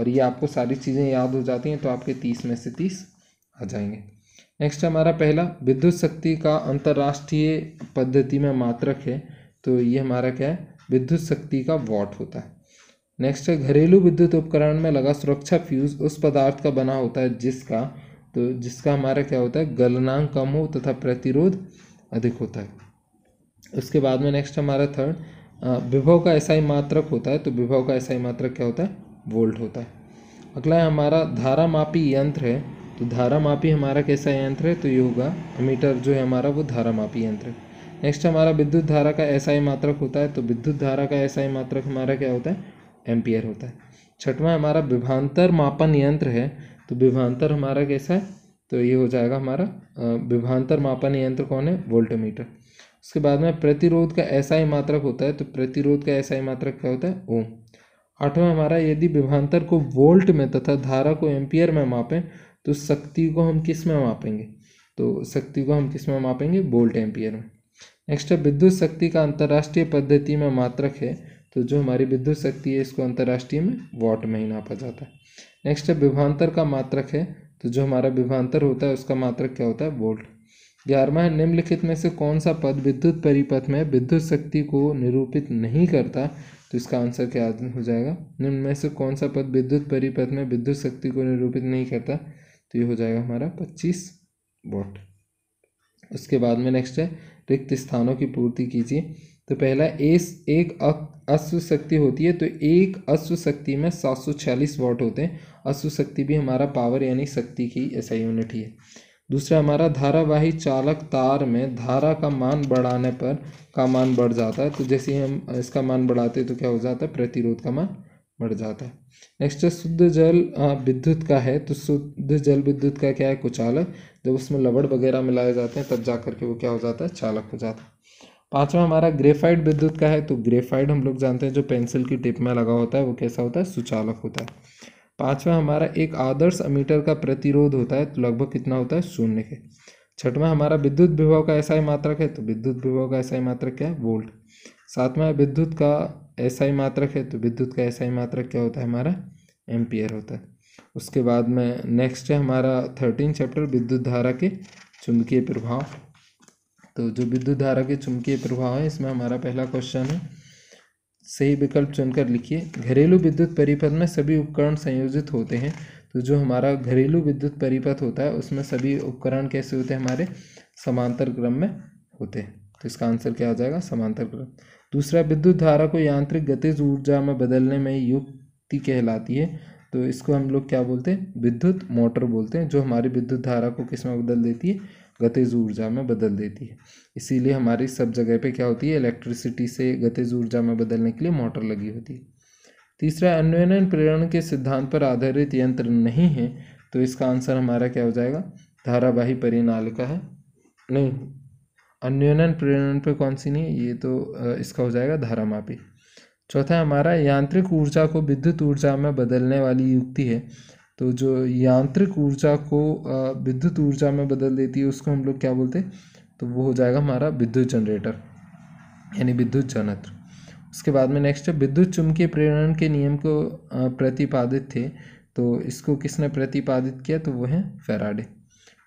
और ये आपको सारी चीज़ें याद हो जाती हैं तो आपके तीस में से तीस आ जाएंगे नेक्स्ट हमारा पहला विद्युत शक्ति का अंतर्राष्ट्रीय पद्धति में मात्रक है तो ये हमारा क्या है विद्युत शक्ति का वॉट होता है नेक्स्ट है घरेलू विद्युत उपकरण में लगा सुरक्षा फ्यूज उस पदार्थ का बना होता है जिसका तो जिसका हमारा क्या होता है गलनांक कम हो तथा प्रतिरोध अधिक होता है उसके बाद में नेक्स्ट हमारा थर्ड विभव का ऐसा ही मात्रक होता है तो विभव का ऐसा ही मात्रक क्या होता है वोल्ट होता है अगला है हमारा धारा मापी यंत्र है तो धारा मापी हमारा कैसा यंत्र है तो ये होगा मीटर जो है हमारा वो धारा मापी यंत्र है नेक्स्ट हमारा विद्युत धारा का ऐसा ही मात्रक होता है तो विद्युत धारा का ऐसा ही मात्रक हमारा क्या होता है एम्पियर होता है छठवां हमारा विभांतर मापन यंत्र है तो विभांतर हमारा कैसा है तो ये हो जाएगा हमारा विभांतर मापन यंत्र कौन है वोल्टमीटर उसके बाद में प्रतिरोध का ऐसा ही मात्रक होता है तो प्रतिरोध का ऐसा ही मात्रक क्या होता है ओम आठवां हमारा यदि विभांतर को वोल्ट में तथा धारा को एम्पियर में मापें तो शक्ति को हम किस में मापेंगे तो शक्ति को हम किस में मापेंगे वोल्ट एम्पियर में नेक्स्ट है विद्युत शक्ति का अंतर्राष्ट्रीय पद्धति में मात्रक है तो जो हमारी विद्युत शक्ति है इसको अंतर्राष्ट्रीय में वॉट में ही नापा जाता है नेक्स्ट है विभांतर का मात्रक है तो जो हमारा विभांतर होता है उसका मात्रक क्या होता है वोल्ट ग्यारहवा है निम्नलिखित में से कौन सा पद विद्युत परिपथ में विद्युत शक्ति को निरूपित नहीं करता तो इसका आंसर क्या हो जाएगा निम्न में से कौन सा पद विद्युत परिपथ में विद्युत शक्ति को निरूपित नहीं करता तो ये हो जाएगा हमारा पच्चीस वोट उसके बाद में नेक्स्ट है रिक्त स्थानों की पूर्ति कीजिए तो पहला एस एक अश्व शक्ति होती है तो एक अश्व शक्ति में सात सौ छियालीस वॉट होते हैं अश्व शक्ति भी हमारा पावर यानी शक्ति की ऐसा यूनिट ही है दूसरा हमारा धारावाही चालक तार में धारा का मान बढ़ाने पर का मान बढ़ जाता है तो जैसे ही हम इसका मान बढ़ाते तो क्या हो जाता है प्रतिरोध का मान बढ़ जाता है नेक्स्ट है शुद्ध जल विद्युत का है तो शुद्ध जल विद्युत का क्या है कुचालक जब उसमें लवड़ वगैरह मिलाए जाते हैं तब जा करके वो क्या हो जाता है चालक हो जाता है पांचवा हमारा ग्रेफाइट विद्युत का है तो ग्रेफाइट हम लोग जानते हैं जो पेंसिल की टिप में लगा होता है वो कैसा होता है सुचालक होता है पांचवा हमारा एक आदर्श अमीटर का प्रतिरोध होता है तो लगभग कितना होता है शून्य के छठवा हमारा विद्युत विभाव का ऐसा ही मात्रक है तो विद्युत विभाव का ऐसा ही मात्रक क्या है वोल्ट सातवा विद्युत का ऐसा ही मात्रक है तो विद्युत का ऐसा ही मात्रक क्या होता है हमारा एम्पियर होता है उसके बाद में नेक्स्ट है हमारा थर्टीन चैप्टर विद्युत धारा के चुंबकीय प्रभाव तो जो विद्युत धारा के चुंबकीय प्रभाव है इसमें हमारा पहला क्वेश्चन है सही विकल्प चुनकर लिखिए घरेलू विद्युत परिपथ में सभी उपकरण संयोजित होते हैं तो जो हमारा घरेलू विद्युत परिपथ होता है उसमें सभी उपकरण कैसे होते हैं हमारे समांतर क्रम में होते हैं तो इसका आंसर क्या आ जाएगा समांतर क्रम दूसरा विद्युत धारा को यांत्रिक गतिज ऊर्जा में बदलने में युक्ति कहलाती है तो इसको हम लोग क्या बोलते हैं विद्युत मोटर बोलते हैं जो हमारी विद्युत धारा को किस में बदल देती है गतिज ऊर्जा में बदल देती है इसीलिए हमारी सब जगह पे क्या होती है इलेक्ट्रिसिटी से गतिज ऊर्जा में बदलने के लिए मोटर लगी होती है तीसरा अन्वयन प्रेरण के सिद्धांत पर आधारित यंत्र नहीं है तो इसका आंसर हमारा क्या हो जाएगा धारावाही परिनालिका है नहीं अन्योनन प्रेरण पर कौन सी नहीं ये तो इसका हो जाएगा धारामापी चौथा हमारा यांत्रिक ऊर्जा को विद्युत ऊर्जा में बदलने वाली युक्ति है तो जो यांत्रिक ऊर्जा को विद्युत ऊर्जा में बदल देती है उसको हम लोग क्या बोलते हैं तो वो हो जाएगा हमारा विद्युत जनरेटर यानी विद्युत जनत्र उसके बाद में नेक्स्ट है विद्युत चुंबकीय प्रेरण के नियम को प्रतिपादित थे तो इसको किसने प्रतिपादित किया तो वो है फेराडे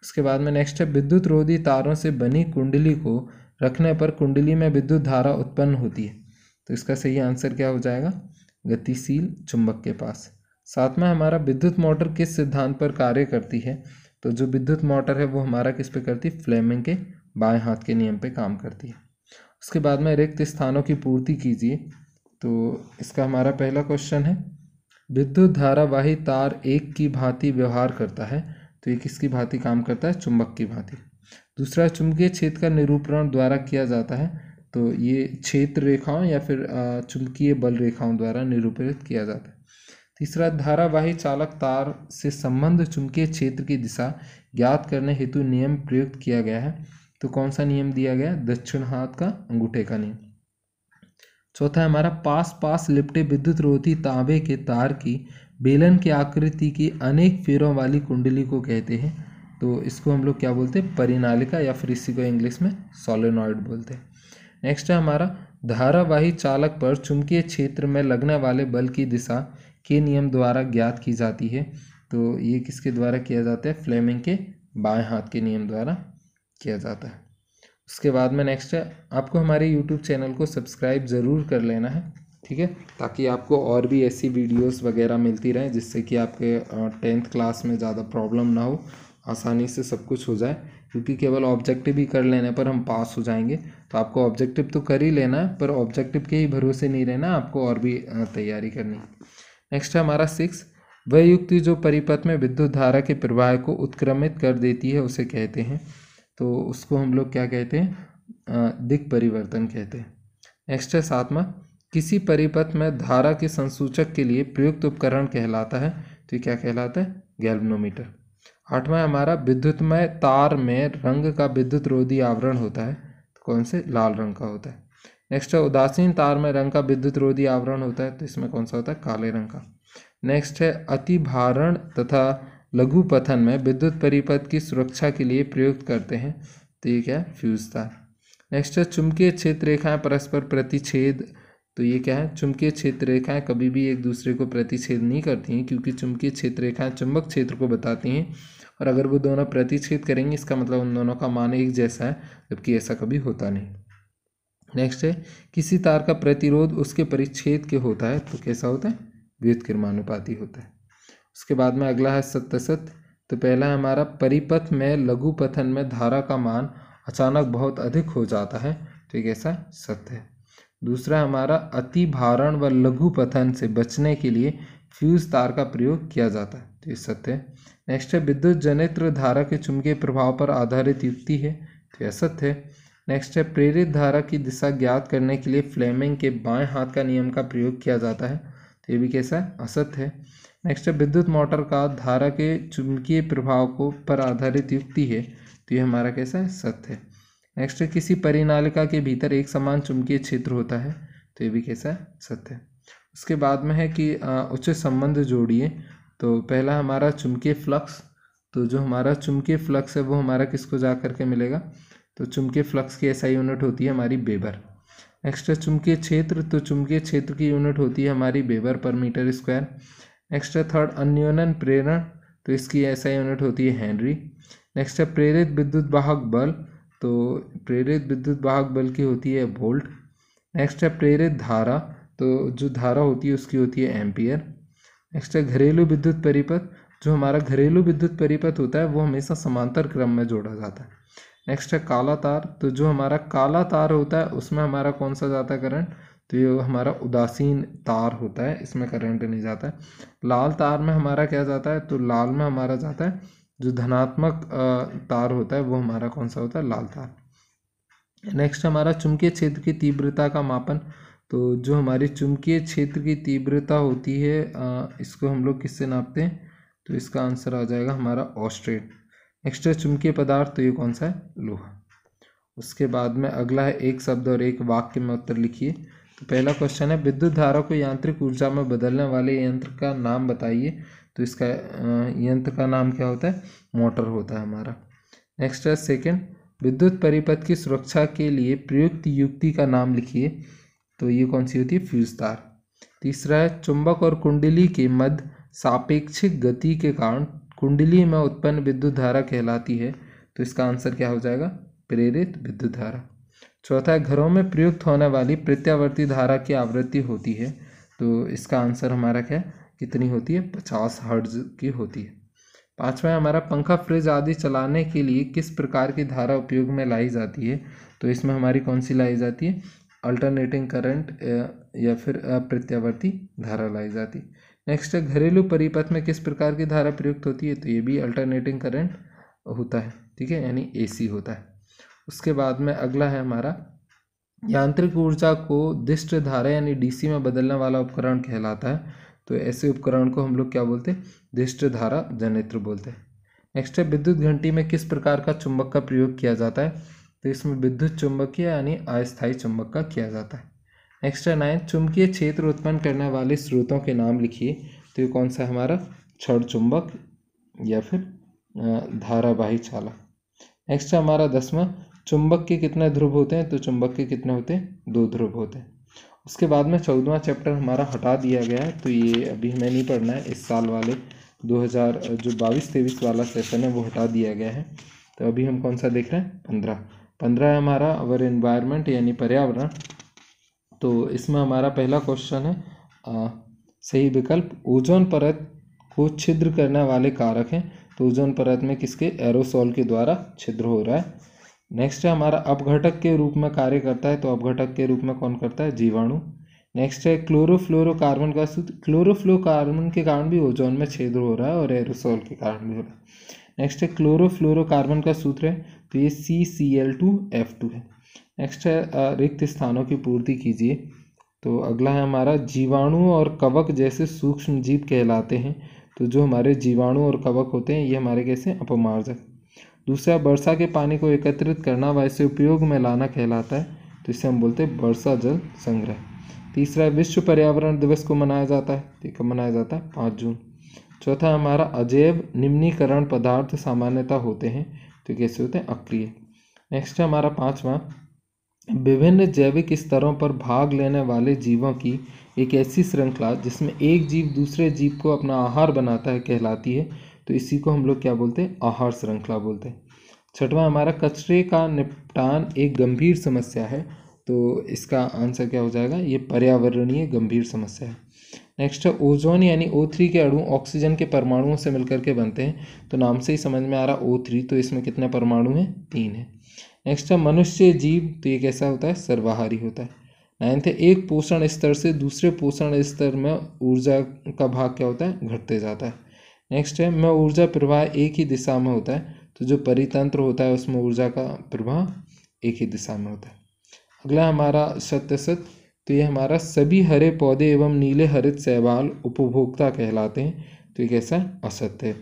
उसके बाद में नेक्स्ट है विद्युत रोधी तारों से बनी कुंडली को रखने पर कुंडली में विद्युत धारा उत्पन्न होती है तो इसका सही आंसर क्या हो जाएगा गतिशील चुंबक के पास साथ में हमारा विद्युत मोटर किस सिद्धांत पर कार्य करती है तो जो विद्युत मोटर है वो हमारा किस पे करती है फ्लेमिंग के बाएं हाथ के नियम पे काम करती है उसके बाद में रिक्त स्थानों की पूर्ति कीजिए तो इसका हमारा पहला क्वेश्चन है विद्युत धारावाही तार एक की भांति व्यवहार करता है तो ये किसकी भांति काम करता है चुंबक की भांति दूसरा चुंबकीय क्षेत्र का निरूपण द्वारा किया जाता है तो ये क्षेत्र रेखाओं या फिर चुंबकीय बल रेखाओं द्वारा निरूपित किया जाता है तीसरा धारावाही चालक तार से संबंध चुंबकीय क्षेत्र की दिशा ज्ञात करने हेतु नियम प्रयुक्त किया गया है तो कौन सा नियम दिया गया दक्षिण हाथ का अंगूठे का नियम चौथा हमारा पास पास लिपटे विद्युत रोधी तांबे के तार की बेलन की आकृति की अनेक फेरों वाली कुंडली को कहते हैं तो इसको हम लोग क्या बोलते हैं परिनालिका या फिर इसी को इंग्लिश में सोलेनॉइड बोलते हैं नेक्स्ट है हमारा धारावाही चालक पर चुंबकीय क्षेत्र में लगने वाले बल की दिशा के नियम द्वारा ज्ञात की जाती है तो ये किसके द्वारा किया जाता है फ्लेमिंग के बाएं हाथ के नियम द्वारा किया जाता है उसके बाद में नेक्स्ट है आपको हमारे यूट्यूब चैनल को सब्सक्राइब ज़रूर कर लेना है ठीक है ताकि आपको और भी ऐसी वीडियोस वगैरह मिलती रहें जिससे कि आपके टेंथ क्लास में ज़्यादा प्रॉब्लम ना हो आसानी से सब कुछ हो जाए क्योंकि केवल ऑब्जेक्टिव ही कर लेने पर हम पास हो जाएंगे तो आपको ऑब्जेक्टिव तो कर ही लेना है पर ऑब्जेक्टिव के ही भरोसे नहीं रहना आपको और भी तैयारी करनी नेक्स्ट है हमारा सिक्स वह युक्ति जो परिपथ में विद्युत धारा के प्रवाह को उत्क्रमित कर देती है उसे कहते हैं तो उसको हम लोग क्या कहते हैं दिक परिवर्तन कहते हैं नेक्स्ट है सातवा किसी परिपथ में धारा के संसूचक के लिए प्रयुक्त उपकरण कहलाता है तो ये क्या कहलाता है गैल्वनोमीटर आठवां हमारा विद्युतमय तार में रंग का विद्युत रोधी आवरण होता है तो कौन से लाल रंग का होता है नेक्स्ट है उदासीन तार में रंग का विद्युत रोधी आवरण होता है तो इसमें कौन सा होता है काले रंग का नेक्स्ट है अति भारण तथा लघु पथन में विद्युत परिपथ की सुरक्षा के लिए प्रयुक्त करते हैं तो ये क्या है फ्यूज तार नेक्स्ट है चुंबकीय क्षेत्र रेखाएं परस्पर प्रतिच्छेद तो ये क्या है चुंबकीय क्षेत्र रेखाएं कभी भी एक दूसरे को प्रतिच्छेद नहीं करती हैं क्योंकि चुंबकीय क्षेत्र रेखाएं चुंबक क्षेत्र को बताती हैं और अगर वो दोनों प्रतिच्छेद करेंगे इसका मतलब उन दोनों का मान एक जैसा है जबकि ऐसा कभी होता नहीं नेक्स्ट है किसी तार का प्रतिरोध उसके परिच्छेद के होता है तो कैसा होता है व्युत किरमानुपाती होता है उसके बाद में अगला है सत्यसत तो पहला है हमारा परिपथ में लघु पथन में धारा का मान अचानक बहुत अधिक हो जाता है तो ये कैसा सत्य है दूसरा हमारा अति भारण व लघु पथन से बचने के लिए फ्यूज तार का प्रयोग किया जाता है तो ये सत्य है नेक्स्ट है विद्युत जनित्र धारा के चुंबकीय प्रभाव पर आधारित युक्ति है तो यह सत्य है नेक्स्ट है प्रेरित धारा की दिशा ज्ञात करने के लिए फ्लेमिंग के बाएं हाथ का नियम का प्रयोग किया जाता है तो ये भी कैसा है असत है नेक्स्ट है विद्युत मोटर का धारा के चुंबकीय प्रभाव को पर आधारित युक्ति है तो ये हमारा कैसा है सत्य है नेक्स्ट है किसी परिनालिका के भीतर एक समान चुंबकीय क्षेत्र होता है तो ये भी कैसा है सत्य है उसके बाद में है कि उचित संबंध जोड़िए तो पहला हमारा चुंबकीय फ्लक्स तो जो हमारा चुंबकीय फ्लक्स है वो हमारा किसको जा करके मिलेगा तो चुंबकीय फ्लक्स की ऐसा यूनिट होती है हमारी बेबर नेक्स्ट है चुंबकीय क्षेत्र तो चुंबकीय क्षेत्र की यूनिट होती है हमारी बेबर पर मीटर स्क्वायर नेक्स्ट है थर्ड अन्योनन प्रेरण तो इसकी ऐसा यूनिट होती है हेनरी नेक्स्ट है प्रेरित विद्युत वाहक बल तो प्रेरित विद्युत वाहक बल की होती है वोल्ट नेक्स्ट है प्रेरित धारा तो जो धारा होती है उसकी होती है एम्पियर नेक्स्ट है घरेलू विद्युत परिपथ जो हमारा घरेलू विद्युत परिपथ होता है वो हमेशा समांतर क्रम में जोड़ा जाता है नेक्स्ट है काला तार तो जो हमारा काला तार होता है उसमें हमारा कौन सा जाता है करंट तो ये हमारा उदासीन तार होता है इसमें करंट नहीं जाता है लाल तार में हमारा क्या जाता है तो लाल में हमारा जाता है जो धनात्मक तार होता है वो हमारा कौन सा होता है लाल तार नेक्स्ट हमारा चुंबकीय क्षेत्र की तीव्रता का मापन तो जो हमारी चुंबकीय क्षेत्र की तीव्रता होती है इसको हम लोग किससे नापते हैं तो इसका आंसर आ जाएगा हमारा ऑस्ट्रेट नेक्स्ट है चुंबकीय पदार्थ तो ये कौन सा है लोहा उसके बाद में अगला है एक शब्द और एक वाक्य में उत्तर लिखिए तो पहला क्वेश्चन है विद्युत धारा को यांत्रिक ऊर्जा में बदलने वाले यंत्र का नाम बताइए तो इसका यंत्र का नाम क्या होता है मोटर होता है हमारा नेक्स्ट है सेकेंड विद्युत परिपथ की सुरक्षा के लिए प्रयुक्त युक्ति का नाम लिखिए तो ये कौन सी होती है फ्यूज तार तीसरा है चुंबक और कुंडली के मध्य सापेक्षिक गति के कारण कुंडली में उत्पन्न विद्युत धारा कहलाती है तो इसका आंसर क्या हो जाएगा प्रेरित विद्युत धारा चौथा घरों में प्रयुक्त होने वाली प्रत्यावर्ती धारा की आवृत्ति होती है तो इसका आंसर हमारा क्या कितनी होती है पचास हर्ज की होती है पाँचवा हमारा पंखा फ्रिज आदि चलाने के लिए किस प्रकार की धारा उपयोग में लाई जाती है तो इसमें हमारी कौन सी लाई जाती है अल्टरनेटिंग करंट या फिर अप्रत्यावर्ती धारा लाई जाती है नेक्स्ट है घरेलू परिपथ में किस प्रकार की धारा प्रयुक्त होती है तो ये भी अल्टरनेटिंग करंट होता है ठीक है यानी एसी होता है उसके बाद में अगला है हमारा यांत्रिक ऊर्जा को दिष्ट धारा यानी डीसी में बदलने वाला उपकरण कहलाता है तो ऐसे उपकरण को हम लोग क्या बोलते हैं दिष्ट धारा जनित्र बोलते हैं नेक्स्ट है विद्युत घंटी में किस प्रकार का चुंबक का प्रयोग किया जाता है तो इसमें विद्युत चुंबकीय यानी अस्थायी चुंबक का किया जाता है एक्स्ट्रा नाइन चुंबकीय क्षेत्र उत्पन्न करने वाले स्रोतों के नाम लिखिए तो ये कौन सा हमारा छड़ चुंबक या फिर धारावाही चालक एक्स्ट्रा हमारा दसवा चुंबक के कितने ध्रुव होते हैं तो चुंबक के कितने होते हैं दो ध्रुव होते हैं उसके बाद में चौदवा चैप्टर हमारा हटा दिया गया है तो ये अभी हमें नहीं पढ़ना है इस साल वाले 2000 जो बाईस तेईस वाला सेशन है वो हटा दिया गया है तो अभी हम कौन सा देख रहे हैं पंद्रह पंद्रह है हमारा अवर इन्वायरमेंट यानी पर्यावरण तो इसमें हमारा पहला क्वेश्चन है आ, सही विकल्प ओजोन परत को छिद्र करने वाले कारक हैं तो ओजोन परत में किसके एरोसोल के द्वारा छिद्र हो रहा है नेक्स्ट है हमारा अपघटक के रूप में कार्य करता है तो अपघटक के रूप में कौन करता है जीवाणु नेक्स्ट है क्लोरोफ्लोरोकार्बन का सूत्र क्लोरोफ्लोरोकार्बन के कारण भी ओजोन में छेद हो रहा है और एरोसोल के कारण भी हो रहा है नेक्स्ट है क्लोरोफ्लोरोकार्बन का सूत्र है तो ये C C L two F two है नेक्स्ट है uh, रिक्त स्थानों की पूर्ति कीजिए तो अगला है हमारा जीवाणु और कवक जैसे सूक्ष्म जीव कहलाते हैं तो जो हमारे जीवाणु और कवक होते हैं ये हमारे कैसे अपमार्जक दूसरा वर्षा के पानी को एकत्रित करना व इसे उपयोग में लाना कहलाता है तो इसे हम बोलते हैं वर्षा जल संग्रह तीसरा विश्व पर्यावरण दिवस को मनाया जाता है तो कब मनाया जाता है पाँच जून चौथा हमारा अजैव निम्नीकरण पदार्थ सामान्यता होते हैं तो कैसे होते हैं अक्रिय नेक्स्ट है हमारा पाँचवा विभिन्न जैविक स्तरों पर भाग लेने वाले जीवों की एक ऐसी श्रृंखला जिसमें एक जीव दूसरे जीव को अपना आहार बनाता है कहलाती है तो इसी को हम लोग क्या बोलते हैं आहार श्रृंखला बोलते हैं छठवा हमारा कचरे का निपटान एक गंभीर समस्या है तो इसका आंसर क्या हो जाएगा ये पर्यावरणीय गंभीर समस्या है नेक्स्ट है ओजोन यानी ओ थ्री के अणु ऑक्सीजन के परमाणुओं से मिलकर के बनते हैं तो नाम से ही समझ में आ रहा ओ थ्री तो इसमें कितने परमाणु हैं तीन है नेक्स्ट है मनुष्य जीव तो ये कैसा होता है सर्वाहारी होता है नाइन्थ है एक पोषण स्तर से दूसरे पोषण स्तर में ऊर्जा का भाग क्या होता है घटते जाता है नेक्स्ट है मैं ऊर्जा प्रवाह एक ही दिशा में होता है तो जो परितंत्र होता है उसमें ऊर्जा का प्रवाह एक ही दिशा में होता है अगला हमारा सत्य सत्य तो ये हमारा सभी हरे पौधे एवं नीले हरित सहवाल उपभोक्ता कहलाते हैं तो ये कैसा असत्य है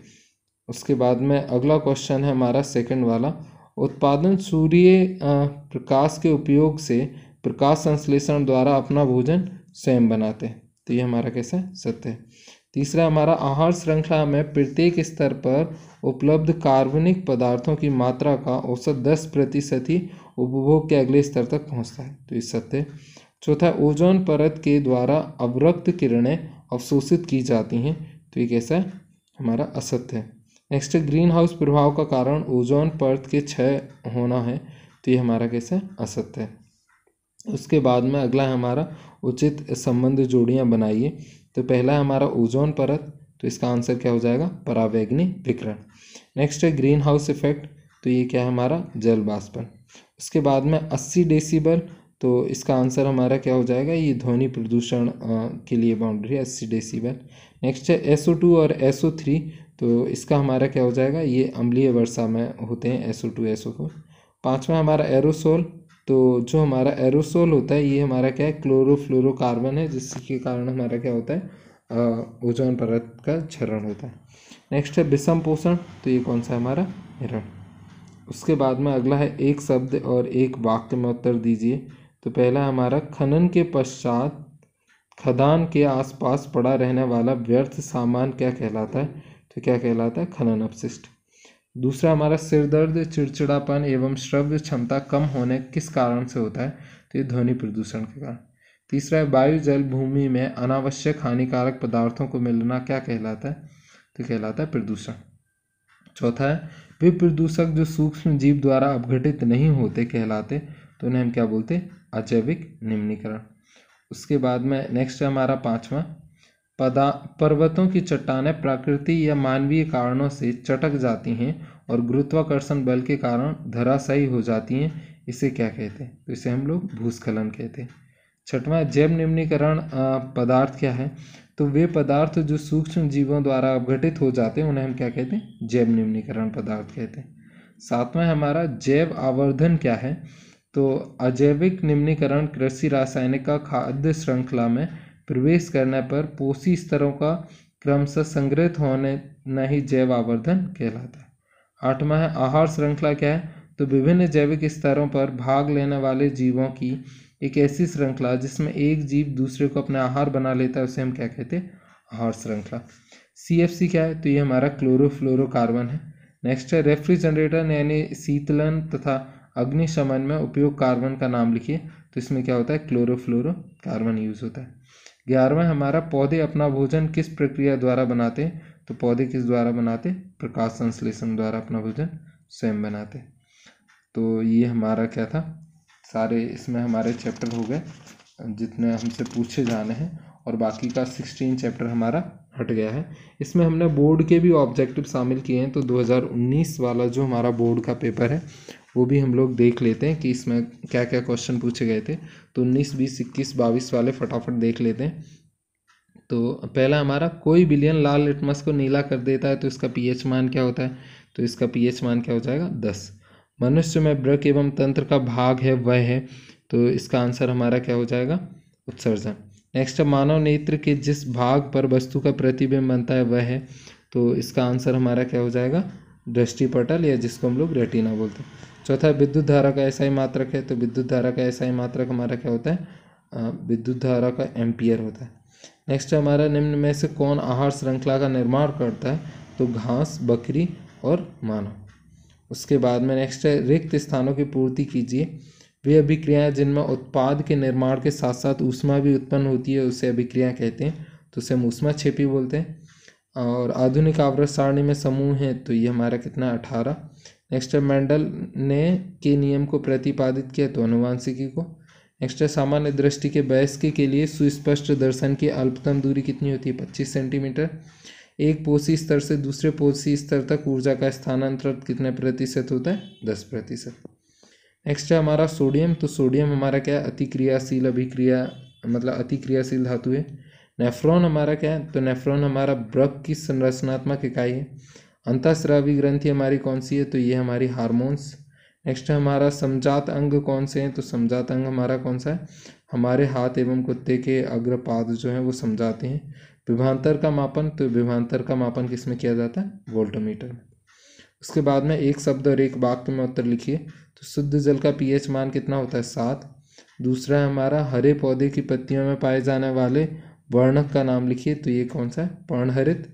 उसके बाद में अगला क्वेश्चन है हमारा सेकंड वाला उत्पादन सूर्य प्रकाश के उपयोग से प्रकाश संश्लेषण द्वारा अपना भोजन स्वयं बनाते हैं तो ये हमारा कैसा सत्य है तीसरा हमारा आहार श्रृंखला में प्रत्येक स्तर पर उपलब्ध कार्बनिक पदार्थों की मात्रा का औसत दस प्रतिशत ही उपभोग के अगले स्तर तक पहुंचता है तो ये सत्य चौथा ओजोन परत के द्वारा अवरक्त किरणें अवशोषित की जाती हैं तो ये कैसा है हमारा असत्य है नेक्स्ट है ग्रीन हाउस प्रभाव का कारण ओजोन पर्थ के क्षय होना है तो ये हमारा कैसे असत्य है उसके बाद में अगला है हमारा उचित संबंध जोड़ियाँ बनाइए तो पहला है हमारा ओजोन परत तो इसका आंसर क्या हो जाएगा परावैग्नि विकरण नेक्स्ट है ग्रीन हाउस इफेक्ट तो ये क्या है हमारा जल बाष्पन उसके बाद में अस्सी डेसीबल तो इसका आंसर हमारा क्या हो जाएगा ये ध्वनि प्रदूषण के लिए बाउंड्री है अस्सी डेसीबल नेक्स्ट है एसओ टू और एसओ थ्री तो इसका हमारा क्या हो जाएगा ये अम्लीय वर्षा में होते हैं एसो टू ओ फोर पाँचवा हमारा एरोसोल तो जो हमारा एरोसोल होता है ये हमारा क्या है क्लोरोफ्लोरोकार्बन है जिसके कारण हमारा क्या होता है ओजोन परत का क्षरण होता है नेक्स्ट है विषम पोषण तो ये कौन सा है हमारा हिरण उसके बाद में अगला है एक शब्द और एक वाक्य में उत्तर दीजिए तो पहला हमारा खनन के पश्चात खदान के आसपास पड़ा रहने वाला व्यर्थ सामान क्या कहलाता है तो क्या कहलाता है खनन अपशिष्ट दूसरा हमारा सिर दर्द चिड़चिड़ापन एवं श्रव्य क्षमता कम होने किस कारण से होता है तो ये ध्वनि प्रदूषण के कारण तीसरा है वायु जल भूमि में अनावश्यक हानिकारक पदार्थों को मिलना क्या कहलाता है तो कहलाता है प्रदूषण चौथा है वे प्रदूषक जो सूक्ष्म जीव द्वारा अपघटित नहीं होते कहलाते तो उन्हें हम क्या बोलते हैं अजैविक निम्नीकरण उसके बाद में नेक्स्ट है हमारा पाँचवा पदा पर्वतों की चट्टानें प्राकृतिक या मानवीय कारणों से चटक जाती हैं और गुरुत्वाकर्षण बल के कारण धराशायी हो जाती हैं इसे क्या कहते हैं तो इसे हम लोग भूस्खलन कहते हैं छठवां जैव निम्नीकरण पदार्थ क्या है तो वे पदार्थ जो सूक्ष्म जीवों द्वारा अपघटित हो जाते हैं उन्हें हम क्या कहते हैं जैव निम्नीकरण पदार्थ कहते हैं सातवां हमारा जैव आवर्धन क्या है तो अजैविक निम्नीकरण कृषि रासायनिक का खाद्य श्रृंखला में प्रवेश करने पर पोषी स्तरों का क्रमशः संग्रहित होने न ही जैव आवर्धन कहलाता है आठवां है आहार श्रृंखला क्या है तो विभिन्न जैविक स्तरों पर भाग लेने वाले जीवों की एक ऐसी श्रृंखला जिसमें एक जीव दूसरे को अपना आहार बना लेता है उसे हम क्या कहते हैं आहार श्रृंखला सी क्या है तो ये हमारा क्लोरोफ्लोरोकार्बन है नेक्स्ट है रेफ्रिजरेटर यानी शीतलन तथा अग्निशमन में उपयोग कार्बन का नाम लिखिए तो इसमें क्या होता है कार्बन यूज़ होता है ग्यारहवा हमारा पौधे अपना भोजन किस प्रक्रिया द्वारा बनाते हैं तो पौधे किस द्वारा बनाते प्रकाश संश्लेषण द्वारा अपना भोजन स्वयं बनाते तो ये हमारा क्या था सारे इसमें हमारे चैप्टर हो गए जितने हमसे पूछे जाने हैं और बाकी का सिक्सटीन चैप्टर हमारा हट गया है इसमें हमने बोर्ड के भी ऑब्जेक्टिव शामिल किए हैं तो 2019 वाला जो हमारा बोर्ड का पेपर है वो भी हम लोग देख लेते हैं कि इसमें क्या क्या क्वेश्चन पूछे गए थे तो उन्नीस बीस इक्कीस बाईस वाले फटाफट देख लेते हैं तो पहला हमारा कोई बिलियन लाल लिटमस को नीला कर देता है तो इसका पीएच मान क्या होता है तो इसका पीएच मान क्या हो जाएगा दस मनुष्य में ब्रक एवं तंत्र का भाग है वह है तो इसका आंसर हमारा क्या हो जाएगा उत्सर्जन नेक्स्ट मानव नेत्र के जिस भाग पर वस्तु का प्रतिबिंब बनता है वह है तो इसका आंसर हमारा क्या हो जाएगा दृष्टिपटल या जिसको हम लोग रेटिना बोलते हैं चौथा विद्युत धारा का ऐसा ही मात्रक है तो विद्युत धारा का ऐसा ही मात्रक हमारा क्या होता है विद्युत धारा का एम्पियर होता है नेक्स्ट हमारा निम्न में से कौन आहार श्रृंखला का निर्माण करता है तो घास बकरी और मानव उसके बाद में नेक्स्ट है रिक्त स्थानों की पूर्ति कीजिए वे अभिक्रियाएं जिनमें उत्पाद के निर्माण के साथ साथ ऊष्मा भी उत्पन्न होती है उसे अभिक्रिया कहते हैं तो उसे हम ऊष्मा छेपी बोलते हैं और आधुनिक आवर्त सारणी में समूह है तो ये हमारा कितना अठारह नेक्स्ट मेंडल ने के नियम को प्रतिपादित किया तो अनुवांशिकी को नेक्स्ट है सामान्य दृष्टि के वयस्क के लिए सुस्पष्ट दर्शन की अल्पतम दूरी कितनी होती है पच्चीस सेंटीमीटर एक पोषी स्तर से दूसरे पोषी स्तर तक ऊर्जा का स्थानांतरण कितने प्रतिशत होता है दस प्रतिशत नेक्स्ट है हमारा सोडियम तो सोडियम हमारा क्या है अतिक्रियाशील अभिक्रिया मतलब अतिक्रियाशील धातु है नेफ्रॉन हमारा क्या है तो नेफ्रॉन हमारा ब्रग की संरचनात्मक इकाई है अंतःस्रावी ग्रंथि हमारी कौन सी है तो ये हमारी हार्मोन्स नेक्स्ट हमारा समझात अंग कौन से हैं तो समझात अंग हमारा कौन सा है हमारे हाथ एवं कुत्ते के अग्रपाद जो हैं वो समझाते हैं विभांतर का मापन तो विभांतर का मापन किस में किया जाता है वोल्टोमीटर में उसके बाद में एक शब्द और एक वाक्य में उत्तर लिखिए तो शुद्ध जल का पीएच मान कितना होता है सात दूसरा है हमारा हरे पौधे की पत्तियों में पाए जाने वाले वर्णक का नाम लिखिए तो ये कौन सा है पर्णहरित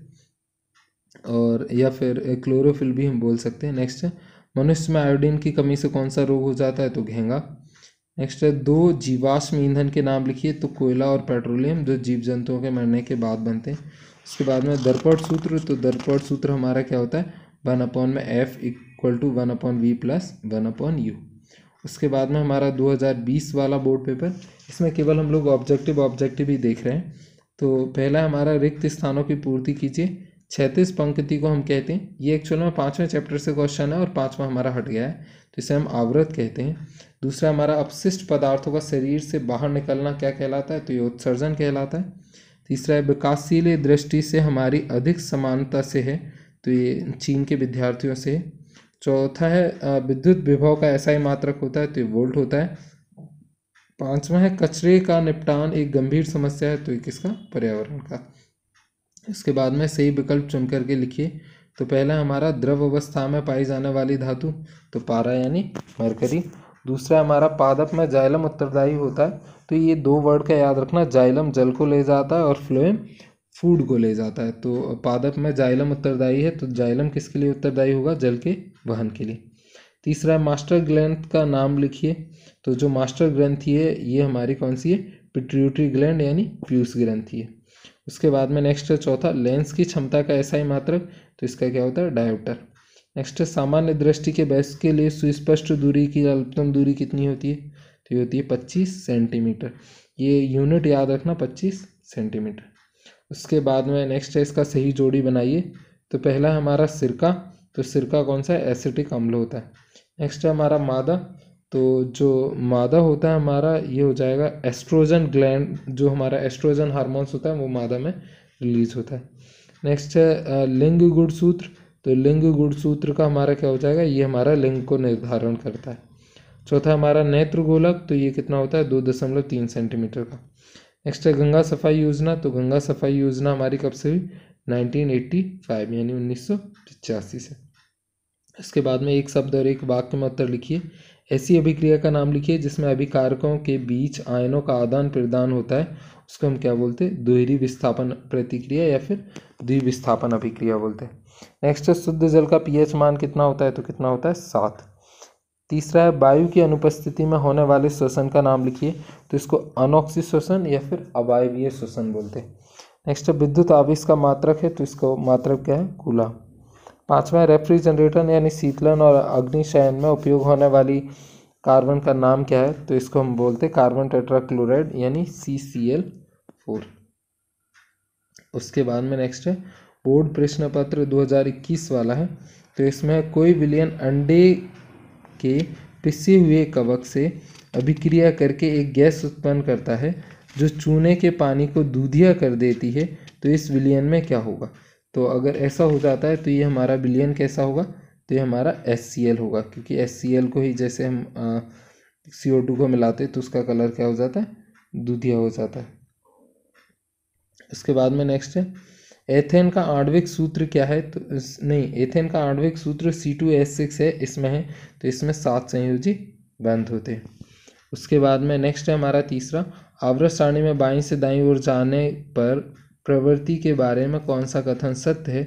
और या फिर क्लोरोफिल भी हम बोल सकते हैं नेक्स्ट मनुष्य में आयोडीन की कमी से कौन सा रोग हो जाता है तो घेंगा नेक्स्ट है दो जीवाश्म ईंधन के नाम लिखिए तो कोयला और पेट्रोलियम जो जीव जंतुओं के मरने के बाद बनते हैं उसके बाद में दर्पण सूत्र तो दर्पण सूत्र हमारा क्या होता है वन अपॉन में F equal to one upon we plus one upon u उसके बाद में हमारा 2020 वाला बोर्ड पेपर इसमें केवल हम लोग ऑब्जेक्टिव ऑब्जेक्टिव ही देख रहे हैं तो पहला हमारा रिक्त स्थानों की पूर्ति कीजिए छैतीस पंक्ति को हम कहते हैं ये एक्चुअल में पाँचवें चैप्टर से क्वेश्चन है और पाँचवा हमारा हट गया है तो इसे हम आवृत कहते हैं दूसरा हमारा अपशिष्ट पदार्थों का शरीर से बाहर निकलना क्या कहलाता है तो ये उत्सर्जन कहलाता है तीसरा है विकासशील दृष्टि से हमारी अधिक समानता से है तो ये चीन के विद्यार्थियों से चौथा है विद्युत विभव का ऐसा ही मात्रक होता है तो ये वोल्ट होता है पांचवा है कचरे का निपटान एक गंभीर समस्या है तो ये किसका पर्यावरण का इसके बाद में सही विकल्प चुन करके लिखिए तो पहला हमारा द्रव अवस्था में पाई जाने वाली धातु तो पारा यानी मरकरी दूसरा हमारा पादप में जाइलम उत्तरदायी होता है तो ये दो वर्ड का याद रखना जाइलम जल को ले जाता है और फ्लोएम फूड को ले जाता है तो पादप में जाइलम उत्तरदायी है तो जाइलम किसके लिए उत्तरदायी होगा जल के वहन के लिए तीसरा मास्टर ग्लैंड का नाम लिखिए तो जो मास्टर ग्रंथी है ये हमारी कौन सी है पिट्यूटरी ग्लैंड यानी प्यूस ग्रंथी है उसके बाद में नेक्स्ट है चौथा लेंस की क्षमता का ऐसा ही मात्रक तो इसका क्या होता है डायोप्टर नेक्स्ट है सामान्य दृष्टि के बैस के लिए सुस्पष्ट दूरी की अल्पतम दूरी कितनी होती है तो ये होती है पच्चीस सेंटीमीटर ये यूनिट याद रखना पच्चीस सेंटीमीटर उसके बाद में नेक्स्ट है इसका सही जोड़ी बनाइए तो पहला हमारा सिरका तो सिरका कौन सा है एसिटिक अम्ल होता है नेक्स्ट है हमारा मादा तो जो मादा होता है हमारा ये हो जाएगा एस्ट्रोजन ग्लैंड जो हमारा एस्ट्रोजन हार्मोन्स होता है वो मादा में रिलीज होता है नेक्स्ट है लिंग गुणसूत्र तो लिंग गुणसूत्र का हमारा क्या हो जाएगा ये हमारा लिंग को निर्धारण करता है चौथा हमारा नेत्र गोलक तो ये कितना होता है दो दशमलव तीन सेंटीमीटर का नेक्स्ट है गंगा सफाई योजना तो गंगा सफाई योजना हमारी कब से हुई फाइव यानी 1985 से इसके बाद में एक शब्द और एक वाक्य में उत्तर लिखिए ऐसी अभिक्रिया का नाम लिखिए जिसमें अभिकारकों के बीच आयनों का आदान प्रदान होता है उसको हम क्या बोलते हैं दोहरी विस्थापन प्रतिक्रिया या फिर द्विविस्थापन अभिक्रिया बोलते हैं नेक्स्ट है शुद्ध जल का पीएच मान कितना होता है तो कितना होता है सात तीसरा है वायु की अनुपस्थिति में होने वाले श्वसन का नाम लिखिए तो इसको अनोक्सी श्वसन या फिर अवायवीय श्वसन बोलते हैं नेक्स्ट है विद्युत आवेश का मात्रक है तो इसको मात्रक क्या है कूला पांचवा रेफ्रिजरेटर यानी शीतलन और अग्निशयन में उपयोग होने वाली कार्बन का नाम क्या है तो इसको हम बोलते हैं कार्बन टेट्राक्लोराइड यानी सी सी एल फोर उसके बाद में नेक्स्ट है बोर्ड प्रश्न पत्र 2021 वाला है तो इसमें कोई विलियन अंडे के पिसे हुए कवक से अभिक्रिया करके एक गैस उत्पन्न करता है जो चूने के पानी को दूधिया कर देती है तो इस विलियन में क्या होगा तो अगर ऐसा हो जाता है तो ये हमारा बिलियन कैसा होगा तो ये हमारा एस होगा क्योंकि एस को ही जैसे हम सी ओ टू को मिलाते तो उसका कलर क्या हो जाता है दूधिया हो जाता है उसके बाद में नेक्स्ट है एथेन का आणविक सूत्र क्या है तो इस, नहीं एथेन का आणविक सूत्र सी टू एस सिक्स है इसमें है तो इसमें सात संयोजी बंद होते हैं उसके बाद में नेक्स्ट है हमारा तीसरा आवृत सारणी में बाई से दाई ओर जाने पर प्रवृत्ति के बारे में कौन सा कथन सत्य है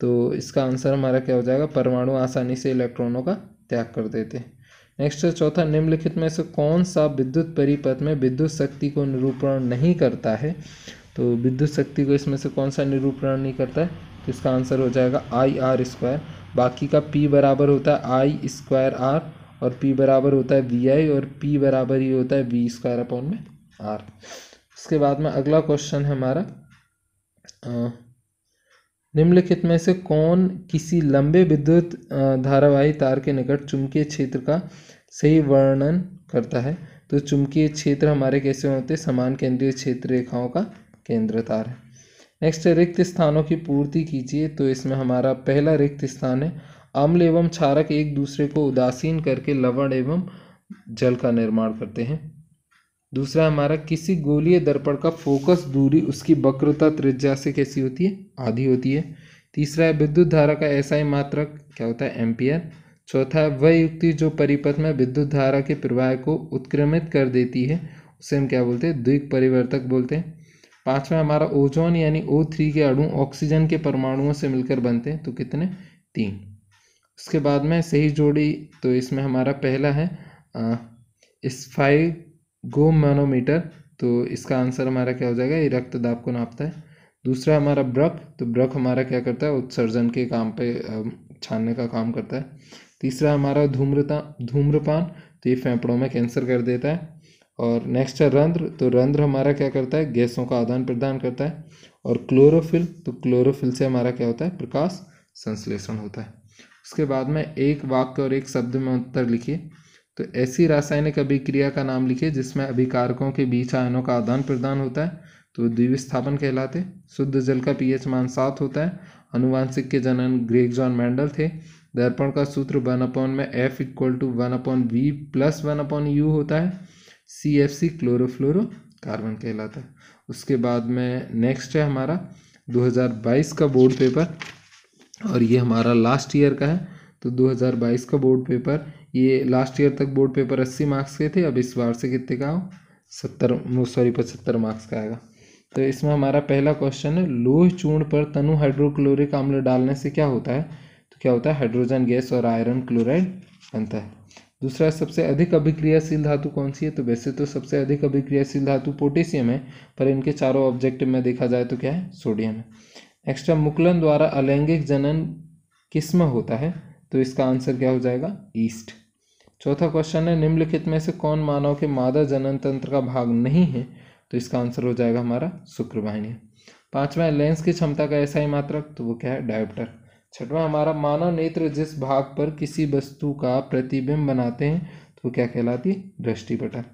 तो इसका आंसर हमारा क्या हो जाएगा परमाणु आसानी से इलेक्ट्रॉनों का त्याग कर देते हैं नेक्स्ट चौथा निम्नलिखित में से कौन सा विद्युत परिपथ में विद्युत शक्ति को निरूपण नहीं करता है तो विद्युत शक्ति को इसमें से कौन सा निरूपण नहीं करता है तो इसका आंसर हो जाएगा आई आर स्क्वायर बाकी का पी बराबर होता है आई स्क्वायर आर और पी बराबर होता है वी आई और पी बराबर ही होता है वी स्क्वायर अपॉन में आर उसके बाद में अगला क्वेश्चन है हमारा निम्नलिखित में से कौन किसी लंबे विद्युत धारावाही तार के निकट चुंबकीय क्षेत्र का सही वर्णन करता है तो चुंबकीय क्षेत्र हमारे कैसे होते समान केंद्रीय क्षेत्र रेखाओं का केंद्र तार है नेक्स्ट रिक्त स्थानों की पूर्ति कीजिए तो इसमें हमारा पहला रिक्त स्थान है अम्ल एवं क्षारक एक दूसरे को उदासीन करके लवण एवं जल का निर्माण करते हैं दूसरा हमारा किसी गोलीय दर्पण का फोकस दूरी उसकी वक्रता त्रिज्या से कैसी होती है आधी होती है तीसरा है विद्युत धारा का ऐसा ही मात्रक क्या होता है एम्पियर चौथा है वह युक्ति जो परिपथ में विद्युत धारा के प्रवाह को उत्क्रमित कर देती है उसे हम क्या बोलते हैं द्विक परिवर्तक बोलते हैं पांचवा हमारा ओजोन यानी ओ थ्री के अणु ऑक्सीजन के परमाणुओं से मिलकर बनते हैं तो कितने तीन उसके बाद में सही जोड़ी तो इसमें हमारा पहला है इस फाइव गो मैनोमीटर तो इसका आंसर हमारा क्या हो जाएगा ये रक्त दाब को नापता है दूसरा हमारा ब्रक तो ब्रक हमारा क्या करता है उत्सर्जन के काम पे छानने का काम करता है तीसरा हमारा धूम्रता धूम्रपान तो ये फेफड़ों में कैंसर कर देता है और नेक्स्ट है रंध्र तो रंध्र हमारा क्या करता है गैसों का आदान प्रदान करता है और क्लोरोफिल तो क्लोरोफिल से हमारा क्या होता है प्रकाश संश्लेषण होता है उसके बाद में एक वाक्य और एक शब्द में उत्तर लिखिए तो ऐसी रासायनिक अभिक्रिया का नाम लिखिए जिसमें अभिकारकों के बीच आयनों का आदान प्रदान होता है तो द्विविस्थापन कहलाते शुद्ध जल का पीएच मान सात होता है अनुवांशिक के जनन ग्रेग जॉन मैंडल थे दर्पण का सूत्र वन अपॉन में F equal to one upon we plus one upon u होता है C F C chlorofluorocarbon कहलाता है उसके बाद में नेक्स्ट है हमारा 2022 का बोर्ड पेपर और ये हमारा लास्ट ईयर का है तो 2022 का बोर्ड पेपर ये लास्ट ईयर तक बोर्ड पेपर अस्सी मार्क्स के थे अब इस बार से कितने का हो सत्तर सॉरी पचहत्तर मार्क्स का आएगा तो इसमें हमारा पहला क्वेश्चन है लोह चूर्ण पर तनु हाइड्रोक्लोरिक अम्ल डालने से क्या होता है तो क्या होता है हाइड्रोजन गैस और आयरन क्लोराइड बनता है दूसरा सबसे अधिक अभिक्रियाशील धातु कौन सी है तो वैसे तो सबसे अधिक अभिक्रियाशील धातु पोटेशियम है पर इनके चारों ऑब्जेक्टिव में देखा जाए तो क्या है सोडियम है एक्स्ट्रा मुकुलन द्वारा अलैंगिक जनन किस्म होता है तो इसका आंसर क्या हो जाएगा ईस्ट चौथा क्वेश्चन है निम्नलिखित में से कौन मानव के मादा जनन तंत्र का भाग नहीं है तो इसका आंसर हो जाएगा हमारा शुक्रवाहिनी पांचवा लेंस की क्षमता का ऐसा ही मात्रक तो वो क्या है डायोप्टर छठवा हमारा मानव नेत्र जिस भाग पर किसी वस्तु का प्रतिबिंब बनाते हैं तो क्या कहलाती है दृष्टिपटल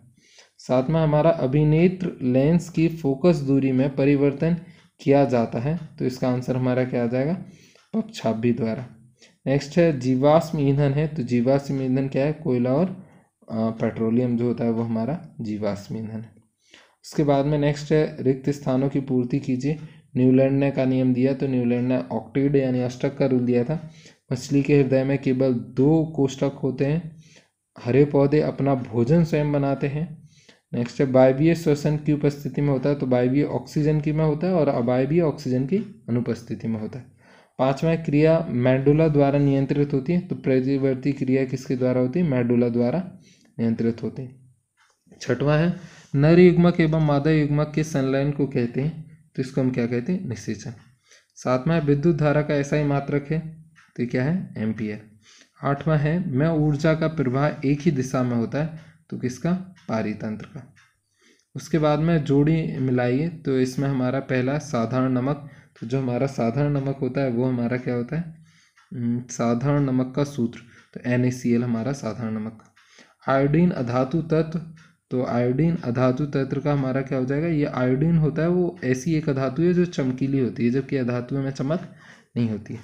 सातवां हमारा अभिनेत्र लेंस की फोकस दूरी में परिवर्तन किया जाता है तो इसका आंसर हमारा क्या आ जाएगा पक्षाभि द्वारा नेक्स्ट है जीवाश्म ईंधन है तो जीवाश्म ईंधन क्या है कोयला और पेट्रोलियम जो होता है वो हमारा जीवाश्म ईंधन है उसके बाद में नेक्स्ट है रिक्त स्थानों की पूर्ति कीजिए न्यूलैंड ने का नियम दिया तो न्यूलैंड ने ऑक्टेड यानी अष्टक का रूल दिया था मछली के हृदय में केवल दो कोष्टक होते हैं हरे पौधे अपना भोजन स्वयं बनाते हैं नेक्स्ट है वायवीय श्वसन की उपस्थिति में होता है तो वायवीय ऑक्सीजन की में होता है और अवायवीय ऑक्सीजन की अनुपस्थिति में होता है पांचवा क्रिया मेडुला द्वारा नियंत्रित होती है तो प्रतिवर्ती क्रिया किसके द्वारा होती है मेडुला द्वारा नियंत्रित होती है छठवां है नर युग्मक एवं मादा युग्मक के संलयन को कहते हैं तो इसको हम क्या कहते हैं निषेचन सातवां है विद्युत धारा का ऐसा ही मात्रक है तो क्या है एम्पियर आठवां है मैं ऊर्जा का प्रवाह एक ही दिशा में होता है तो किसका पारितंत्र का उसके बाद में जोड़ी मिलाइए तो इसमें हमारा पहला साधारण नमक तो जो हमारा साधारण नमक होता है वो हमारा क्या होता है साधारण नमक का सूत्र तो एन हमारा साधारण नमक आयोडीन अधातु तत्व तो आयोडीन अधातु तत्व का हमारा क्या हो जाएगा ये आयोडीन होता है वो ऐसी एक अधातु है जो चमकीली होती है जबकि अधातु में चमक नहीं होती है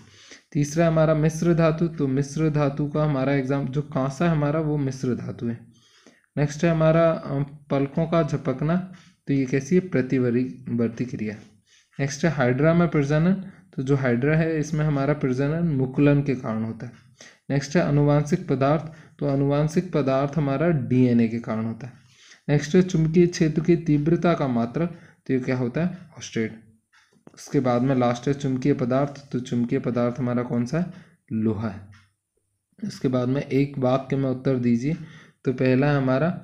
तीसरा हमारा मिश्र धातु तो मिश्र धातु का हमारा एग्जाम जो कांसा है हमारा वो मिश्र धातु है नेक्स्ट है हमारा पलकों का झपकना तो ये कैसी है प्रतिवर्ती क्रिया नेक्स्ट है हाइड्रा में प्रजनन तो जो हाइड्रा है इसमें हमारा प्रजनन मुकुलन के कारण होता है नेक्स्ट है अनुवांशिक पदार्थ तो अनुवांशिक पदार्थ हमारा डीएनए के कारण होता है नेक्स्ट है चुंबकीय क्षेत्र की तीव्रता का मात्र तो ये क्या होता है ऑस्ट्रेड उसके बाद में लास्ट है चुंबकीय पदार्थ तो चुंबकीय पदार्थ हमारा कौन सा है लोहा है उसके बाद में एक वाक्य में उत्तर दीजिए तो पहला हमारा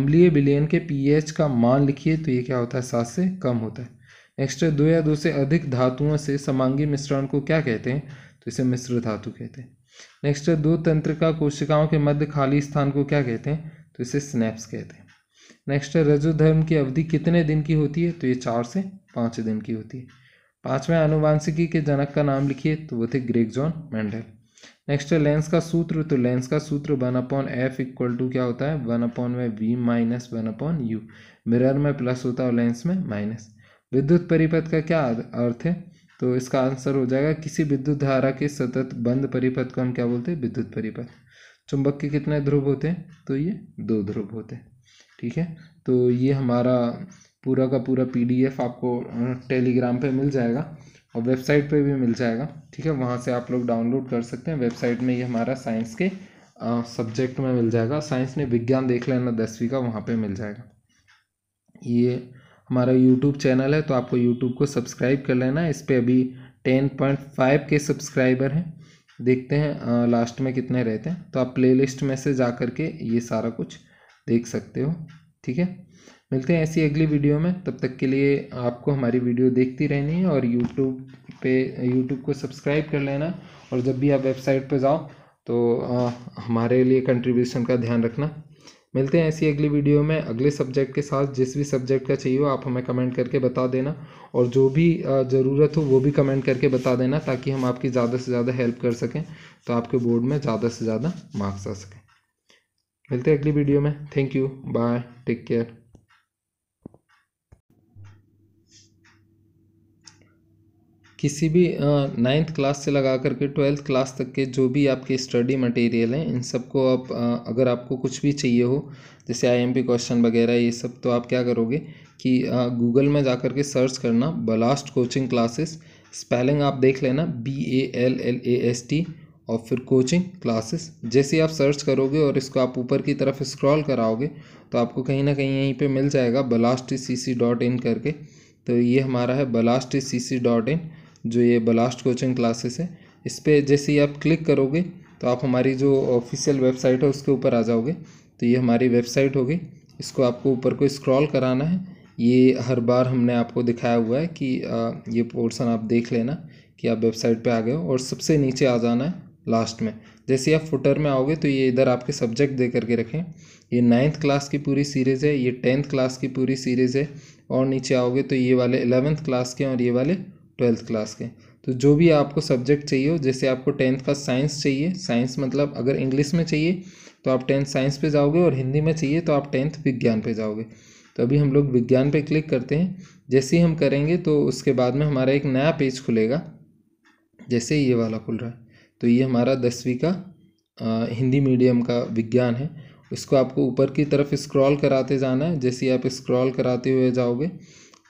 अम्लीय विलयन के पीएच का मान लिखिए तो ये क्या होता है सात से कम होता है नेक्स्ट दो या दो से अधिक धातुओं से समांगी मिश्रण को क्या कहते हैं तो इसे मिश्र धातु कहते हैं नेक्स्ट दो तंत्र का कोशिकाओं के मध्य खाली स्थान को क्या कहते हैं तो इसे स्नैप्स कहते हैं नेक्स्ट है रजोधर्म की अवधि कितने दिन की होती है तो ये चार से पाँच दिन की होती है पाँचवें अनुवांशिकी के जनक का नाम लिखिए तो वो थे ग्रेग जॉन मेंडल नेक्स्ट है लेंस का सूत्र तो लेंस का सूत्र one upon F equal to क्या होता है वन अपॉन में v minus one upon u mirror में प्लस होता है और लेंस में माइनस विद्युत परिपथ का क्या अर्थ है तो इसका आंसर हो जाएगा किसी विद्युत धारा के सतत बंद परिपथ को हम क्या बोलते हैं विद्युत परिपथ चुंबक के कितने ध्रुव होते हैं तो ये दो ध्रुव होते हैं ठीक है तो ये हमारा पूरा का पूरा पीडीएफ आपको टेलीग्राम पे मिल जाएगा और वेबसाइट पे भी मिल जाएगा ठीक है वहाँ से आप लोग डाउनलोड कर सकते हैं वेबसाइट में ये हमारा साइंस के सब्जेक्ट में मिल जाएगा साइंस ने विज्ञान देख लेना दसवीं का वहाँ पर मिल जाएगा ये हमारा यूट्यूब चैनल है तो आपको यूट्यूब को सब्सक्राइब कर लेना इस पर अभी टेन पॉइंट फाइव के सब्सक्राइबर हैं देखते हैं लास्ट में कितने रहते हैं तो आप प्लेलिस्ट में से जा कर के ये सारा कुछ देख सकते हो ठीक है मिलते हैं ऐसी अगली वीडियो में तब तक के लिए आपको हमारी वीडियो देखती रहनी है और यूट्यूब पे यूट्यूब को सब्सक्राइब कर लेना और जब भी आप वेबसाइट पर जाओ तो आ, हमारे लिए कंट्रीब्यूशन का ध्यान रखना मिलते हैं ऐसी अगली वीडियो में अगले सब्जेक्ट के साथ जिस भी सब्जेक्ट का चाहिए हो आप हमें कमेंट करके बता देना और जो भी ज़रूरत हो वो भी कमेंट करके बता देना ताकि हम आपकी ज़्यादा से ज़्यादा हेल्प कर सकें तो आपके बोर्ड में ज़्यादा से ज़्यादा मार्क्स आ सकें मिलते हैं अगली वीडियो में thank you bye take care किसी भी नाइन्थ क्लास से लगा करके ट्वेल्थ क्लास तक के जो भी आपके स्टडी मटेरियल हैं इन सबको आप अगर आपको कुछ भी चाहिए हो जैसे आईएमपी क्वेश्चन वगैरह ये सब तो आप क्या करोगे कि गूगल में जा कर के सर्च करना ब्लास्ट कोचिंग क्लासेस स्पेलिंग आप देख लेना B A L L A S T और फिर कोचिंग क्लासेस जैसे आप सर्च करोगे और इसको आप ऊपर की तरफ स्क्रॉल कराओगे तो आपको कहीं ना कहीं यहीं पे मिल जाएगा blast C C dot in करके तो ये हमारा है blast C C dot in जो ये ब्लास्ट कोचिंग क्लासेस है इस पर जैसे ही आप क्लिक करोगे तो आप हमारी जो ऑफिशियल वेबसाइट है उसके ऊपर आ जाओगे तो ये हमारी वेबसाइट होगी इसको आपको ऊपर को स्क्रॉल कराना है ये हर बार हमने आपको दिखाया हुआ है कि ये पोर्सन आप देख लेना कि आप वेबसाइट पे आ गए हो और सबसे नीचे आ जाना है लास्ट में जैसे आप फुटर में आओगे तो ये इधर आपके सब्जेक्ट दे करके रखें ये नाइन्थ क्लास की पूरी सीरीज़ है ये टेंथ क्लास की पूरी सीरीज़ है और नीचे आओगे तो ये वाले एलेवेंथ क्लास के और ये वाले ट्वेल्थ क्लास के तो जो भी आपको सब्जेक्ट चाहिए हो जैसे आपको टेंथ का साइंस चाहिए साइंस मतलब अगर इंग्लिश में चाहिए तो आप टेंथ साइंस पे जाओगे और हिंदी में चाहिए तो आप टेंथ विज्ञान पे जाओगे तो अभी हम लोग विज्ञान पे क्लिक करते हैं जैसे ही हम करेंगे तो उसके बाद में हमारा एक नया पेज खुलेगा जैसे ये वाला खुल रहा है तो ये हमारा दसवीं का आ, हिंदी मीडियम का विज्ञान है उसको आपको ऊपर की तरफ स्क्रॉल कराते जाना है जैसे ही आप स्क्रॉल कराते हुए जाओगे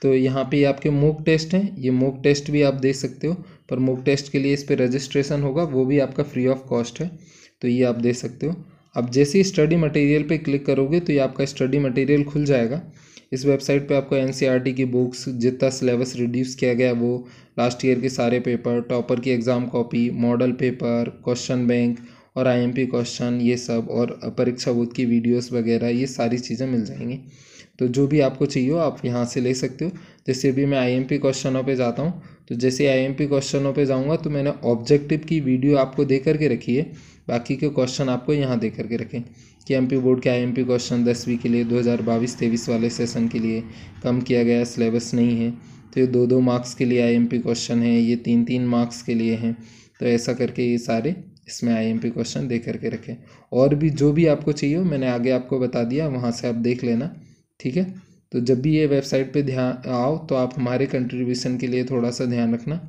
तो यहाँ पे आपके मूक टेस्ट हैं ये मूक टेस्ट भी आप दे सकते हो पर मूक टेस्ट के लिए इस पर रजिस्ट्रेशन होगा वो भी आपका फ्री ऑफ कॉस्ट है तो ये आप दे सकते हो अब जैसे ही स्टडी मटेरियल पे क्लिक करोगे तो ये आपका स्टडी मटेरियल खुल जाएगा इस वेबसाइट पे आपको एन e की बुक्स जितना सिलेबस रिड्यूस किया गया वो लास्ट ईयर के सारे पेपर टॉपर की exam copy model paper question bank और आईएमपी क्वेश्चन ये सब और परीक्षा बोध की वीडियोस वगैरह ये सारी चीज़ें मिल जाएंगी तो जो भी आपको चाहिए हो आप यहाँ से ले सकते हो जैसे अभी मैं आईएमपी क्वेश्चनों पे जाता हूँ तो जैसे आईएमपी क्वेश्चनों पे जाऊँगा तो मैंने ऑब्जेक्टिव की वीडियो आपको दे करके रखी है बाकी के क्वेश्चन आपको यहाँ दे करके रखें कि पी बोर्ड के पी क्वेश्चन दसवीं के लिए दो हज़ार बाईस तेईस वाले सेशन के लिए कम किया गया सिलेबस नहीं है तो ये दो दो मार्क्स के लिए पी क्वेश्चन है ये तीन तीन मार्क्स के लिए हैं तो ऐसा करके ये सारे इसमें आईएमपी क्वेश्चन दे करके रखें और भी जो भी आपको चाहिए हो मैंने आगे आपको बता दिया वहाँ से आप देख लेना ठीक है तो जब भी ये वेबसाइट पे ध्यान आओ तो आप हमारे कंट्रीब्यूशन के लिए थोड़ा सा ध्यान रखना